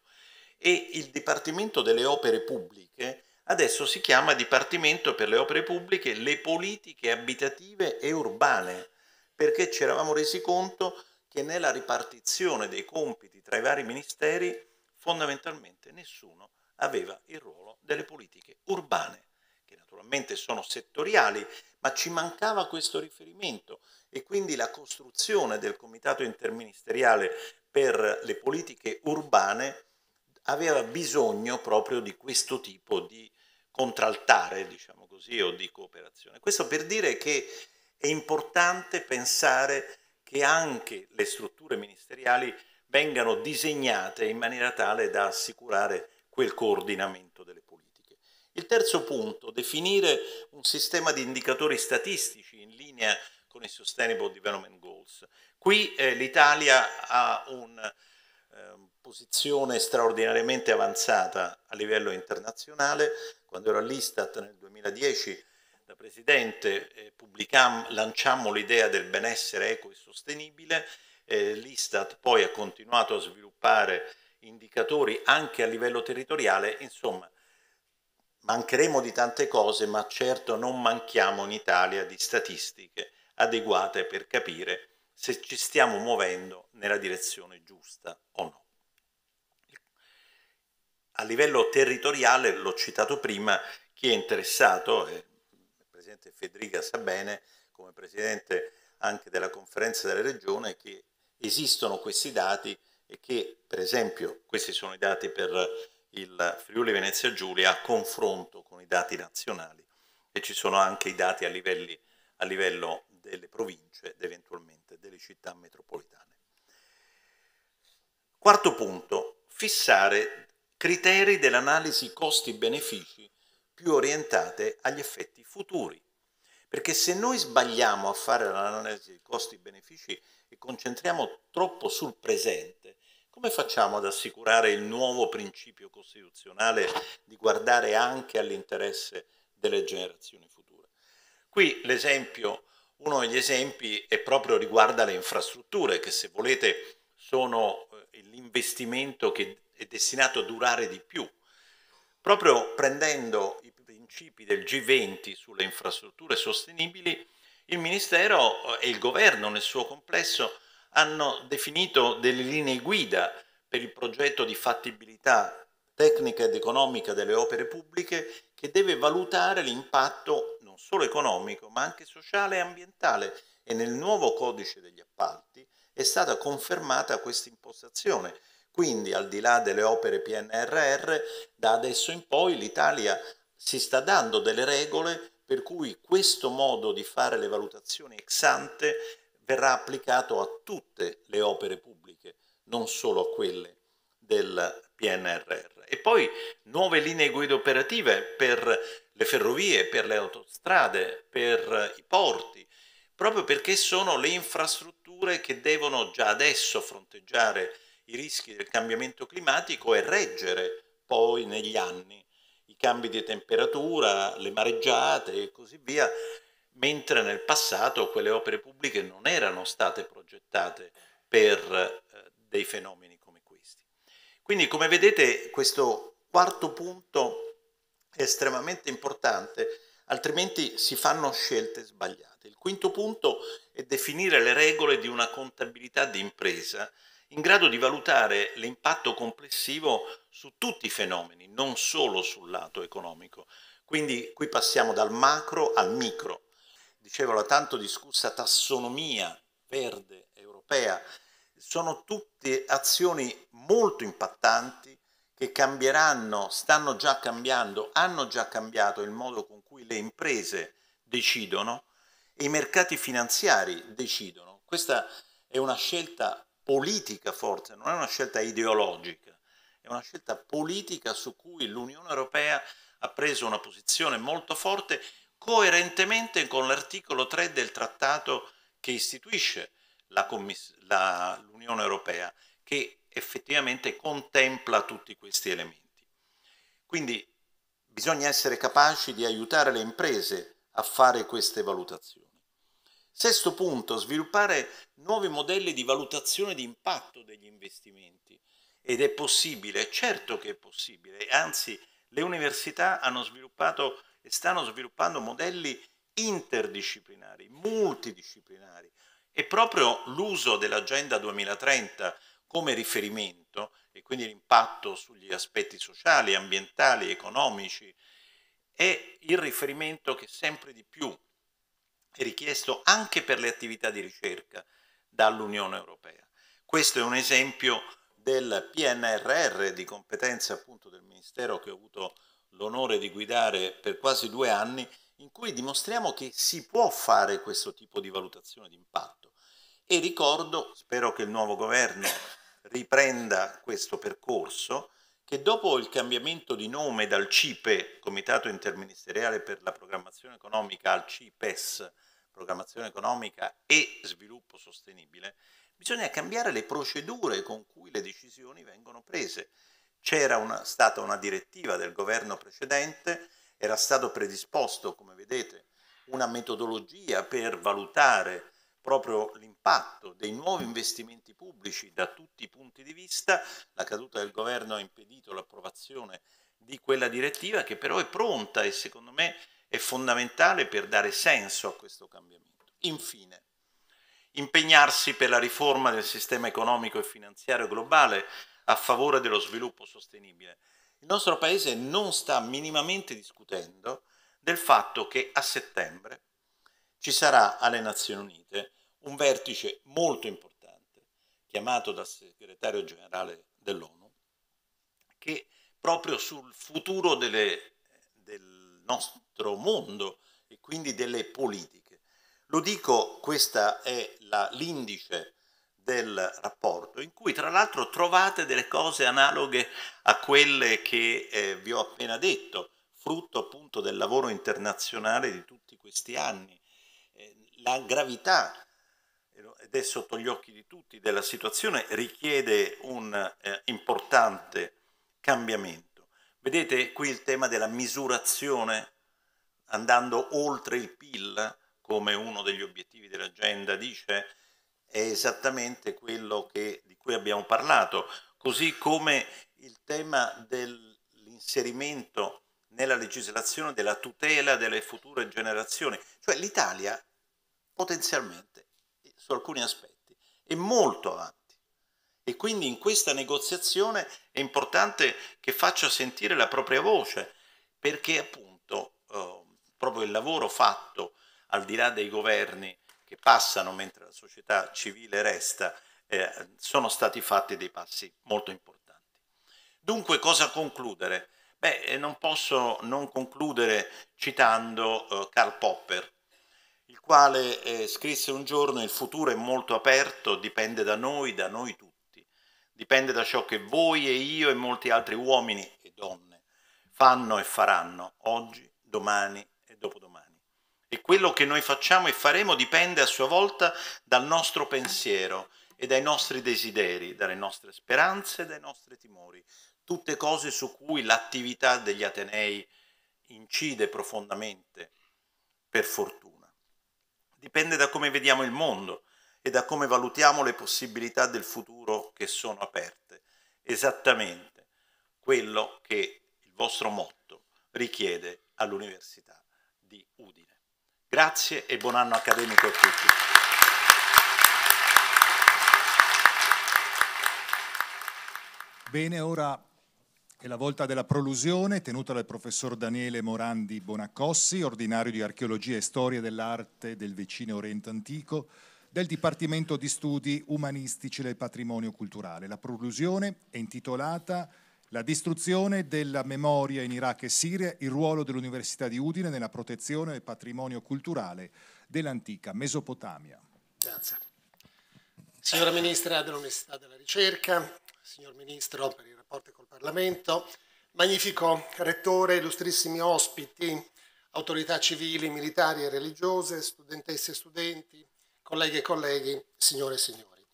e il Dipartimento delle Opere Pubbliche adesso si chiama Dipartimento per le opere pubbliche, le politiche abitative e urbane, perché ci eravamo resi conto che nella ripartizione dei compiti tra i vari ministeri fondamentalmente nessuno aveva il ruolo delle politiche urbane, che naturalmente sono settoriali, ma ci mancava questo riferimento e quindi la costruzione del Comitato interministeriale per le politiche urbane aveva bisogno proprio di questo tipo di contraltare, diciamo così, o di cooperazione. Questo per dire che è importante pensare che anche le strutture ministeriali vengano disegnate in maniera tale da assicurare quel coordinamento delle politiche. Il terzo punto, definire un sistema di indicatori statistici in linea con i Sustainable Development Goals. Qui eh, l'Italia ha un eh, posizione straordinariamente avanzata a livello internazionale. Quando ero all'Istat nel 2010, da presidente, eh, lanciammo l'idea del benessere eco e sostenibile. Eh, L'Istat poi ha continuato a sviluppare indicatori anche a livello territoriale. Insomma, mancheremo di tante cose, ma certo non manchiamo in Italia di statistiche adeguate per capire se ci stiamo muovendo nella direzione giusta o no a livello territoriale, l'ho citato prima, chi è interessato, e eh, il Presidente Federica sa bene, come Presidente anche della conferenza delle regioni, che esistono questi dati e che per esempio questi sono i dati per il Friuli Venezia Giulia a confronto con i dati nazionali e ci sono anche i dati a, livelli, a livello delle province ed eventualmente delle città metropolitane. Quarto punto, fissare criteri dell'analisi costi-benefici più orientate agli effetti futuri. Perché se noi sbagliamo a fare l'analisi dei costi-benefici e concentriamo troppo sul presente, come facciamo ad assicurare il nuovo principio costituzionale di guardare anche all'interesse delle generazioni future? Qui l'esempio, uno degli esempi è proprio riguarda le infrastrutture, che se volete sono eh, l'investimento che è destinato a durare di più. Proprio prendendo i principi del G20 sulle infrastrutture sostenibili, il Ministero eh, e il Governo nel suo complesso hanno definito delle linee guida per il progetto di fattibilità tecnica ed economica delle opere pubbliche che deve valutare l'impatto non solo economico ma anche sociale e ambientale e nel nuovo codice degli appalti è stata confermata questa impostazione quindi, al di là delle opere PNRR, da adesso in poi l'Italia si sta dando delle regole per cui questo modo di fare le valutazioni ex ante verrà applicato a tutte le opere pubbliche, non solo a quelle del PNRR. E poi nuove linee guida operative per le ferrovie, per le autostrade, per i porti, proprio perché sono le infrastrutture che devono già adesso fronteggiare i rischi del cambiamento climatico e reggere poi negli anni i cambi di temperatura, le mareggiate e così via, mentre nel passato quelle opere pubbliche non erano state progettate per eh, dei fenomeni come questi. Quindi come vedete questo quarto punto è estremamente importante, altrimenti si fanno scelte sbagliate. Il quinto punto è definire le regole di una contabilità di impresa in grado di valutare l'impatto complessivo su tutti i fenomeni, non solo sul lato economico. Quindi qui passiamo dal macro al micro. Dicevo la tanto discussa tassonomia verde europea, sono tutte azioni molto impattanti che cambieranno, stanno già cambiando, hanno già cambiato il modo con cui le imprese decidono e i mercati finanziari decidono. Questa è una scelta politica forse, non è una scelta ideologica, è una scelta politica su cui l'Unione Europea ha preso una posizione molto forte coerentemente con l'articolo 3 del trattato che istituisce l'Unione Europea, che effettivamente contempla tutti questi elementi. Quindi bisogna essere capaci di aiutare le imprese a fare queste valutazioni. Sesto punto, sviluppare nuovi modelli di valutazione di impatto degli investimenti. Ed è possibile, certo che è possibile, anzi le università hanno sviluppato e stanno sviluppando modelli interdisciplinari, multidisciplinari e proprio l'uso dell'Agenda 2030 come riferimento e quindi l'impatto sugli aspetti sociali, ambientali, economici è il riferimento che sempre di più richiesto anche per le attività di ricerca dall'Unione Europea. Questo è un esempio del PNRR di competenza appunto del Ministero che ho avuto l'onore di guidare per quasi due anni, in cui dimostriamo che si può fare questo tipo di valutazione di impatto. E ricordo, spero che il nuovo governo riprenda questo percorso, che dopo il cambiamento di nome dal CIPE, Comitato Interministeriale per la Programmazione Economica, al CIPES, Programmazione Economica e Sviluppo Sostenibile, bisogna cambiare le procedure con cui le decisioni vengono prese. C'era una, stata una direttiva del governo precedente, era stato predisposto, come vedete, una metodologia per valutare proprio l'impatto dei nuovi investimenti pubblici da tutti i punti di vista. La caduta del governo ha impedito l'approvazione di quella direttiva che però è pronta e secondo me è fondamentale per dare senso a questo cambiamento. Infine, impegnarsi per la riforma del sistema economico e finanziario globale a favore dello sviluppo sostenibile. Il nostro Paese non sta minimamente discutendo del fatto che a settembre ci sarà alle Nazioni Unite un vertice molto importante, chiamato dal segretario generale dell'ONU, che proprio sul futuro delle, del nostro mondo e quindi delle politiche. Lo dico, questo è la, l'indice del rapporto, in cui tra l'altro trovate delle cose analoghe a quelle che eh, vi ho appena detto, frutto appunto del lavoro internazionale di tutti questi anni la gravità ed è sotto gli occhi di tutti della situazione richiede un eh, importante cambiamento. Vedete qui il tema della misurazione andando oltre il PIL, come uno degli obiettivi dell'agenda dice, è esattamente quello che, di cui abbiamo parlato, così come il tema dell'inserimento nella legislazione della tutela delle future generazioni. Cioè l'Italia potenzialmente eh, su alcuni aspetti è molto avanti. E quindi in questa negoziazione è importante che faccia sentire la propria voce, perché appunto eh, proprio il lavoro fatto al di là dei governi che passano mentre la società civile resta, eh, sono stati fatti dei passi molto importanti. Dunque cosa concludere? Beh, eh, non posso non concludere citando eh, Karl Popper, il quale eh, scrisse un giorno il futuro è molto aperto, dipende da noi, da noi tutti, dipende da ciò che voi e io e molti altri uomini e donne fanno e faranno oggi, domani e dopodomani. E quello che noi facciamo e faremo dipende a sua volta dal nostro pensiero e dai nostri desideri, dalle nostre speranze e dai nostri timori, tutte cose su cui l'attività degli Atenei incide profondamente, per fortuna dipende da come vediamo il mondo e da come valutiamo le possibilità del futuro che sono aperte. Esattamente quello che il vostro motto richiede all'Università di Udine. Grazie e buon anno accademico a tutti. Bene, ora è la volta della prolusione tenuta dal professor Daniele Morandi Bonaccossi, ordinario di archeologia e storia dell'arte del vicino Oriente Antico, del Dipartimento di Studi Umanistici del Patrimonio Culturale. La prolusione è intitolata La distruzione della memoria in Iraq e Siria, il ruolo dell'Università di Udine nella protezione del patrimonio culturale dell'antica Mesopotamia. Grazie. Signora Ministra dell'Università della Ricerca, signor Ministro per il rapporti col Parlamento, magnifico rettore, illustrissimi ospiti, autorità civili, militari e religiose, studentesse e studenti, colleghe e colleghi, signore e signori.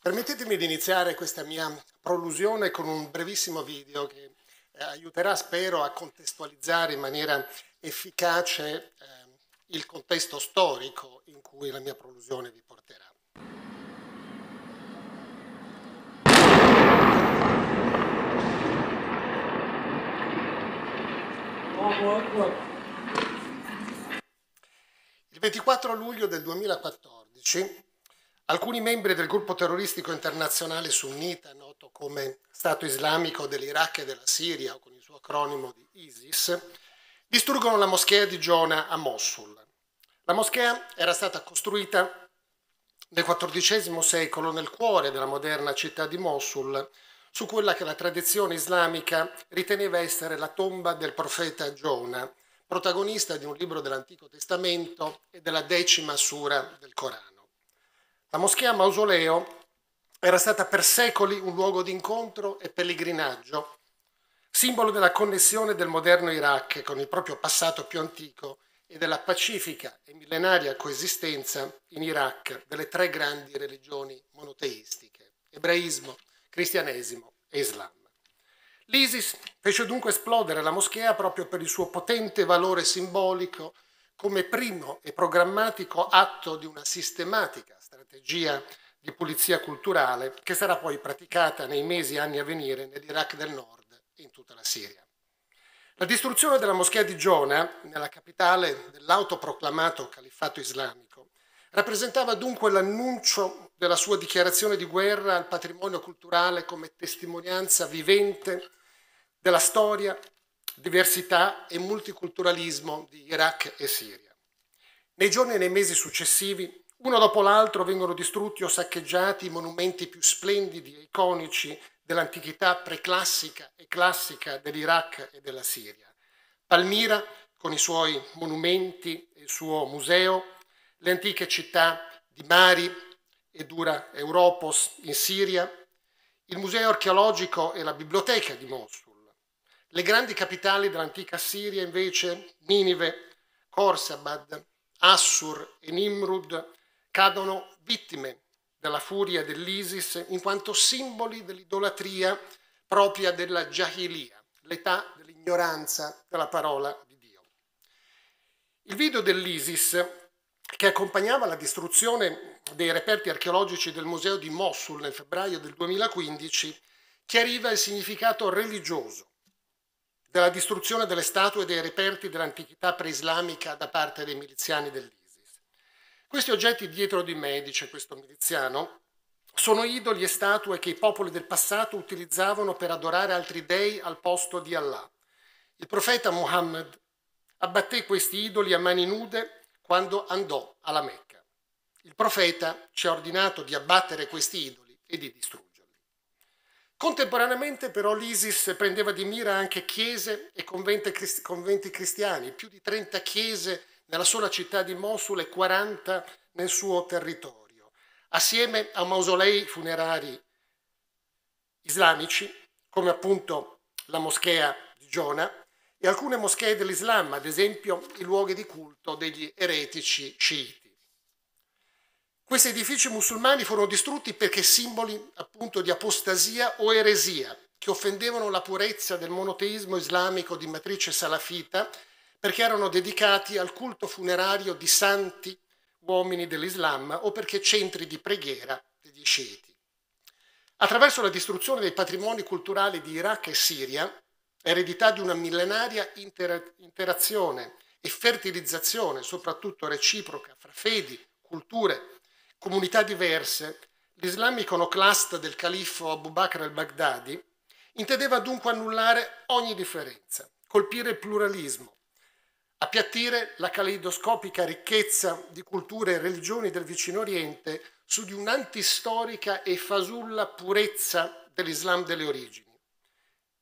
Permettetemi di iniziare questa mia prolusione con un brevissimo video che eh, aiuterà, spero, a contestualizzare in maniera efficace eh, il contesto storico in cui la mia prolusione vi porterà. Il 24 luglio del 2014 alcuni membri del gruppo terroristico internazionale sunnita, noto come Stato Islamico dell'Iraq e della Siria o con il suo acronimo di ISIS, distruggono la moschea di Giona a Mosul. La moschea era stata costruita nel XIV secolo nel cuore della moderna città di Mosul su quella che la tradizione islamica riteneva essere la tomba del profeta Giona, protagonista di un libro dell'Antico Testamento e della decima sura del Corano. La moschea mausoleo era stata per secoli un luogo di incontro e pellegrinaggio, simbolo della connessione del moderno Iraq con il proprio passato più antico e della pacifica e millenaria coesistenza in Iraq delle tre grandi religioni monoteistiche, ebraismo, cristianesimo e islam. L'ISIS fece dunque esplodere la moschea proprio per il suo potente valore simbolico come primo e programmatico atto di una sistematica strategia di pulizia culturale che sarà poi praticata nei mesi e anni a venire nell'Iraq del Nord e in tutta la Siria. La distruzione della moschea di Giona, nella capitale dell'autoproclamato califfato islamico, rappresentava dunque l'annuncio della sua dichiarazione di guerra al patrimonio culturale come testimonianza vivente della storia, diversità e multiculturalismo di Iraq e Siria. Nei giorni e nei mesi successivi, uno dopo l'altro vengono distrutti o saccheggiati i monumenti più splendidi e iconici dell'antichità preclassica e classica dell'Iraq e della Siria. Palmira, con i suoi monumenti e il suo museo, le antiche città di Mari, e dura Europos in Siria, il museo archeologico e la biblioteca di Mosul. Le grandi capitali dell'antica Siria invece, Ninive, Khorsabad, Assur e Nimrud, cadono vittime della furia dell'Isis in quanto simboli dell'idolatria propria della Jahiliya, l'età dell'ignoranza della parola di Dio. Il video dell'Isis che accompagnava la distruzione dei reperti archeologici del museo di Mosul nel febbraio del 2015, chiariva il significato religioso della distruzione delle statue e dei reperti dell'antichità preislamica da parte dei miliziani dell'ISIS. Questi oggetti dietro di me, dice questo miliziano, sono idoli e statue che i popoli del passato utilizzavano per adorare altri dei al posto di Allah. Il profeta Muhammad abbatté questi idoli a mani nude quando andò alla Mecca. Il profeta ci ha ordinato di abbattere questi idoli e di distruggerli. Contemporaneamente però l'ISIS prendeva di mira anche chiese e conventi, cristiani, più di 30 chiese nella sola città di Mosul e 40 nel suo territorio, assieme a mausolei funerari islamici come appunto la moschea di Giona e alcune moschee dell'Islam, ad esempio i luoghi di culto degli eretici sciiti. Questi edifici musulmani furono distrutti perché simboli appunto di apostasia o eresia, che offendevano la purezza del monoteismo islamico di matrice salafita, perché erano dedicati al culto funerario di santi uomini dell'Islam o perché centri di preghiera degli sciiti. Attraverso la distruzione dei patrimoni culturali di Iraq e Siria, eredità di una millenaria inter- interazione e fertilizzazione, soprattutto reciproca, fra fedi, culture, comunità diverse, l'Islam iconoclasta del califfo Abu Bakr al-Baghdadi intendeva dunque annullare ogni differenza, colpire il pluralismo, appiattire la caleidoscopica ricchezza di culture e religioni del vicino Oriente su di un'antistorica e fasulla purezza dell'Islam delle origini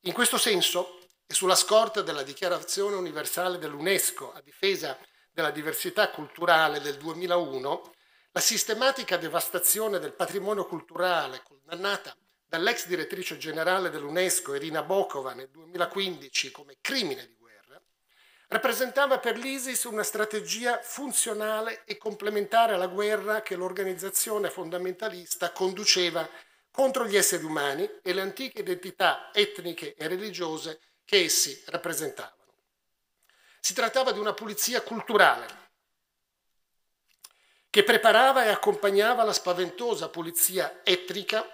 in questo senso, e sulla scorta della Dichiarazione universale dell'UNESCO a difesa della diversità culturale del 2001, la sistematica devastazione del patrimonio culturale condannata dall'ex direttrice generale dell'UNESCO Irina Bokova nel 2015 come crimine di guerra, rappresentava per l'ISIS una strategia funzionale e complementare alla guerra che l'organizzazione fondamentalista conduceva contro gli esseri umani e le antiche identità etniche e religiose che essi rappresentavano. Si trattava di una pulizia culturale che preparava e accompagnava la spaventosa pulizia etnica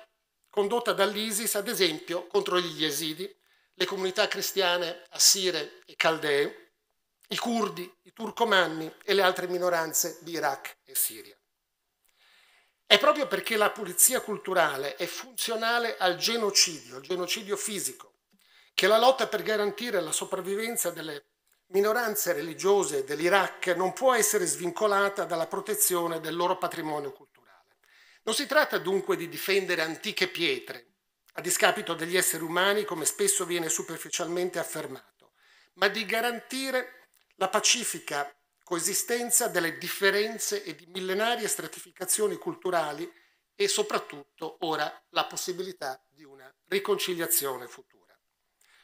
condotta dall'ISIS, ad esempio, contro gli Yazidi, le comunità cristiane assire e caldee, i curdi, i turcomanni e le altre minoranze di Iraq e Siria. È proprio perché la pulizia culturale è funzionale al genocidio, al genocidio fisico, che la lotta per garantire la sopravvivenza delle minoranze religiose dell'Iraq non può essere svincolata dalla protezione del loro patrimonio culturale. Non si tratta dunque di difendere antiche pietre, a discapito degli esseri umani, come spesso viene superficialmente affermato, ma di garantire la pacifica coesistenza delle differenze e di millenarie stratificazioni culturali e soprattutto ora la possibilità di una riconciliazione futura.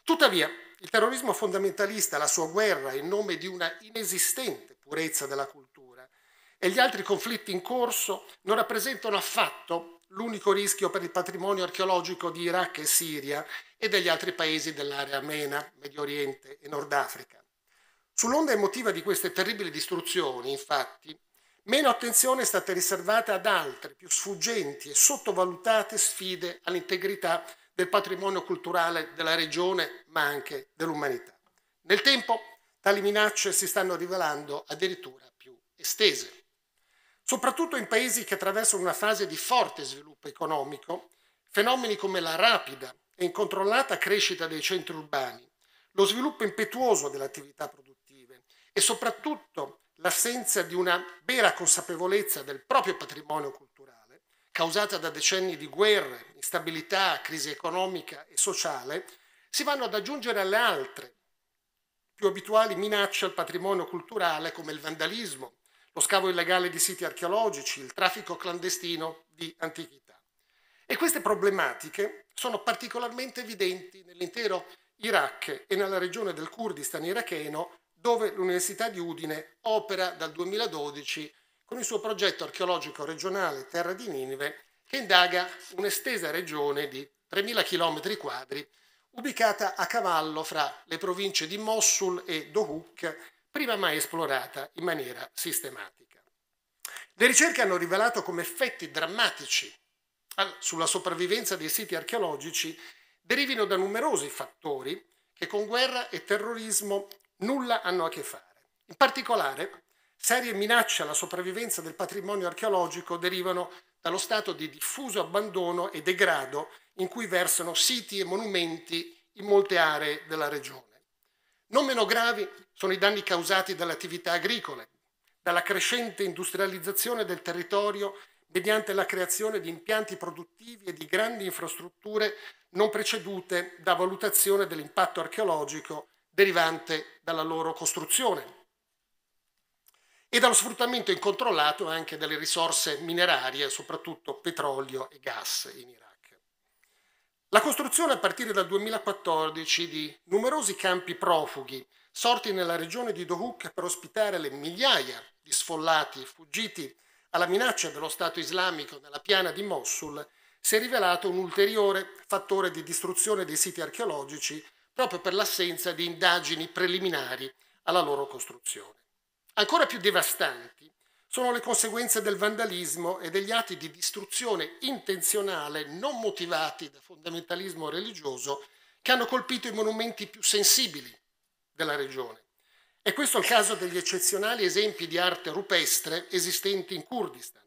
Tuttavia, il terrorismo fondamentalista, la sua guerra in nome di una inesistente purezza della cultura e gli altri conflitti in corso non rappresentano affatto l'unico rischio per il patrimonio archeologico di Iraq e Siria e degli altri paesi dell'area amena, Medio Oriente e Nord Africa. Sull'onda emotiva di queste terribili distruzioni, infatti, meno attenzione è stata riservata ad altre, più sfuggenti e sottovalutate sfide all'integrità del patrimonio culturale della regione, ma anche dell'umanità. Nel tempo tali minacce si stanno rivelando addirittura più estese, soprattutto in paesi che attraversano una fase di forte sviluppo economico, fenomeni come la rapida e incontrollata crescita dei centri urbani, lo sviluppo impetuoso dell'attività produttiva, e soprattutto l'assenza di una vera consapevolezza del proprio patrimonio culturale, causata da decenni di guerre, instabilità, crisi economica e sociale, si vanno ad aggiungere alle altre più abituali minacce al patrimonio culturale come il vandalismo, lo scavo illegale di siti archeologici, il traffico clandestino di antichità. E queste problematiche sono particolarmente evidenti nell'intero Iraq e nella regione del Kurdistan iracheno dove l'Università di Udine opera dal 2012 con il suo progetto archeologico regionale Terra di Ninive, che indaga un'estesa regione di 3.000 km quadri ubicata a cavallo fra le province di Mossul e Dohuk, prima mai esplorata in maniera sistematica. Le ricerche hanno rivelato come effetti drammatici ah, sulla sopravvivenza dei siti archeologici derivino da numerosi fattori che con guerra e terrorismo nulla hanno a che fare. In particolare, serie minacce alla sopravvivenza del patrimonio archeologico derivano dallo stato di diffuso abbandono e degrado in cui versano siti e monumenti in molte aree della regione. Non meno gravi sono i danni causati dalle attività agricole, dalla crescente industrializzazione del territorio mediante la creazione di impianti produttivi e di grandi infrastrutture non precedute da valutazione dell'impatto archeologico derivante dalla loro costruzione e dallo sfruttamento incontrollato anche delle risorse minerarie, soprattutto petrolio e gas in Iraq. La costruzione a partire dal 2014 di numerosi campi profughi sorti nella regione di Dohuk per ospitare le migliaia di sfollati fuggiti alla minaccia dello Stato islamico nella piana di Mosul si è rivelato un ulteriore fattore di distruzione dei siti archeologici proprio per l'assenza di indagini preliminari alla loro costruzione. Ancora più devastanti sono le conseguenze del vandalismo e degli atti di distruzione intenzionale non motivati da fondamentalismo religioso che hanno colpito i monumenti più sensibili della regione. E questo è il caso degli eccezionali esempi di arte rupestre esistenti in Kurdistan.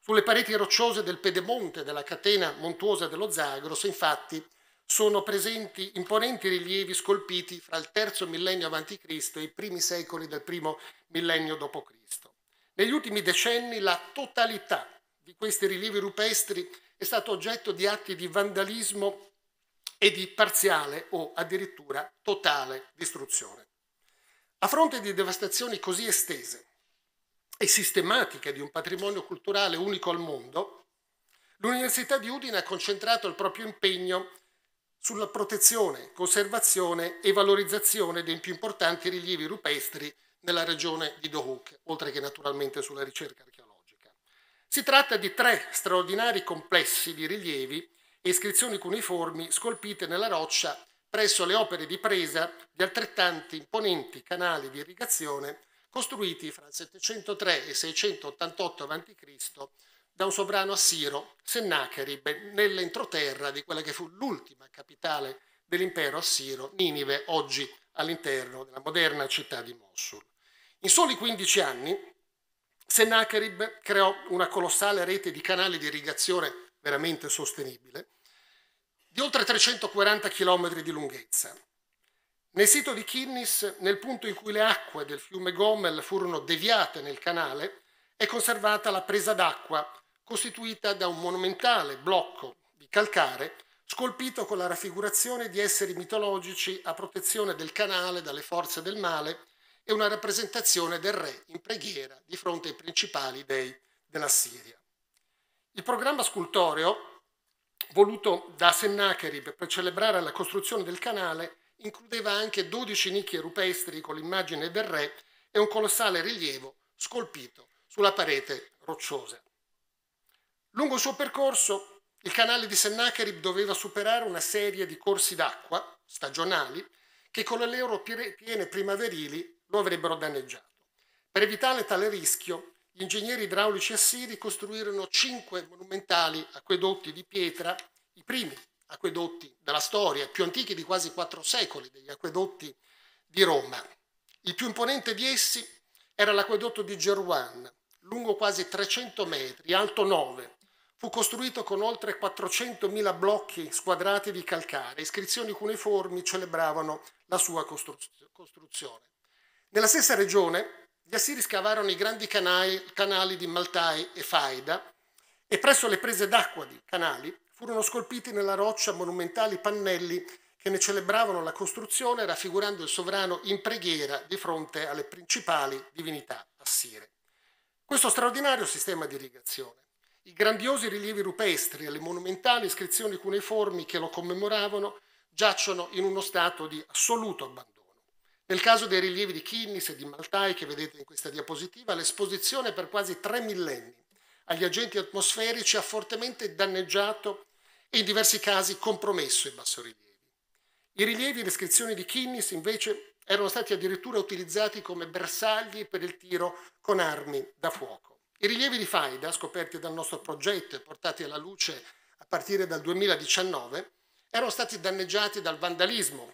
Sulle pareti rocciose del Pedemonte della catena montuosa dello Zagros, infatti, sono presenti imponenti rilievi scolpiti fra il terzo millennio a.C. e i primi secoli del primo millennio d.C. Negli ultimi decenni la totalità di questi rilievi rupestri è stato oggetto di atti di vandalismo e di parziale o addirittura totale distruzione. A fronte di devastazioni così estese e sistematiche di un patrimonio culturale unico al mondo, l'Università di Udine ha concentrato il proprio impegno sulla protezione, conservazione e valorizzazione dei più importanti rilievi rupestri nella regione di Dohuk, oltre che naturalmente sulla ricerca archeologica. Si tratta di tre straordinari complessi di rilievi e iscrizioni cuneiformi scolpite nella roccia presso le opere di presa di altrettanti imponenti canali di irrigazione costruiti fra il 703 e il 688 a.C da un sovrano assiro, Sennacherib, nell'entroterra di quella che fu l'ultima capitale dell'impero assiro, Ninive, oggi all'interno della moderna città di Mosul. In soli 15 anni Sennacherib creò una colossale rete di canali di irrigazione veramente sostenibile, di oltre 340 km di lunghezza. Nel sito di Kinnis, nel punto in cui le acque del fiume Gomel furono deviate nel canale, è conservata la presa d'acqua costituita da un monumentale blocco di calcare scolpito con la raffigurazione di esseri mitologici a protezione del canale dalle forze del male e una rappresentazione del re in preghiera di fronte ai principali dei della Siria. Il programma scultoreo, voluto da Sennacherib per celebrare la costruzione del canale, includeva anche 12 nicchie rupestri con l'immagine del re e un colossale rilievo scolpito sulla parete rocciosa. Lungo il suo percorso, il canale di Sennacherib doveva superare una serie di corsi d'acqua stagionali che con le loro piene primaverili lo avrebbero danneggiato. Per evitare tale rischio, gli ingegneri idraulici assiri costruirono cinque monumentali acquedotti di pietra, i primi acquedotti della storia, più antichi di quasi quattro secoli degli acquedotti di Roma. Il più imponente di essi era l'acquedotto di Geruan, lungo quasi 300 metri, alto 9, Fu costruito con oltre 400.000 blocchi squadrati di calcare. Iscrizioni cuneiformi celebravano la sua costruzione. Nella stessa regione, gli Assiri scavarono i grandi canali, canali di Maltai e Faida e presso le prese d'acqua di canali furono scolpiti nella roccia monumentali pannelli che ne celebravano la costruzione raffigurando il sovrano in preghiera di fronte alle principali divinità assire. Questo straordinario sistema di irrigazione i grandiosi rilievi rupestri e le monumentali iscrizioni cuneiformi che lo commemoravano giacciono in uno stato di assoluto abbandono. Nel caso dei rilievi di Kinnis e di Maltai che vedete in questa diapositiva, l'esposizione per quasi tre millenni agli agenti atmosferici ha fortemente danneggiato e in diversi casi compromesso i bassorilievi. I rilievi e le iscrizioni di Kinnis invece erano stati addirittura utilizzati come bersagli per il tiro con armi da fuoco. I rilievi di faida, scoperti dal nostro progetto e portati alla luce a partire dal 2019, erano stati danneggiati dal vandalismo,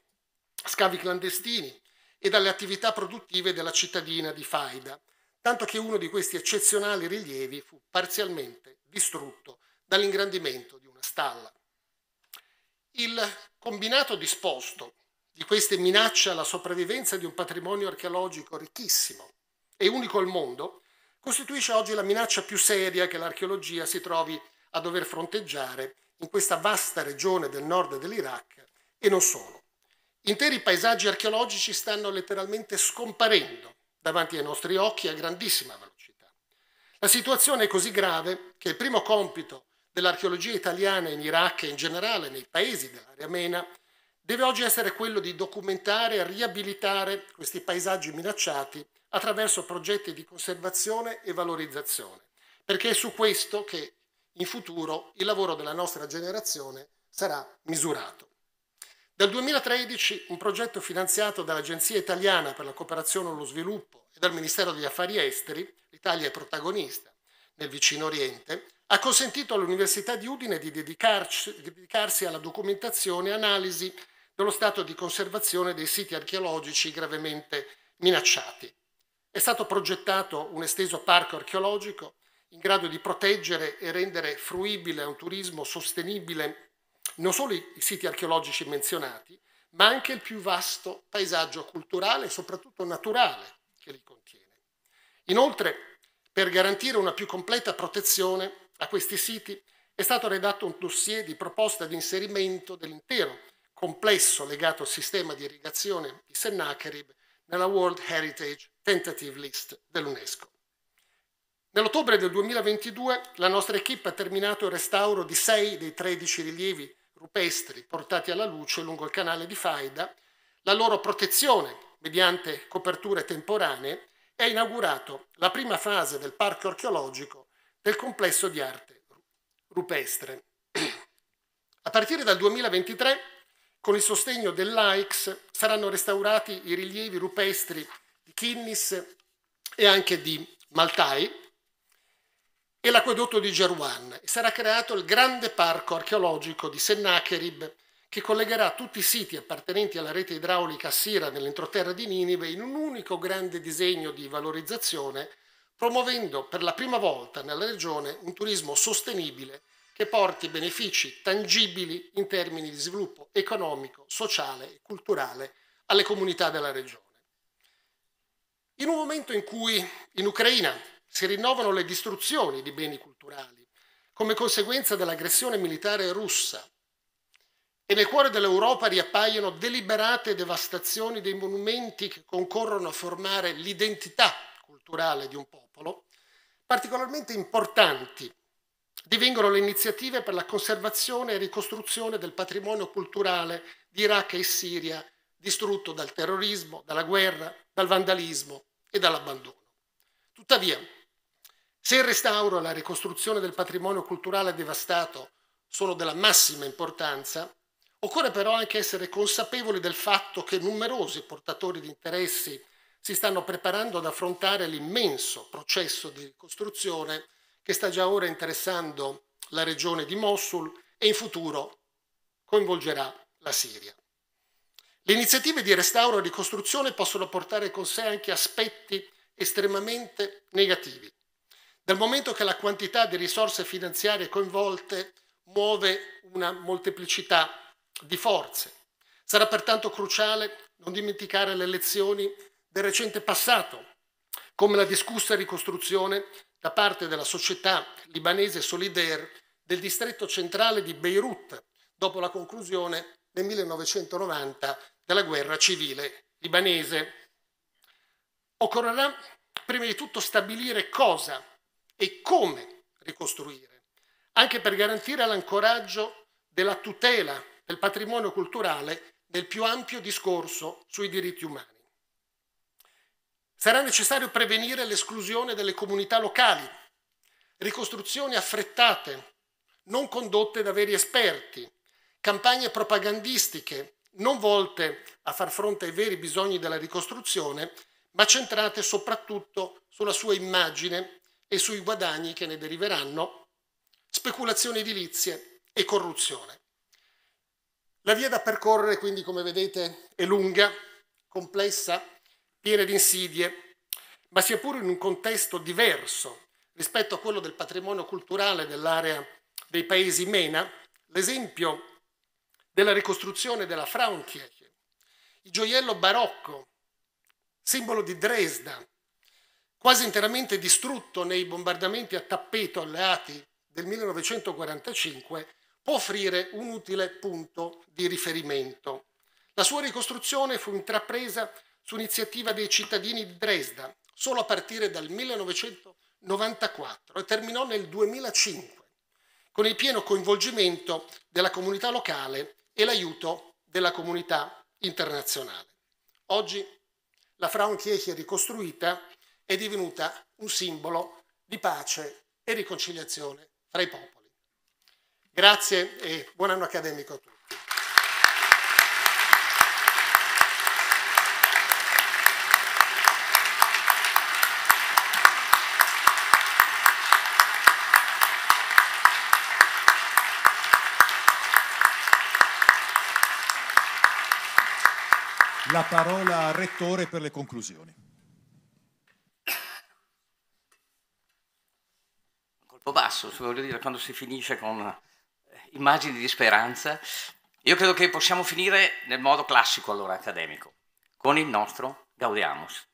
scavi clandestini e dalle attività produttive della cittadina di Faida, tanto che uno di questi eccezionali rilievi fu parzialmente distrutto dall'ingrandimento di una stalla. Il combinato disposto di queste minacce alla sopravvivenza di un patrimonio archeologico ricchissimo e unico al mondo costituisce oggi la minaccia più seria che l'archeologia si trovi a dover fronteggiare in questa vasta regione del nord dell'Iraq e non solo. Interi paesaggi archeologici stanno letteralmente scomparendo davanti ai nostri occhi a grandissima velocità. La situazione è così grave che il primo compito dell'archeologia italiana in Iraq e in generale nei paesi dell'area mena deve oggi essere quello di documentare e riabilitare questi paesaggi minacciati attraverso progetti di conservazione e valorizzazione, perché è su questo che in futuro il lavoro della nostra generazione sarà misurato. Dal 2013 un progetto finanziato dall'Agenzia italiana per la cooperazione e lo sviluppo e dal Ministero degli Affari Esteri, l'Italia è protagonista nel vicino Oriente, ha consentito all'Università di Udine di dedicarci, dedicarsi alla documentazione e analisi dello stato di conservazione dei siti archeologici gravemente minacciati, è stato progettato un esteso parco archeologico in grado di proteggere e rendere fruibile a un turismo sostenibile non solo i siti archeologici menzionati, ma anche il più vasto paesaggio culturale e soprattutto naturale che li contiene. Inoltre, per garantire una più completa protezione a questi siti, è stato redatto un dossier di proposta di inserimento dell'intero complesso legato al sistema di irrigazione di Sennacherib nella World Heritage Tentative List dell'UNESCO. Nell'ottobre del 2022 la nostra equip ha terminato il restauro di sei dei 13 rilievi rupestri portati alla luce lungo il canale di Faida, la loro protezione mediante coperture temporanee e ha inaugurato la prima fase del parco archeologico del complesso di arte rupestre. A partire dal 2023, con il sostegno dell'AIX, saranno restaurati i rilievi rupestri di Kinnis e anche di Maltai, e l'acquedotto di Geruan. Sarà creato il grande parco archeologico di Sennacherib che collegherà tutti i siti appartenenti alla rete idraulica Sira nell'entroterra di Ninive in un unico grande disegno di valorizzazione, promuovendo per la prima volta nella regione un turismo sostenibile che porti benefici tangibili in termini di sviluppo economico, sociale e culturale alle comunità della regione. In un momento in cui in Ucraina si rinnovano le distruzioni di beni culturali come conseguenza dell'aggressione militare russa e nel cuore dell'Europa riappaiono deliberate devastazioni dei monumenti che concorrono a formare l'identità culturale di un popolo, particolarmente importanti divengono le iniziative per la conservazione e ricostruzione del patrimonio culturale di Iraq e Siria, distrutto dal terrorismo, dalla guerra, dal vandalismo e dall'abbandono. Tuttavia, se il restauro e la ricostruzione del patrimonio culturale devastato sono della massima importanza, occorre però anche essere consapevoli del fatto che numerosi portatori di interessi si stanno preparando ad affrontare l'immenso processo di ricostruzione che sta già ora interessando la regione di Mosul e in futuro coinvolgerà la Siria. Le iniziative di restauro e ricostruzione possono portare con sé anche aspetti estremamente negativi, dal momento che la quantità di risorse finanziarie coinvolte muove una molteplicità di forze. Sarà pertanto cruciale non dimenticare le lezioni del recente passato, come la discussa ricostruzione da parte della società libanese Solidair del distretto centrale di Beirut dopo la conclusione nel 1990 della guerra civile libanese. Occorrerà prima di tutto stabilire cosa e come ricostruire, anche per garantire l'ancoraggio della tutela del patrimonio culturale nel più ampio discorso sui diritti umani. Sarà necessario prevenire l'esclusione delle comunità locali, ricostruzioni affrettate, non condotte da veri esperti, campagne propagandistiche non volte a far fronte ai veri bisogni della ricostruzione, ma centrate soprattutto sulla sua immagine e sui guadagni che ne deriveranno, speculazioni edilizie e corruzione. La via da percorrere, quindi, come vedete, è lunga, complessa, piena di insidie, ma sia pure in un contesto diverso rispetto a quello del patrimonio culturale dell'area dei paesi MENA, l'esempio della ricostruzione della Frauenkirche, il gioiello barocco, simbolo di Dresda, quasi interamente distrutto nei bombardamenti a tappeto alleati del 1945, può offrire un utile punto di riferimento. La sua ricostruzione fu intrapresa su iniziativa dei cittadini di Dresda solo a partire dal 1994 e terminò nel 2005 con il pieno coinvolgimento della comunità locale e l'aiuto della comunità internazionale. Oggi la Frauenkirche ricostruita è divenuta un simbolo di pace e riconciliazione tra i popoli. Grazie e buon anno accademico a tutti. la parola al Rettore per le conclusioni. Colpo basso, voglio dire, quando si finisce con eh, immagini di speranza, io credo che possiamo finire nel modo classico, allora accademico, con il nostro Gaudeamus.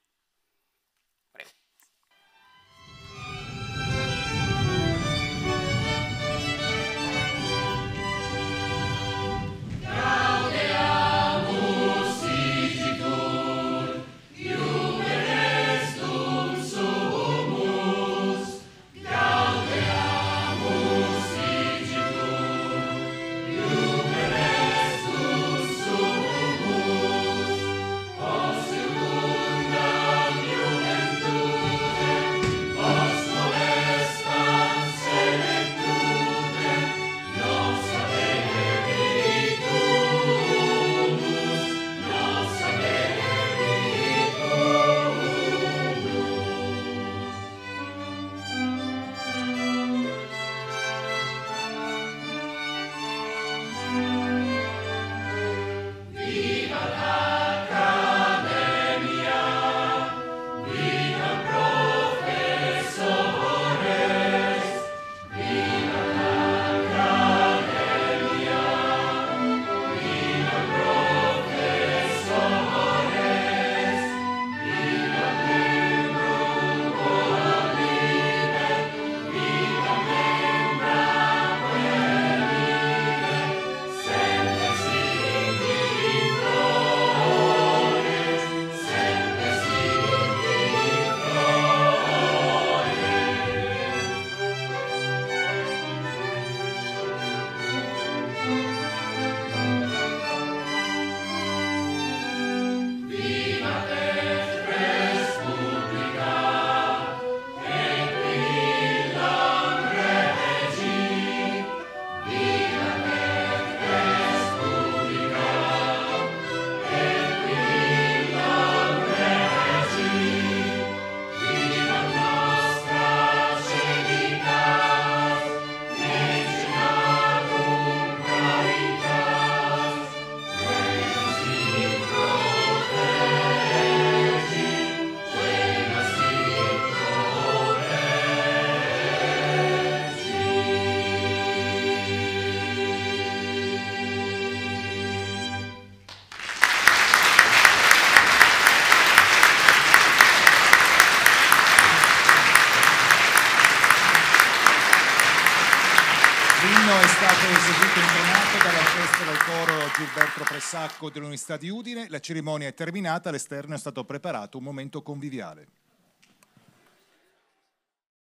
dell'Università di Udine, la cerimonia è terminata, all'esterno è stato preparato un momento conviviale.